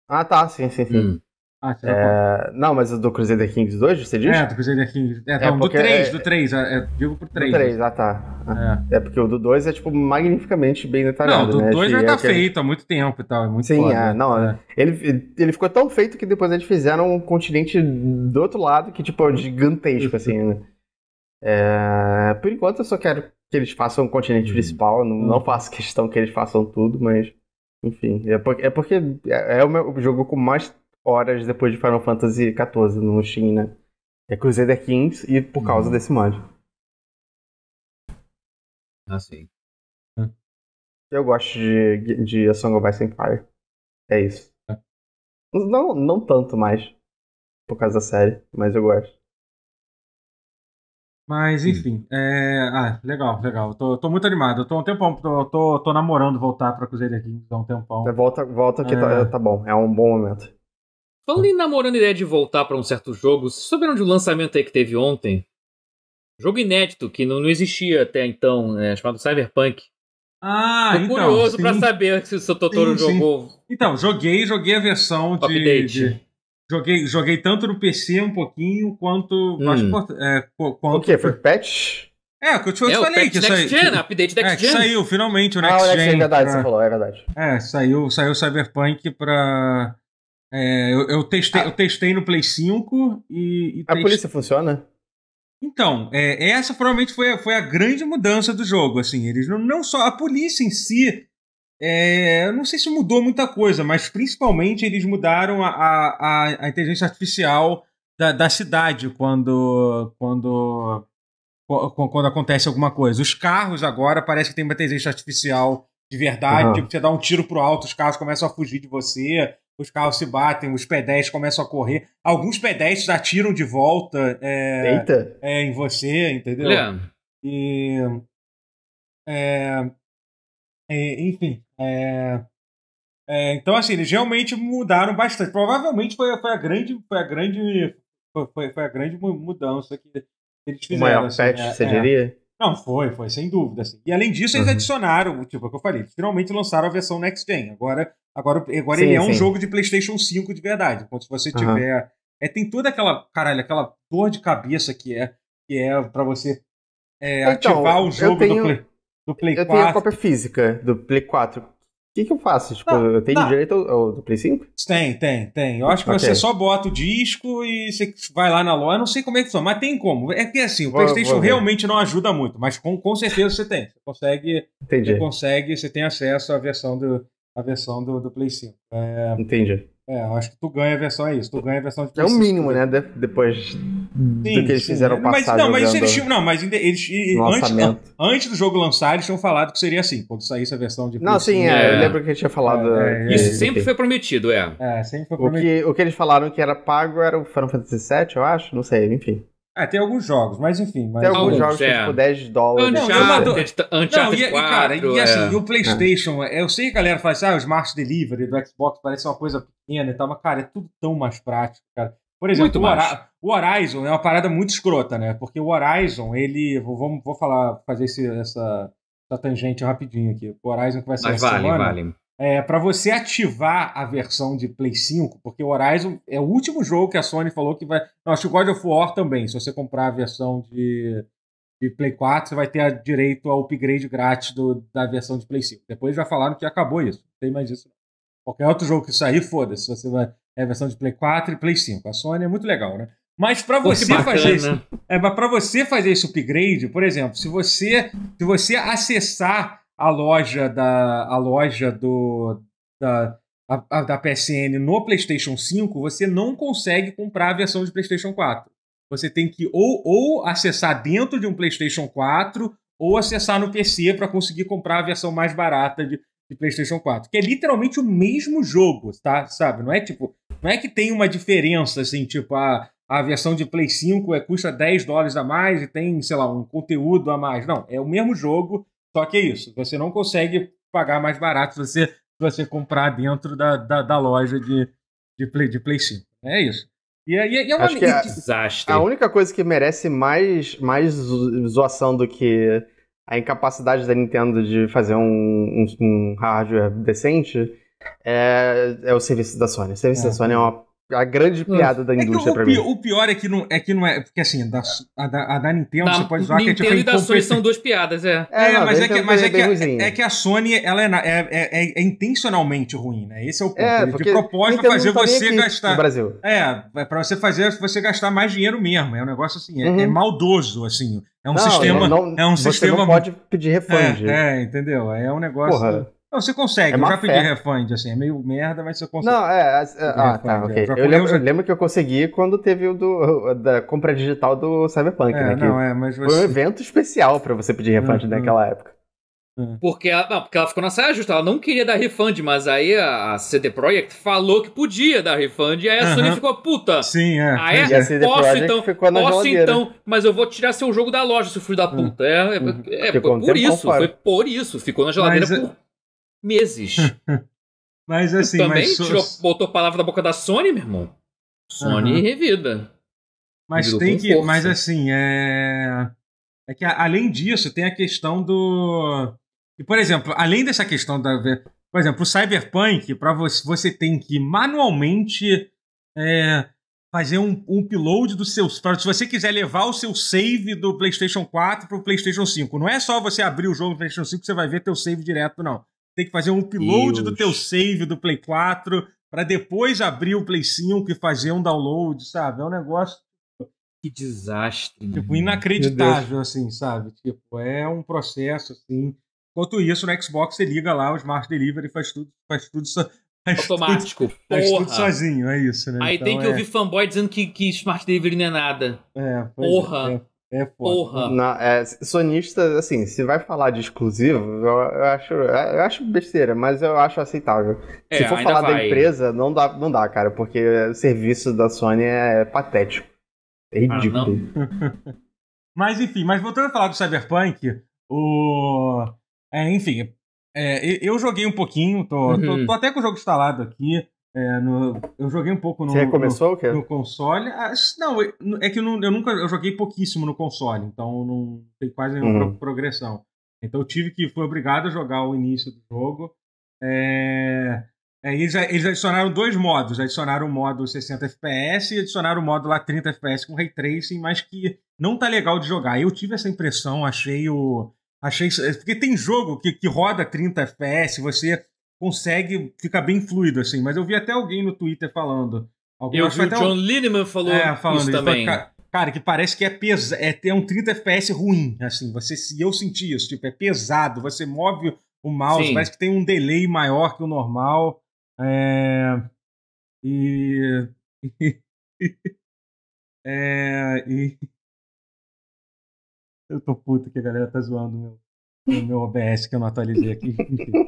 Ah, tá, sim, sim, sim. Hum. Ah, é... Não, mas do Crusader Kings 2, você diz? É, do Crusader Kings. É, então, do 3, é- do 3, vivo é, por 3. Do 3, ah tá. É, porque o do 2 é, tipo, magnificamente bem detalhado. Não, do 2 né? já tá feito há muito tempo e tal, é muito Sim, foda, é, né? não, Ele, ele ficou tão feito que depois eles fizeram um continente do outro lado que, tipo, é gigantesco, assim, né? É, por enquanto eu só quero que eles façam o continente uhum. principal, não, não faço questão que eles façam tudo, mas enfim, é porque é, porque é o meu jogo com mais horas depois de Final Fantasy XIV no Steam, né? É Crusader Kings e por causa uhum. desse mod. Ah, sim. Hum. Eu gosto de, de A Song of Ice and Fire. É isso. É. Não, não tanto mais. Por causa da série, mas eu gosto. Mas, hum. enfim. É... Ah, legal, legal. Tô, tô muito animado. tô um tempão. Tô, tô, tô namorando voltar pra Crusader Kings. Dá um tempão. É, volta, volta que tá, é... tá, tá bom. É um bom momento. Falando em namorando a ideia de voltar para um certo jogo, vocês souberam de um lançamento aí que teve ontem? Jogo inédito, que não, não existia até então, né, chamado Cyberpunk. Ah, Tô então, curioso para saber se o seu Totoro sim, jogou. Sim. Então, joguei, joguei a versão de, Update. de. Joguei, joguei tanto no PC um pouquinho quanto. Hum. é, quanto o quê? Foi patch? É, o que eu te é, falei, que saiu. Gen, que, update Next é, Gen. saiu finalmente o Next ah, o Next Gen. É verdade, pra, você falou, é verdade. É, saiu, saiu Cyberpunk pra, é, eu, eu, testei, ah. eu testei no Play 5 e. e a testei... polícia funciona? Então, é, essa provavelmente foi, foi a grande mudança do jogo. Assim, eles não, não só a polícia em si, é, não sei se mudou muita coisa, mas principalmente eles mudaram a, a, a inteligência artificial da, da cidade quando, quando, quando acontece alguma coisa. Os carros agora parece que tem uma inteligência artificial de verdade, uhum. tipo, você dá um tiro pro alto, os carros começam a fugir de você os carros se batem, os pedestres começam a correr. Alguns pedestres atiram de volta é, é, em você, entendeu? Leandro. E, é, é enfim. É, é, então, assim, eles realmente mudaram bastante. Provavelmente foi, foi a grande. Foi a grande. Foi, foi, a grande mudança que eles fizeram. O maior assim, patch, você diria? Não, foi, foi, sem dúvida. Assim. E além disso, eles uhum. adicionaram, tipo, é o que eu falei, finalmente lançaram a versão Next Gen. Agora, agora, agora sim, ele é sim. um jogo de PlayStation 5 de verdade. Enquanto se você uhum. tiver. É, tem toda aquela, caralho, aquela dor de cabeça que é, que é para você é, então, ativar o jogo tenho, do Play, do Play eu 4. Eu tenho a cópia física do Play 4 que, que eu faço? Tipo, não, eu tenho não. direito ao, ao, Play 5? Tem, tem, tem. Eu acho que okay. você só bota o disco e você vai lá na loja. Eu não sei como é que funciona, mas tem como. É que assim, o vou, PlayStation vou realmente não ajuda muito, mas com, com certeza você tem. Você consegue. Entendi. Você consegue, você tem acesso à versão do, à versão do, do Play 5. É... Entendi. É, eu acho que tu ganha a versão é isso. Tu ganha a versão de É o mínimo, né? De, depois sim, do que eles sim, fizeram mas, passar não, mas jogando... eles tinham, não, mas eles antes, não, antes, do jogo lançar, eles tinham falado que seria assim, quando saísse a versão de Não, sim, é, eu lembro que a gente tinha falado. É é, é, é, isso sempre foi prometido, é. É, sempre foi prometido. O que, o que eles falaram que era pago era o Final Fantasy VII, eu acho, não sei, enfim. Ah, tem alguns jogos, mas enfim. Mas... Tem alguns jogos é. que, tipo, 10 é. dólares. anti ah, Uncharted, e, é- e, assim, é. o PlayStation, é. eu sei que a galera fala assim, ah, o Smart Delivery do Xbox parece uma coisa pequena e tal, mas, cara, é tudo tão mais prático, cara. Por exemplo, o, Horizon é uma parada muito escrota, né? Porque o Horizon, ele. vou falar, fazer esse, essa, essa tangente rapidinho aqui. O Horizon que vai ser. Mas vale, semana, vale. É, para você ativar a versão de Play 5, porque o Horizon é o último jogo que a Sony falou que vai. Não, acho que o God of War também. Se você comprar a versão de, de Play 4, você vai ter a, direito ao upgrade grátis do, da versão de Play 5. Depois já falaram que acabou isso. Não tem mais isso. Qualquer outro jogo que sair, foda-se. Você vai. É a versão de Play 4 e Play 5. A Sony é muito legal, né? Mas para você fazer isso, é, para você fazer esse upgrade, por exemplo, se você se você acessar a loja da a loja do da, a, da PSN no PlayStation 5, você não consegue comprar a versão de PlayStation 4. Você tem que ou, ou acessar dentro de um PlayStation 4 ou acessar no PC para conseguir comprar a versão mais barata de, de PlayStation 4, que é literalmente o mesmo jogo, tá? Sabe? Não é tipo, não é que tem uma diferença assim, tipo a a versão de Play 5 é, custa 10 dólares a mais e tem, sei lá, um conteúdo a mais. Não, é o mesmo jogo, só que é isso, você não consegue pagar mais barato se você, se você comprar dentro da, da, da, loja de, de, Play, de Play 5. Né, é isso. E, aí é uma, Acho que é a, desastre. A única coisa que merece mais, mais zoação do que a incapacidade da Nintendo de fazer um, um, um hardware decente é, é o serviço da Sony. O serviço é. da Sony é uma a grande piada da é indústria é pra mim. O pior é que não é. Que não é porque assim, da, a, da, a da Nintendo, da, você pode usar Nintendo que é tipo. Nintendo e da Sony são duas piadas, é. É, é não, mas, é, é que, mas é, que a, é que a Sony ela é, é, é, é, intencionalmente ruim, né? Esse é o ponto. É, de propósito pra fazer tá você gastar. No Brasil. É, pra você fazer você gastar mais dinheiro mesmo. É um negócio assim, é, uhum. maldoso, assim. É um não, sistema. Não, é um você sistema. Não pode pedir refund. É, entendeu? É um negócio. Porra. Não, você consegue, é eu já fé. pedi refund, assim, é meio merda, mas você consegue. Não, é. é ah, tá, ok. É. Eu, eu, lembro, eu, lembro, que eu consegui quando teve o do, da compra digital do Cyberpunk, é, né? Não, é, mas você... Foi um evento especial pra você pedir refund uhum. naquela época. É. Porque ela, não, porque ela ficou na saia justa, ela não queria dar refund, mas aí a CD Projekt falou que podia dar refund, e aí a uhum. Sony ficou puta. Sim, é. Aí é, e a CD posso então, ficou na posso geladeira. então, mas eu vou tirar seu jogo da loja, seu filho da hum. puta. Uhum. É, é, é, foi um por isso, foi por isso, ficou na geladeira mas, por meses. mas assim, também mas tirou, so... botou a palavra da boca da Sony, meu irmão. Sony uhum. revida. Mas tem que, força. mas assim, é é que além disso tem a questão do e por exemplo, além dessa questão da por exemplo, o Cyberpunk, para você você tem que manualmente é, fazer um, um upload do seu. Se você quiser levar o seu save do PlayStation 4 para o PlayStation 5, não é só você abrir o jogo do PlayStation 5 que você vai ver teu save direto, não tem que fazer um upload Deus. do teu save do Play 4 para depois abrir o Play 5 e fazer um download, sabe? É um negócio que desastre. Tipo, inacreditável, assim, sabe? Tipo, é um processo, assim. Enquanto isso, no Xbox você liga lá o Smart Delivery e faz tudo, faz tudo so... faz automático. Tudo, faz tudo sozinho, é isso, né? Aí então, tem que é... ouvir fanboy dizendo que, que Smart Delivery não é nada. É, é porra. É. É porra. Na, é, sonista, assim, se vai falar de exclusivo, eu, eu, acho, é, eu acho besteira, mas eu acho aceitável. É, se for falar vai. da empresa, não dá, não dá, cara, porque o serviço da Sony é patético. É ridículo. Ah, mas enfim, mas voltando a falar do Cyberpunk, o. É, enfim, é, eu joguei um pouquinho, tô, uhum. tô, tô até com o jogo instalado aqui. É, no, eu joguei um pouco no, Você recomeçou, no, o quê? no console. Ah, não, é que eu, eu nunca eu joguei pouquíssimo no console, então não tem quase nenhuma uhum. progressão. Então eu tive que fui obrigado a jogar o início do jogo. É, é, eles, eles, adicionaram dois modos. Adicionaram o modo 60 FPS e adicionaram o modo lá 30 FPS com ray tracing, mas que não tá legal de jogar. Eu tive essa impressão, achei o. Achei. É, porque tem jogo que, que roda 30 FPS, você consegue ficar bem fluido, assim. Mas eu vi até alguém no Twitter falando. Alguém, eu vi o John Linneman falou é, falando, isso também. Falou, cara, que parece que é pesado, é ter um 30 FPS ruim, assim. Você, eu senti isso, tipo, é pesado, você move o mouse, Sim. parece que tem um delay maior que o normal. É... E... é... e... Eu tô puto que a galera tá zoando, meu no meu OBS que eu não atualizei aqui.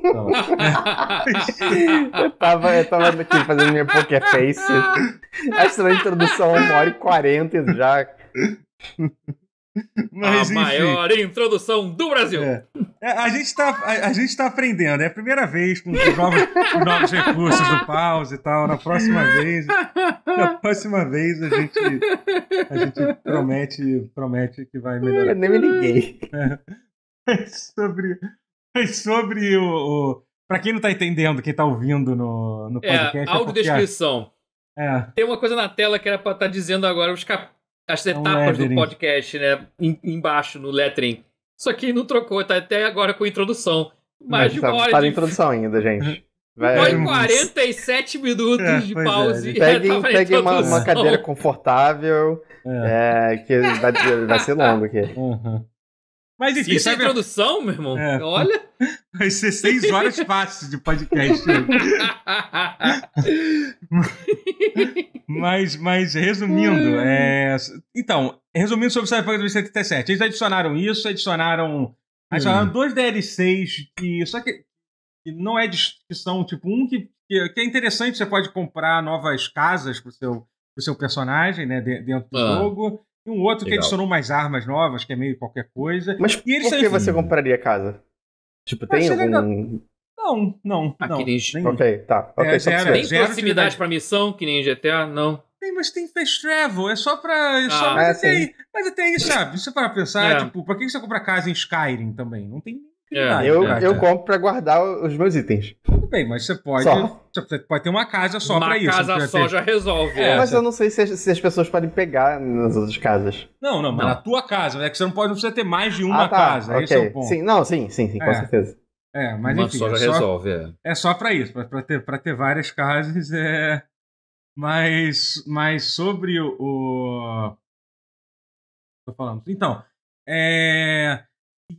Tá eu tava, eu tava aqui fazendo minha poker face. Essa é introdução, uma hora e quarenta já. Mas, a enfim, maior introdução do Brasil. É. é a, gente está a, a, gente tá aprendendo. É a primeira vez com os novos, os novos recursos do pause e tal. Na próxima vez, na próxima vez a gente, a gente promete, promete que vai melhorar. Eu nem me liguei. É. É sobre, é sobre o, o... Pra quem não tá entendendo, quem tá ouvindo no, no é, podcast. É, audiodescrição. É, é. Tem uma coisa na tela que era pra estar tá dizendo agora os cap... as é etapas um do podcast, né? Em, embaixo, no lettering. Só que não trocou, tá até agora com introdução. Mais de tá, uma hora. Tá de... introdução ainda, gente. Vai... Foi 47 minutos é, de pause. É. Peguem, peguem uma, uma, cadeira confortável, é. que vai, vai ser longo aqui. Uhum. Mas enfim. Isso é introdução, meu irmão? É. Olha. Vai ser seis horas fáceis de podcast. Né? mas, mas, resumindo, é... então, resumindo sobre o Cyberpunk 2077, eles adicionaram isso, adicionaram. Adicionaram hum. dois DLCs que. Só que, que não é de, que são, tipo, um que, que, é interessante, você pode comprar novas casas pro seu, pro seu personagem, né? Dentro do ah. jogo. E um outro Legal. que adicionou mais armas novas, que é meio qualquer coisa. Mas por que você compraria casa? Tipo, tem algum... Legal. Não, não, Aqueles... não. Ok, tá. Okay, é, zero, tem zero proximidade para pra missão, que nem GTA? Não. Tem, mas tem fast travel, é só pra. É ah, só, mas, é até aí, mas até aí, sabe? Se você para pensar, é. tipo, pra que você compra casa em Skyrim também? Não tem é, ah, é eu, eu é. compro para guardar os meus itens. Tudo bem, mas você pode, só. você pode ter uma casa só para isso. Uma casa só ter... já resolve. É, mas eu não sei se, se, as pessoas podem pegar nas outras casas. Não, não, mas não. na tua casa, é que você não pode não precisa ter mais de ah, uma ah, tá, casa. Okay. Esse é o ponto. Sim, não, sim, sim, sim com certeza. É, mas uma enfim, só já é só, resolve. É, é só para isso, para ter para ter várias casas, é mas mas sobre o, o... tô falando. Então, é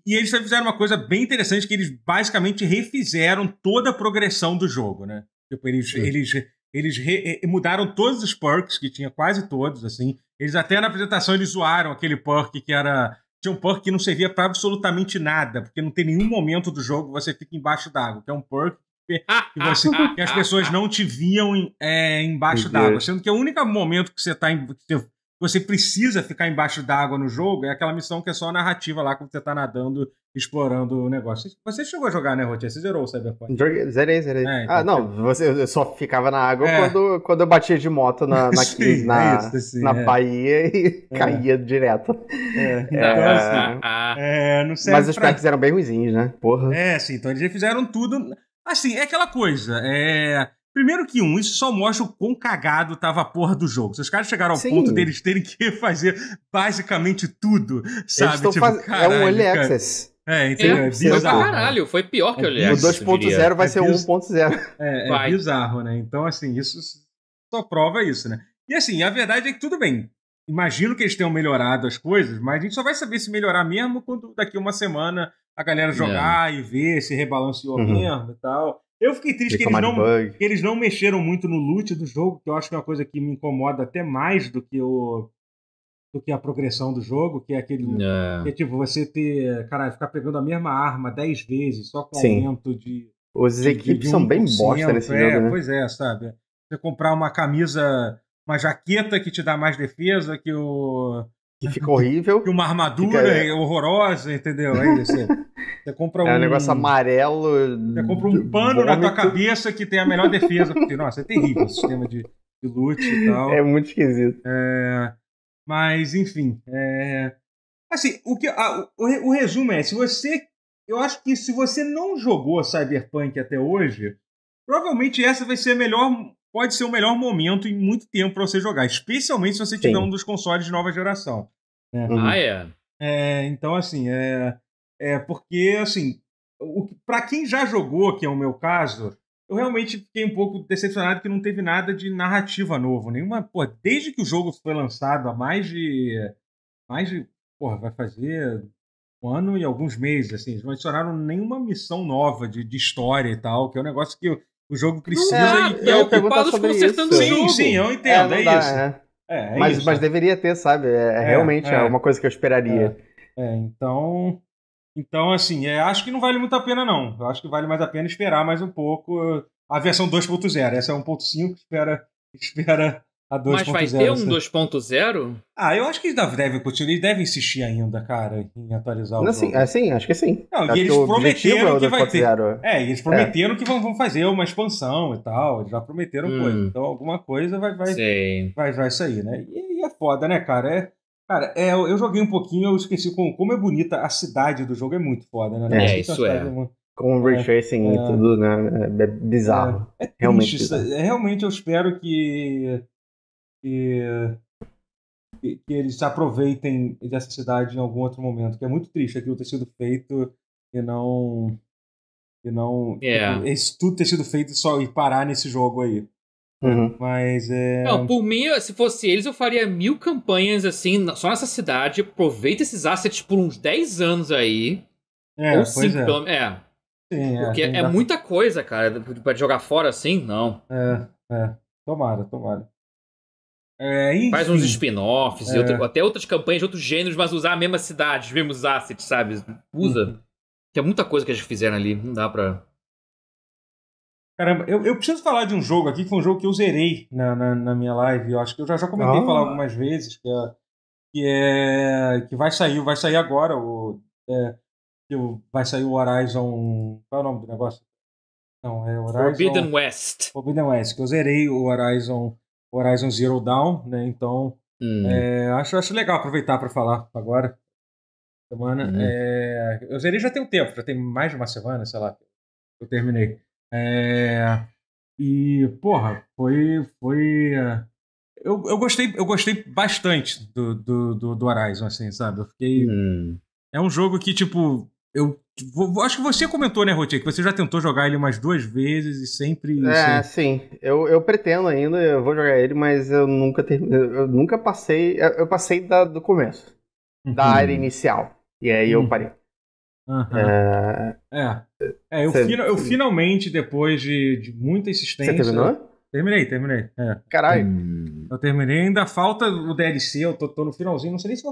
e eles fizeram uma coisa bem interessante, que eles basicamente refizeram toda a progressão do jogo, né? Tipo, eles, eles, eles re, eh, mudaram todos os perks, que tinha quase todos, assim. Eles até na apresentação eles zoaram aquele perk que era... Tinha um perk que não servia para absolutamente nada, porque não tem nenhum momento do jogo que você fica embaixo d'água, que é um perk que, você, que as pessoas não te viam é, embaixo d'água. Sendo que é o único momento que você está você precisa ficar embaixo d'água no jogo, é aquela missão que é só narrativa lá, quando você tá nadando, explorando o negócio. Você chegou a jogar, né, Rotinha? Você zerou o Cyberpunk? zerei, zerei. É, então, ah, não, você, eu só ficava na água é. quando, quando eu batia de moto na, na, sim, na, é isso, sim, na é. Bahia e é. caía direto. É, então, assim, não sei. Mas os pra... packs eram bem ruizinhos, né? Porra. É, sim, então eles fizeram tudo. Assim, é aquela coisa, é Primeiro que um, isso só mostra o quão cagado tava a porra do jogo. Se os caras chegaram ao Sim. ponto deles terem que fazer basicamente tudo, sabe? Tipo, faz... caralho, é um early cara. access. É, é entendeu? É, é bizarro. Foi caralho, foi pior que é o early access. O 2.0 vai é ser o biz... 1.0. É, é bizarro, né? Então, assim, isso só prova isso, né? E assim, a verdade é que tudo bem. Imagino que eles tenham melhorado as coisas, mas a gente só vai saber se melhorar mesmo quando daqui uma semana a galera é. jogar é. e ver se rebalanceou uhum. mesmo e tal. Eu fiquei triste que eles, não, que eles, não, mexeram muito no loot do jogo, que eu acho que é uma coisa que me incomoda até mais do que o do que a progressão do jogo, que é aquele é. que é tipo você ter, caralho, ficar pegando a mesma arma 10 vezes, só com Sim. aumento de Os de, equipes de são bem bosta nesse é, jogo, né? Pois é, sabe? Você comprar uma camisa, uma jaqueta que te dá mais defesa, que o que fica horrível. E uma armadura fica... É. horrorosa, entendeu? Aí é você, você compra é um. É um negócio amarelo. Você compra um pano vômito. na tua cabeça que tem a melhor defesa. Porque, nossa, é terrível o sistema de, de loot e tal. É muito esquisito. É... Mas, enfim. É... Assim, o, que, o, o resumo é: se você. Eu acho que se você não jogou Cyberpunk até hoje, provavelmente essa vai ser a melhor pode ser o melhor momento em muito tempo para você jogar, especialmente se você Sim. tiver um dos consoles de nova geração. Né? Ah, é. é. Então, assim, é, é porque, assim, para quem já jogou, que é o meu caso, eu realmente fiquei um pouco decepcionado que não teve nada de narrativa novo, nenhuma, pô, desde que o jogo foi lançado há mais de mais de, porra, vai fazer um ano e alguns meses, assim, eles não adicionaram nenhuma missão nova de, de história e tal, que é um negócio que eu, o jogo precisa não, e é, é ocupado consertando isso. o jogo. Sim, sim, eu é, entendo, é, é dá, isso. É. É, é mas, isso. mas deveria ter, sabe? É, é, é realmente é, uma coisa que eu esperaria. É, então. Então, assim, acho que não vale muito a pena, não. Eu acho que vale mais a pena esperar mais um pouco. A versão 2.0, essa é 1.5, espera, espera a Mas vai ter um 2.0? Ah, eu acho que eles devem continuar, eles devem insistir ainda, cara, em atualizar o Não, jogo. Sim, é, sim, acho que sim. Não, acho e eles prometeram é que vai ter. É, eles é. prometeram é. que vão, vão, fazer uma expansão e tal, eles já prometeram hum. coisa. Então alguma coisa vai vai, vai, vai sair, né? E, e, é foda, né, cara? É, cara, é, eu joguei um pouquinho, eu esqueci como, como é bonita a cidade do jogo, é muito foda, né? É, é isso é. com o ray tracing é, e tudo, né? É bizarro. É, é realmente. Bizarro. Realmente eu espero que que, que eles aproveitem dessa cidade em algum outro momento, que é muito triste aquilo ter sido feito e não e não yeah. É. Tipo, isso tudo ter sido feito só e parar nesse jogo aí uhum. mas é não por mim se fosse eles eu faria mil campanhas assim só nessa cidade aproveita esses assets por uns 10 anos aí é, ou 5 é. pelo é. Sim, é, porque é, é muita coisa cara para jogar fora assim não é é tomara tomara é, Faz uns spin-offs, é. outro, até outras campanhas de outros gêneros, mas usar a mesma cidade, os mesmos assets, sabe? Usa. Uhum. Tem é muita coisa que eles fizeram ali, não dá pra. Caramba, eu, eu, preciso falar de um jogo aqui, que foi um jogo que eu zerei na, na, na minha live. Eu acho que eu já, já comentei falar ah. algumas vezes, que é, que é. que vai sair, vai sair agora. O, é, vai sair o Horizon. Qual é o nome do negócio? Não, é Horizon. Forbidden West. Forbidden West, que eu zerei o Horizon Horizon Zero Dawn, né? Então, hum. é, acho, acho legal aproveitar para falar agora. Semana. Hum. É, eu zerei já tem um tempo, já tem mais de uma semana, sei lá. Eu terminei. É, e, porra, foi. foi eu, eu, gostei, eu gostei bastante do, do, do, do Horizon, assim, sabe? Eu fiquei. Hum. É um jogo que, tipo, eu Acho que você comentou, né, Rotier, que você já tentou jogar ele umas duas vezes e sempre. É, sim. Eu, eu pretendo ainda, eu vou jogar ele, mas eu nunca terminei. Eu nunca passei. Eu passei da, do começo. Uhum. Da área inicial. E aí uhum. eu parei. Uhum. É... é. é eu, fina, eu, finalmente, depois de, de muita insistência. Você terminou? Terminei, terminei. É. Caralho. Hum. Eu terminei, ainda falta o DLC, eu tô, tô, no finalzinho, não sei nem se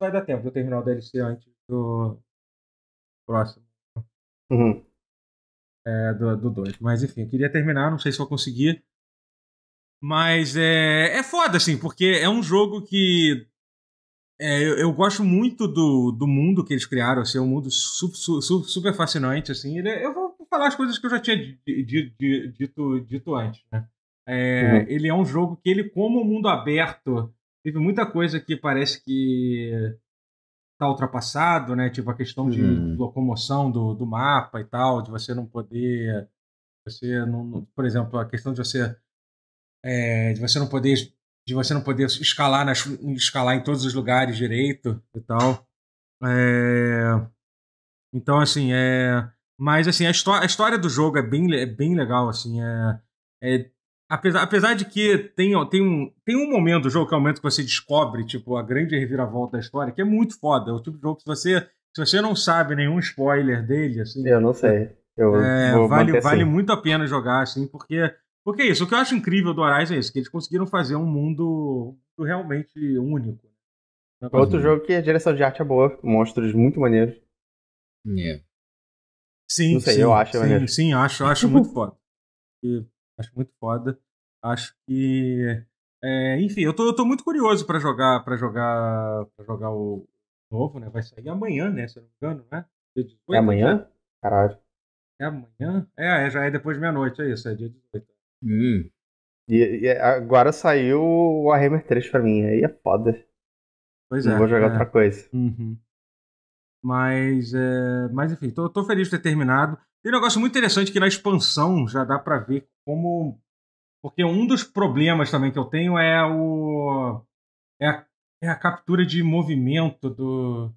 vai dar tempo de eu terminar o DLC antes do, próximo uhum. é, do 2. Mas enfim, eu queria terminar, não sei se vou conseguir. Mas é, é foda, assim, porque é um jogo que. É, eu, eu, gosto muito do, do mundo que eles criaram, assim, é um mundo super fascinante, assim. Ele, eu vou falar as coisas que eu já tinha dito, dito antes, né? É, uhum. Ele é um jogo que ele, como mundo aberto, teve muita coisa que parece que tá ultrapassado, né? Tipo a questão de uhum. locomoção do, do mapa e tal, de você não poder. Você não, por exemplo, a questão de você. É, de você não poder de você não poder escalar, nas, escalar em todos os lugares direito e tal. É... Então, assim, é... Mas, assim, a, a, história do jogo é bem, é bem legal, assim, é... é... Apesar, apesar de que tem, ó, tem, um, tem um momento do jogo, que é o momento que você descobre, tipo, a grande reviravolta da história, que é muito foda. É o tipo de jogo que você, se você não sabe nenhum spoiler dele, assim... Eu não sei. Eu é, vale, vale assim. muito a pena jogar, assim, porque... Porque é isso, o que eu acho incrível do Horizon é isso, que eles conseguiram fazer um mundo realmente único. Outro jogo que a direção de arte é boa, monstros muito maneiros. Yeah. É. Sim, Não sei, sim, eu acho sim, Sim, acho, acho muito foda. E Acho muito foda. Acho que. É, enfim, eu tô, eu tô muito curioso para jogar para jogar para jogar o novo, né? Vai sair amanhã, né? Se eu não me engano, né? 18, é amanhã? Né? Caralho. É amanhã? É, é, já é depois de meia-noite, é isso, é dia 18. Hum. E, e, agora saiu o Warhammer 3 pra mim, aí é foda. Pois não é. Não vou jogar é. outra coisa. Uhum. Mas, é, mas enfim, tô, tô feliz de ter terminado. Tem um negócio muito interessante que na expansão já dá para ver como. Porque um dos problemas também que eu tenho é o. É a, é a captura de movimento do,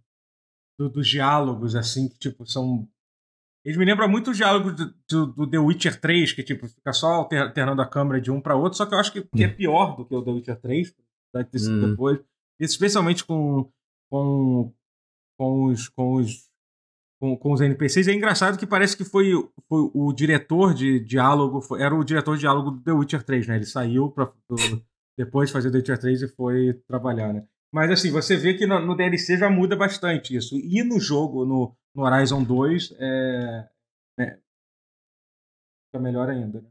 do, dos diálogos, assim, que tipo, são. Eles me lembram muito o diálogo do, do, The Witcher 3, que tipo, fica só alternando a câmera de um para outro, só que eu acho que, que, é hum. pior do que o The Witcher 3, hum. depois. Hum. Especialmente com, com, com, os, com os com, com, os NPCs. É engraçado que parece que foi, foi o diretor de diálogo, foi, era o diretor de diálogo do The Witcher 3, né? Ele saiu pra, do, depois de fazer The Witcher 3 e foi trabalhar, né? Mas assim, você vê que no, no DLC já muda bastante isso. E no jogo, no, no Horizon 2, é, é, fica melhor ainda. Né?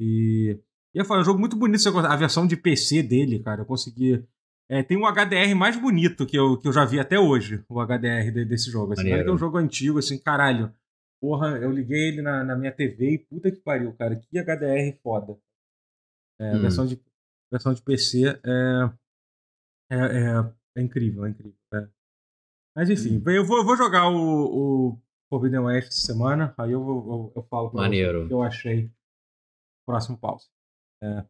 E, e eu é falo, é um jogo muito bonito. A versão de PC dele, cara, eu consegui é, tem um HDR mais bonito que eu, que eu já vi até hoje, o HDR de, desse jogo. Assim, é um jogo antigo, assim, caralho. Porra, eu liguei ele na, na minha TV e puta que pariu, cara. Que HDR foda. É, hum. versão, de, versão de PC é, é, é, é incrível, é incrível. É. Mas enfim, hum. eu, vou, eu vou jogar o, o Forbidden West essa semana, aí eu, eu, eu falo pra Maneiro. o que eu achei. Próximo pause. É.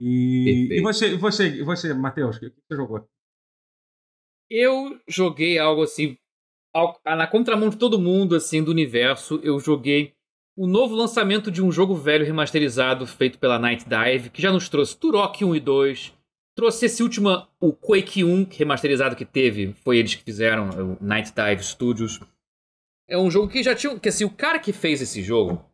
E, e você, você, você, Matheus, o que você jogou? Eu joguei algo assim, na contramão de todo mundo, assim, do universo, eu joguei o novo lançamento de um jogo velho remasterizado feito pela Night Dive, que já nos trouxe Turok 1 e 2, trouxe esse último, o Quake 1 remasterizado que teve, foi eles que fizeram, o Night Dive Studios. É um jogo que já tinha, que assim, o cara que fez esse jogo, o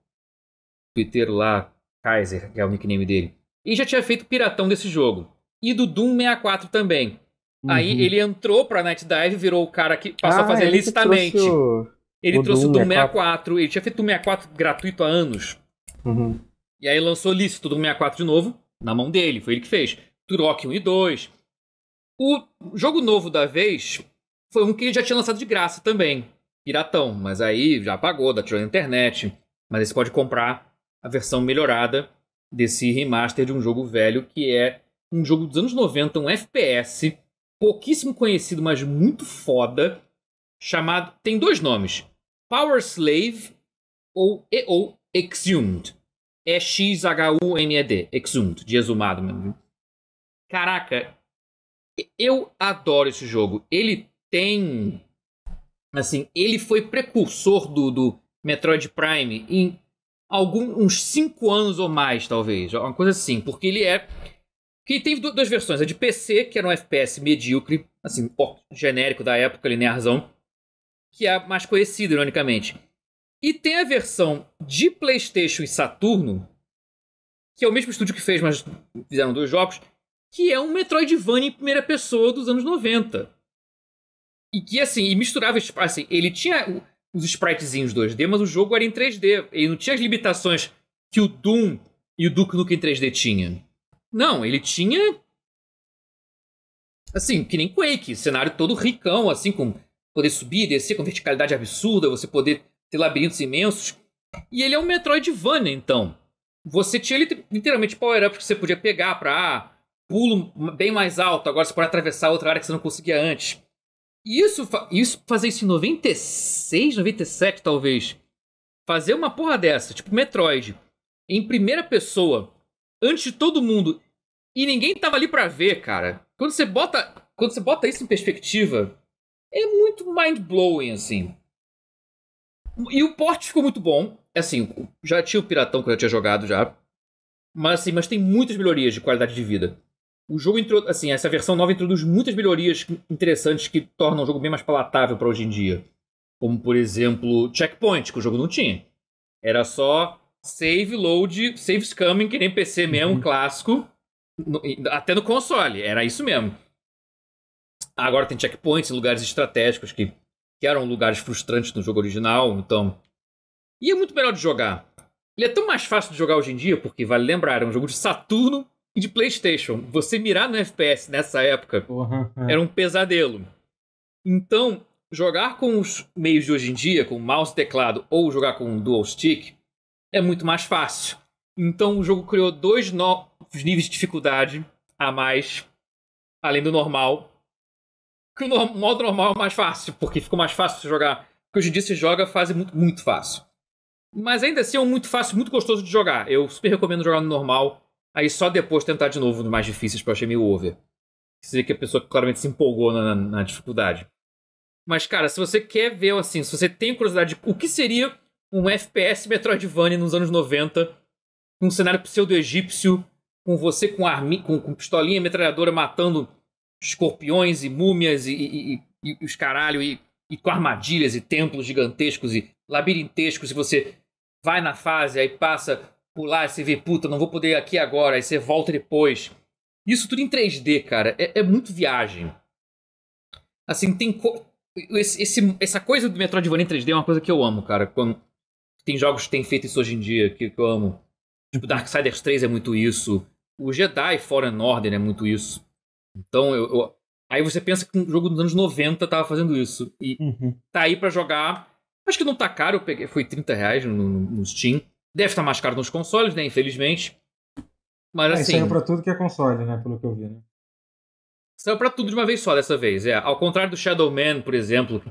twitteiro lá, Kaiser, que é o nickname dele, e já tinha feito piratão desse jogo. E do Doom 64 também. Uhum. Aí ele entrou pra Night Dive, virou o cara que passou ah, a fazer ele licitamente. Trouxe o... Ele o trouxe Doom o Doom 64. 64. Ele tinha feito o Doom 64 gratuito há anos. Uhum. E aí lançou lícito do 64 de novo, na mão dele, foi ele que fez. Turok 1 e 2. O jogo novo da vez foi um que ele já tinha lançado de graça também. Piratão, mas aí já apagou, da tirou na internet. Mas aí você pode comprar a versão melhorada desse remaster de um jogo velho que é um jogo dos anos 90, um FPS, pouquíssimo conhecido, mas muito foda, chamado. Tem dois nomes: Power Slave ou, e, ou Exhumed. É X-H-U-M-E-D, Exhumed, de exumado mesmo. Caraca, eu adoro esse jogo. Ele tem. Assim, ele foi precursor do, do Metroid Prime em algum, uns 5 anos ou mais, talvez. Uma coisa assim, porque ele é. Que tem duas versões, a de PC, que era um FPS medíocre, assim, ó, genérico da época, linearzão, é que é a mais conhecida, ironicamente. E tem a versão de PlayStation e Saturno, que é o mesmo estúdio que fez, mas fizeram dois jogos, que é um Metroidvania em primeira pessoa dos anos 90. E que, assim, e misturava, tipo, assim, ele tinha os spritezinhos 2D, mas o jogo era em 3D. Ele não tinha as limitações que o Doom e o Duke Nukem 3D tinha. Não, ele tinha. Assim, que nem Quake, cenário todo ricão, assim, com poder subir, descer, com verticalidade absurda, você poder ter labirintos imensos. E ele é um Metroidvania, então. Você tinha literalmente power-ups que você podia pegar pra ah, pulo bem mais alto, agora você pode atravessar outra área que você não conseguia antes. Isso, isso fazer isso em 96, 97 talvez. Fazer uma porra dessa, tipo Metroid, em primeira pessoa, antes de todo mundo, e ninguém tava ali para ver, cara. Quando você bota, quando você bota isso em perspectiva, é muito mind blowing assim. E o porte ficou muito bom. É assim, já tinha o Piratão que eu já tinha jogado já. Mas assim, mas tem muitas melhorias de qualidade de vida. O jogo, assim, essa versão nova introduz muitas melhorias interessantes que tornam o jogo bem mais palatável para hoje em dia. Como, por exemplo, checkpoint, que o jogo não tinha. Era só save, load, save scumming, que nem PC mesmo, uhum. clássico. No, até no console, era isso mesmo. Agora tem checkpoints em lugares estratégicos que, que eram lugares frustrantes no jogo original, então. E é muito melhor de jogar. Ele é tão mais fácil de jogar hoje em dia, porque vale lembrar, é um jogo de Saturno de PlayStation. Você mirar no FPS nessa época uhum, é. era um pesadelo. Então, jogar com os meios de hoje em dia, com mouse e teclado, ou jogar com um dual stick, é muito mais fácil. Então, o jogo criou dois novos níveis de dificuldade a mais, além do normal. Que o no modo normal é mais fácil, porque ficou mais fácil jogar. Porque hoje em dia se joga fase muito, muito fácil. Mas ainda assim é um muito fácil, muito gostoso de jogar. Eu super recomendo jogar no normal Aí só depois tentar de novo no mais difíceis que eu achei meio over. Você vê que a pessoa claramente se empolgou na, na, dificuldade. Mas, cara, se você quer ver, assim, se você tem curiosidade o que seria um FPS Metroidvania nos anos 90, um cenário pseudo-egípcio, com você com, armi com, com pistolinha metralhadora matando escorpiões e múmias e, e, e, e os caralho, e, e com armadilhas e templos gigantescos e labirintescos, e você vai na fase, aí passa pular, você vê, puta, não vou poder ir aqui agora, aí você volta depois. Isso tudo em 3D, cara. É, é muito viagem. Assim, tem. Co... Esse, esse, essa coisa do Metroidvania em 3D é uma coisa que eu amo, cara. Quando tem jogos que têm feito isso hoje em dia, que, que eu amo. Tipo, Darksiders 3 é muito isso. O Jedi Fallen Order é muito isso. Então, eu, eu... aí você pensa que um jogo dos anos 90 tava fazendo isso. E uhum. tá aí para jogar. Acho que não tá caro, eu peguei, foi 30 reais no, no Steam. Deve estar mais caro nos consoles, né? Infelizmente. Mas é, assim. Saiu pra tudo que é console, né? Pelo que eu vi, né? Saiu pra tudo de uma vez só dessa vez, é. Ao contrário do Shadow Man, por exemplo,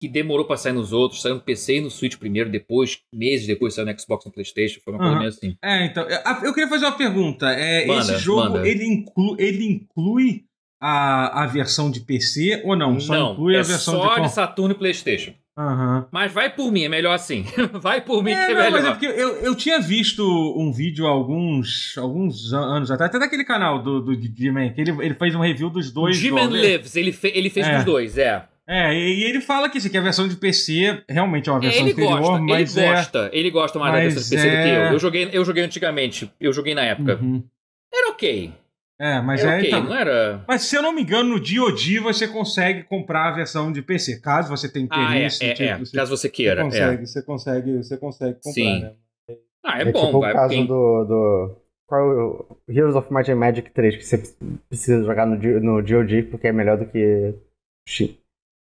que demorou pra sair nos outros, saiu no PC e no Switch primeiro, depois, meses depois saiu no Xbox e no Playstation, foi uma uhum. coisa meio assim. É, então. Ah, eu queria fazer uma pergunta. É, manda, esse jogo, manda. ele inclui. Ele inclui... A, a versão de PC ou não? Só não, inclui é a versão só de, de Saturno e PlayStation. Uhum. Mas vai por mim, é melhor assim. vai por mim é, que é melhor. Mas é porque eu, eu tinha visto um vídeo alguns, alguns anos atrás, até daquele canal do, do G-Man, que ele, ele fez um review dos dois. G-Man Lives, ele, fe, ele fez é. dos dois, é. É, e, ele fala que isso aqui, é a versão de PC realmente é uma é, versão ele inferior, gosta, mas Ele é... gosta, ele gosta mais da versão de PC é... do que é eu. Eu joguei, eu joguei antigamente, eu joguei na época. Uhum. Era ok. É, mas é, é okay, então... não era. Mas se eu não me engano, no DOD você consegue comprar a versão de PC, caso você tenha interesse. Ah, é, é, tipo, é. Você, caso você queira. Você é. consegue, você consegue, você consegue comprar, Sim. Né? Ah, é, é bom, tipo vai. O caso quem... do, do qual é Heroes of Might and Magic 3 que você precisa jogar no, no porque é melhor do que X.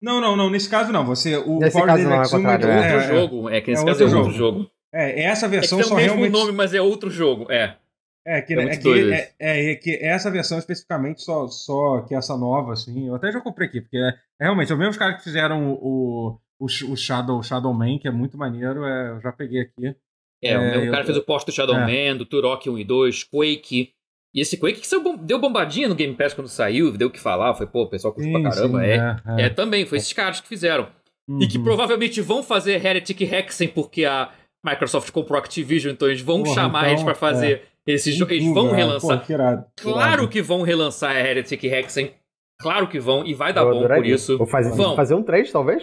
Não, não, não, nesse caso não. Você, o nesse Power caso não, é, contrário, é outro é, jogo. É, é que nesse é caso é outro jogo. jogo. É, essa versão é que só o mesmo realmente... nome, mas é outro jogo, é. É, que, né, é, é, que é, é, que essa versão especificamente, só, só que essa nova, assim, eu até já comprei aqui, porque é, realmente os mesmos caras que fizeram o, o, o Shadow, Shadow Man, que é muito maneiro, é, eu já peguei aqui. É, o é, eu, cara fez o post do Shadow é. Man, do Turok 1 e 2, Quake. E esse Quake que saiu, deu bombadinha no Game Pass quando saiu, deu o que falar, foi, pô, o pessoal curtiu pra caramba. Sim, é. é, é, também, foi esses caras que fizeram. Uhum. E que uhum. provavelmente vão fazer Heretic Hexen, porque a Microsoft comprou a Activision, então eles vão Porra, chamar então, eles pra fazer esses jo... Eles vão né? relançar. Pô, que irado, que irado. claro que vão relançar a Heretic Hexen. Claro que vão, e vai dar bom por isso. Vou fazer, vão. fazer um 3, talvez?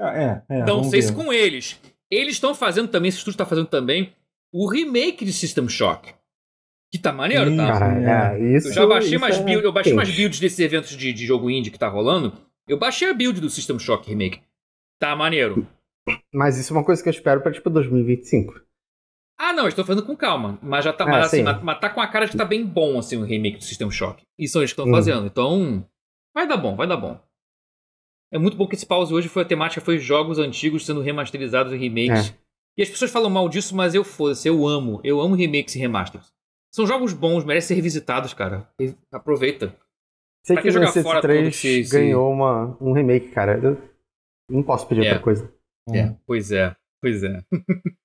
Ah, é, é. Não sei se com eles. Eles estão fazendo também, esse estúdio está fazendo também, o remake de System Shock. Que tá maneiro, tá? Cara, é. é, isso, eu já baixei mais é build, eu baixei mais builds desses eventos de, de jogo indie que tá rolando. Eu baixei a build do System Shock Remake. Tá maneiro. Mas isso é uma coisa que eu espero pra, tipo, 2025. Ah, não, estou fazendo com calma. Mas já tá, ah, mas, assim, mas, mas, tá com a cara de que tá bem bom, assim, o remake do System Shock. E são eles que estão hum. fazendo. Então, vai dar bom, vai dar bom. É muito bom que esse pause hoje foi a temática, foi jogos antigos sendo remasterizados e remakes. É. E as pessoas falam mal disso, mas eu foda-se, eu amo. Eu amo remakes e remasters. São jogos bons, merecem ser revisitados, cara. Aproveita. Sei pra que, que jogar fora 3 que, ganhou uma, um remake, cara. Eu não posso pedir é. outra coisa. É, hum. pois é. Pois é. é ah,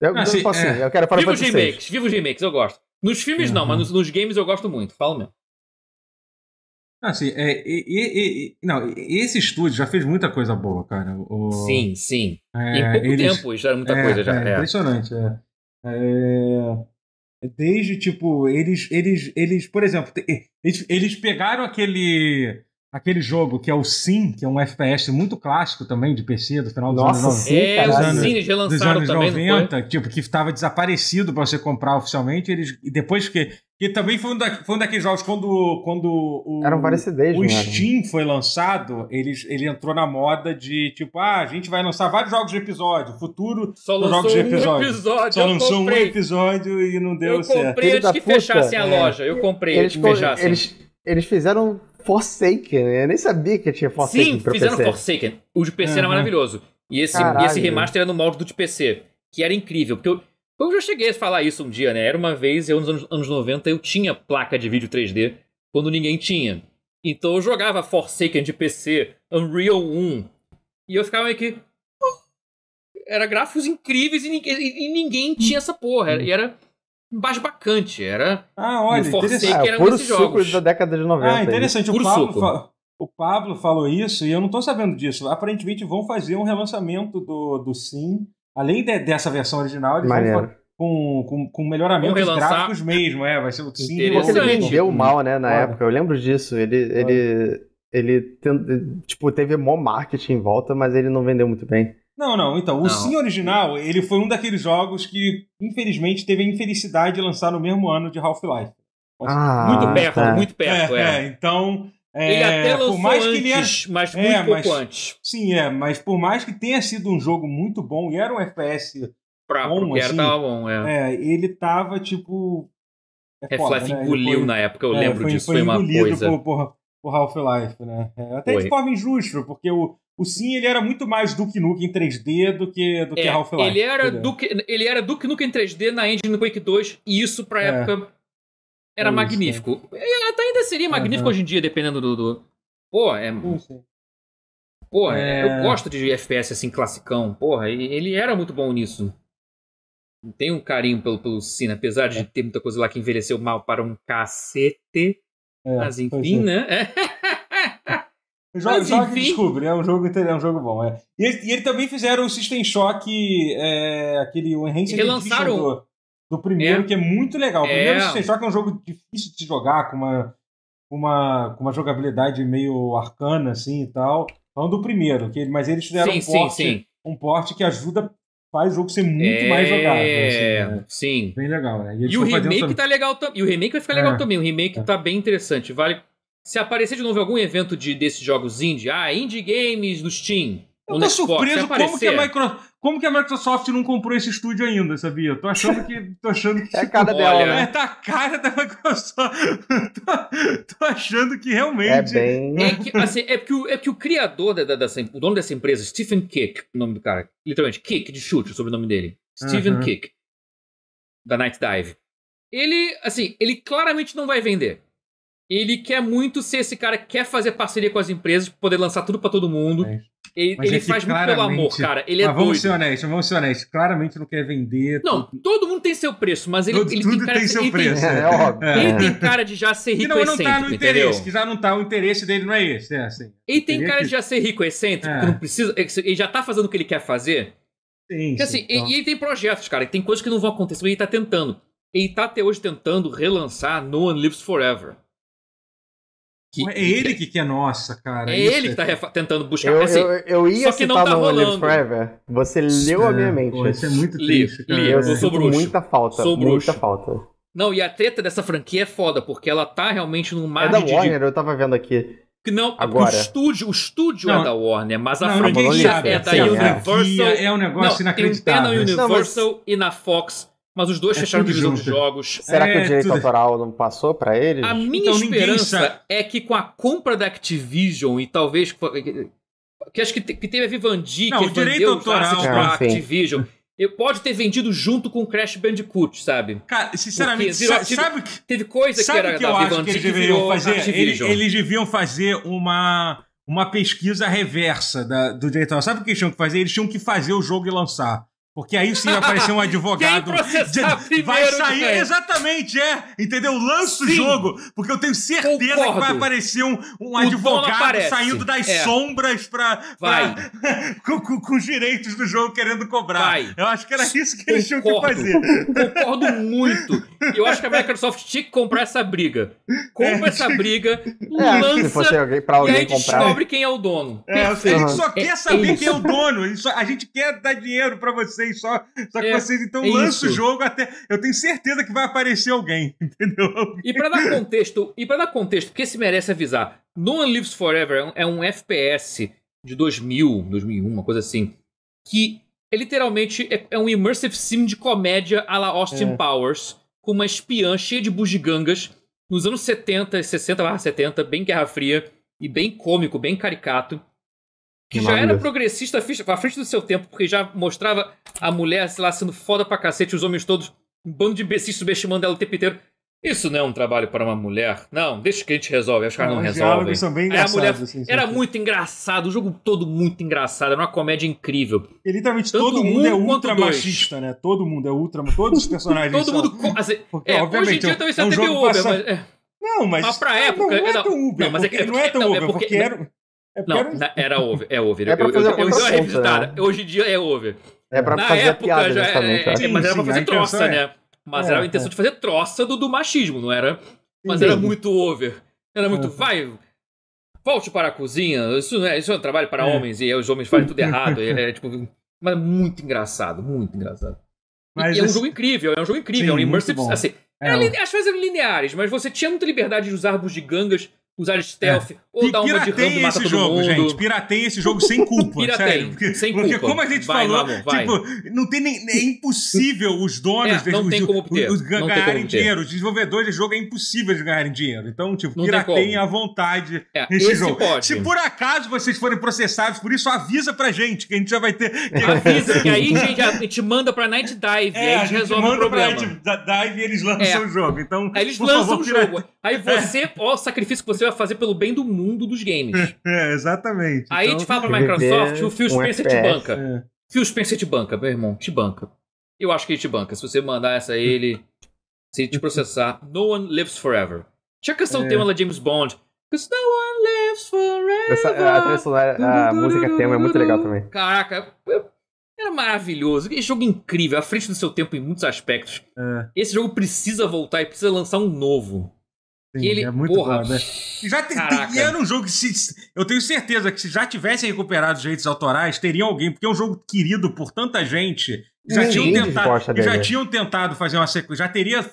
eu, ah, assim, posso, é. eu quero Viva os remakes, os remakes, eu gosto. Nos filmes uhum. não, mas uhum. nos, nos, games eu gosto muito, fala mesmo. Ah, sim, é, e, e, e, não, esse estúdio já fez muita coisa boa, cara. O... Sim, sim. É, em pouco eles... tempo já era muita é, coisa já. É, é. impressionante, é. é. Desde, tipo, eles, eles, eles, por exemplo, eles, eles pegaram aquele aquele jogo que é o Sim, que é um FPS muito clássico também de PC do final dos Nossa, anos 90. É, dos anos, Sim, eles anos também, 90, tipo, que estava desaparecido para você comprar oficialmente. Eles, e depois que. Que também foi um, da, foi um daqueles jogos quando, quando o, o né? Steam foi lançado, eles, ele entrou na moda de tipo, ah, a gente vai lançar vários jogos de episódio, futuro Só lançou jogos de episódio. Um episódio Só lançou comprei. um episódio e não deu certo. Eu comprei antes que puta, fechassem é. a loja, eu comprei eles, eles, eles fizeram Forsaken, né? Eu nem sabia que tinha Forsaken Sim, pro fizeram PC. Forsaken. O de PC uhum. era maravilhoso. E esse, esse remaster era no molde do de PC, que era incrível. Porque eu, eu já cheguei a falar isso um dia, né? Era uma vez, eu nos anos, anos 90, eu tinha placa de vídeo 3D quando ninguém tinha. Então eu jogava Forsaken de PC, Unreal 1, e eu ficava meio que. Oh, era gráficos incríveis e, e, e ninguém tinha essa porra. E era basbacante. Era ah, olha, um que era ah, um desses jogos. da década de 90. Ah, interessante. O Pablo, fa... o Pablo falou isso e eu não estou sabendo disso. Aparentemente vão fazer um relançamento do, do Sim. Além de, dessa versão original, eles Maneiro. vão com, com, com melhoramentos gráficos mesmo, é. Vai ser o Sim. Ele vendeu mal, né, na olha. época. Eu lembro disso. Ele... ele... Ele, tipo, teve mó marketing em volta, mas ele não vendeu muito bem. Não, não. Então, não. o Sim original, ele foi um daqueles jogos que, infelizmente, teve a infelicidade de lançar no mesmo ano de Half-Life. Ah, muito perto, tá. muito perto, é. é. é então, é, ele até lançou por mais antes, que ele mas é, muito é, pouco mas, antes. Sim, é, mas por mais que tenha sido um jogo muito bom e era um FPS pra, bom, assim, era, bom, é. é. ele tava tipo é Half-Life né? engoliu foi, na época, eu é, lembro foi, disso, foi, foi uma coisa. Por, por, o Half-Life, né? É, até Foi. de forma injusta, porque o, o Sim ele era muito mais Duke Nukem em 3D do que, do é, que Half-Life. Ele era, Duke, ele era Duke Nukem em 3D na engine Quake 2, e isso pra é. época era isso, é. magnífico. É. Até ainda seria magnífico hoje em dia, dependendo do. do... Pô, é. Pô, é, eu gosto de FPS assim, classicão. Porra, ele era muito bom nisso. Tem um carinho pelo, pelo Sin, apesar de ter muita coisa lá que envelheceu mal para um cacete. É, Mas enfim, né? é. né? Joga, joga e descobre, é um jogo é um jogo bom. É. E, e eles também fizeram o System Shock, é, aquele o Enhanced Relançaram... do, do primeiro, é. que é muito legal. O primeiro é. System Shock é um jogo difícil de jogar, com uma, uma, com uma jogabilidade meio arcana, assim e tal. Falando do primeiro, que, mas eles fizeram sim, um porte. Sim, sim. Um porte que ajuda faz o jogo ser muito é... mais jogável. Assim, né? Sim. Bem legal, né? E, e o remake tá legal também. E o remake vai ficar legal é. também. O remake é. tá bem interessante. Vale. Se aparecer de novo algum evento de, desses jogos indie, ah, indie games no Steam. Eu tô surpreso como que, a Micro... como que a Microsoft não comprou esse estúdio ainda, sabia? Tô achando que. Tô achando que é a tipo, cara dela, olha, né? É, tá a cara da Microsoft. tô, achando que realmente. É bem. É, que, assim, é o, é que o criador da, da, dessa, o dono dessa empresa, Stephen Kick, o nome do cara. Literalmente, Kick de chute, o sobrenome dele. Stephen uh Kick. Da Night Dive. Ele, assim, ele claramente não vai vender ele quer muito ser esse cara que quer fazer parceria com as empresas, poder lançar tudo para todo mundo. É. Ele, ele faz muito pelo amor, cara. Ele é mas vamos doido. ser honestos, vamos ser honestos. Claramente não quer vender. Não, tudo. todo mundo tem seu preço, mas ele, tudo, ele tudo tem cara tem de, seu ele preço. Tem, é, é óbvio. Ele tem é. cara de já ser rico que não, Não tá no interesse, entendeu? que já não tá. O interesse dele não é esse. É assim. Ele tem cara que... de já ser rico excêntrico, é. não precisa. É ele já tá fazendo o que ele quer fazer. Sim, Porque, assim, então... e, ele tem projetos, cara. Tem coisas que não vão acontecer, mas ele tá tentando. Ele tá até hoje tentando relançar No One Lives Forever. É que, é ele que quer nossa, cara. É ele é que tá tentando buscar. Eu, assim, eu, eu ia só que não tá rolando. Forever. Você leu é, a minha mente. Pô, isso é muito triste, li, Li, eu, eu sou bruxo. Muita falta. Sou bruxo. Muita falta. Não, e a treta dessa franquia é foda, porque ela tá realmente num mar é da de... Warner, eu tava vendo aqui. Não, Agora. o estúdio, o estúdio não, é da Warner, mas a franquia é da é. Universal. É um negócio não, inacreditável. Tem na Universal não, mas... e na Fox mas os dois é fecharam divisão junto. de jogos. Será é, que o direito tudo... autoral não passou para eles? A minha então, esperança é que com a compra da Activision e talvez. Que acho que, te, que teve a Vivendi, não, que o direito autoral os pra né? Activision. Eu pode ter vendido junto com o Crash Bandicoot, sabe? Cara, sinceramente, virou, sabe, sabe que teve coisa sabe que era que eu acho que eles deveriam fazer? Eles, eles, deviam fazer uma uma pesquisa reversa da, do direito autoral. Sabe o que eles tinham que fazer? Eles tinham que fazer o jogo e lançar. Porque aí sim vai aparecer um advogado. Quem vai sair. Exatamente, é. Entendeu? Lança o jogo. Porque eu tenho certeza Concordo. que vai aparecer um, um advogado saindo das é. sombras pra, pra com, com, com, os direitos do jogo querendo cobrar. Vai. Eu acho que era isso que eles tinham que fazer. Concordo muito. Eu acho que a Microsoft tinha que comprar essa briga. Compra é, essa tinha... briga, é, lança. Se fosse alguém, pra alguém e aí comprar. descobre quem é o dono. É, é, é, é a gente só quer saber quem é o dono. A gente, a gente quer dar dinheiro pra você vocês só. Só que é, vocês então é lançam o jogo até. Eu tenho certeza que vai aparecer alguém, entendeu? Alguém. E para dar contexto, e para dar contexto, porque se merece avisar, No One Lives Forever é um, é FPS de 2000, 2001, uma coisa assim, que é literalmente é, é um immersive sim de comédia à la Austin é. Powers, com uma espiã cheia de bugigangas nos anos 70, 60 barra 70, bem Guerra Fria e bem cômico, bem caricato que já era progressista à frente do seu tempo, porque já mostrava a mulher, sei lá, sendo foda pra cacete, os homens todos, um bando de imbecis subestimando ela o tempo inteiro. Isso não é um trabalho para uma mulher. Não, deixa que a gente resolve. Acho que não, não resolve. São bem engraçados, mulher, assim, era muito engraçado, o jogo todo muito engraçado, era uma comédia incrível. E literalmente Tanto todo mundo um é ultra machista, dois. né? Todo mundo é ultra, todos os personagens todo são. Mundo, assim, Porque, é, obviamente, hoje em dia talvez é um, seja até mas... É. Não, mas. Mas pra é, época. Não, é, é tão Uber. Não, mas é que, é não é tão Uber, porque, era. É não, era, um... era over, é over. É eu, eu, eu, eu dei uma Né? Hoje em dia é over. É pra Na fazer época piada, já é, é, sim, mas era pra fazer é troça, é. né? Mas era é, a intenção é. de fazer troça do, do machismo, não era? Mas sim, era muito over. Era muito, vai, volte para a cozinha. Isso, é, isso é um trabalho para homens e os homens fazem tudo errado. é, tipo, mas muito engraçado, muito engraçado. Mas é um jogo incrível, é um jogo incrível. Sim, é um immersive, assim, é. Era, eram lineares, mas você tinha muita liberdade de usar gangas usar stealth, é. ou e dar uma de rando mata jogo, mundo. Gente, pirateia esse jogo sem culpa, sem porque, sem porque culpa. como a gente vai, falou, tipo, não tem nem, é impossível os donos... É, não tem os, como obter. Os, os, ganharem dinheiro. Os desenvolvedores de jogo é impossível de ganharem dinheiro. Então, tipo, não pirateiem à vontade é, esse jogo. Pode. Se por acaso vocês forem processados por isso, avisa pra gente, que a gente já vai ter... Que... Avisa, que aí gente, a gente manda pra Night Dive, é, aí a gente, resolve o problema. Night Dive e eles lançam é. o jogo. Então, aí eles lançam o jogo. Aí você, é. ó o sacrifício que você você vai fazer pelo bem do mundo dos games. é, exatamente. Aí então, te fala pra Microsoft, é o Phil Spencer um te banca. É. Phil Spencer te banca, meu irmão, te banca. Eu acho que ele te banca. Se você mandar essa a ele, se ele te processar, no one lives forever. Tinha a canção é. tema da James Bond. Because no one lives forever. Essa, é, a, sonora, a, a música tema é muito legal também. Caraca, era maravilhoso. Que jogo incrível, à frente do seu tempo em muitos aspectos. É. Esse jogo precisa voltar e precisa lançar um novo. Sim, ele, é muito porra, né? Já te, era um jogo que se, eu tenho certeza que se já tivessem recuperado os direitos autorais, teria alguém, porque é um jogo querido por tanta gente. Já tinham tentado, já tinham tentado fazer uma sequência, já teria já,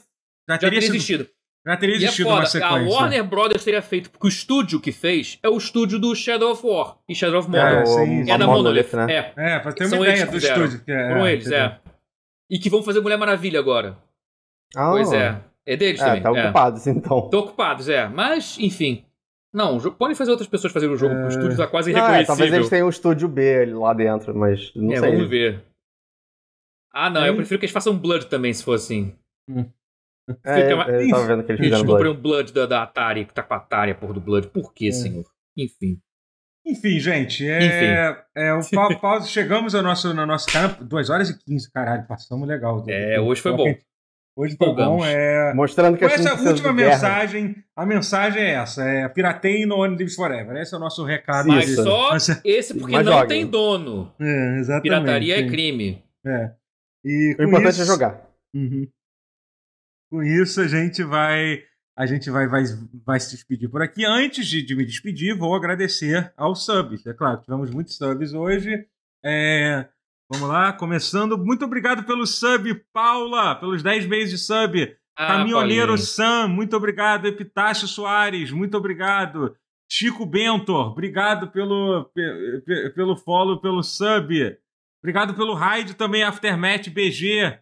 já teria, sido, existido. Já teria é existido é uma sequência. A Warner Brothers teria feito, porque o estúdio que fez é o estúdio do Shadow of War e Shadow of é, Mordor. É, é, é da Monolith, né? É, é pra ter uma ideia do estúdio. Que é, Foram eles, é. E que vão fazer Mulher Maravilha agora. Oh. Pois é. É deles é, também. Tá é. ocupados, é. então. Estão ocupados, é. Mas, enfim. Não, podem fazer outras pessoas fazerem o jogo, é... o estúdio tá quase é, não, É, talvez eles tenham o estúdio B lá dentro, mas não é, sei. Vamos ver. Ah, não, eu hum. prefiro que eles façam Blood também, se for assim. Hum. É, é eu tava vendo que eles fizeram Blood. um Blood da, da, Atari, que tá com a Atari, a porra do Blood. Por que, senhor? Enfim. Enfim, gente, é, Enfim. é o chegamos ao nosso, no nosso cara, 2 horas e 15, caralho, passamos legal. É, hoje foi bom. Hoje tá bom. É... Mostrando que Com é essa última mensagem, guerra. a mensagem é essa: é pirateiem no One Lives Forever. Esse é o nosso recado. Mas só Mas... É- esse, porque não joga. tem dono. É, exatamente. Pirataria é sim. é crime. É. E o importante isso... é jogar. Uhum. Com isso, a gente vai. A gente vai, vai, vai se despedir por aqui. Antes de, de me despedir, vou agradecer aos subs. É claro, tivemos muitos subs hoje. É, Vamos lá, começando. Muito obrigado pelo sub, Paula, pelos 10 meses de sub. Ah, Caminhoneiro Paulinho. Sam, muito obrigado. Epitácio Soares, muito obrigado. Chico Bentor, obrigado pelo, pelo follow, pelo sub. Obrigado pelo raid também, Aftermath BG.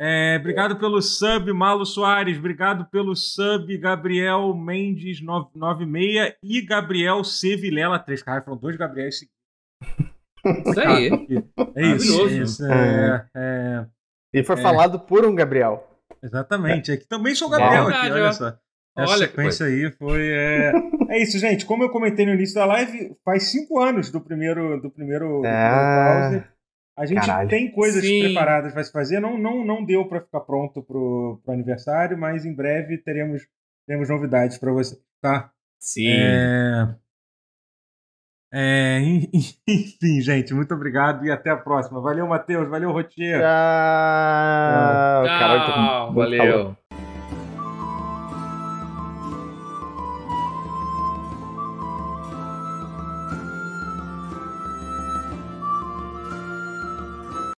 É, obrigado pelo sub, Malo Soares. Obrigado pelo sub, Gabriel Mendes 96 e Gabriel C. Vilela 3. Caralho, foram dois Gabriel seguidos. Isso aí. é isso. É isso é, é, é. e foi é. falado por um Gabriel. Exatamente. É que também sou o é. Gabriel Uau. aqui, olha só. Essa olha sequência aí foi. É... é isso, gente. Como eu comentei no início da live, faz cinco anos do primeiro do primeiro, do primeiro A gente caralho. tem coisas Sim. preparadas para se fazer. Não, não, não deu para ficar pronto pro, pro aniversário, mas em breve teremos, teremos novidades para você, tá? Sim. É... É, enfim, gente, muito obrigado e até a próxima. Valeu, Matheus. Valeu, Rotier. Tchau. Tchau. Caralho, tô Valeu.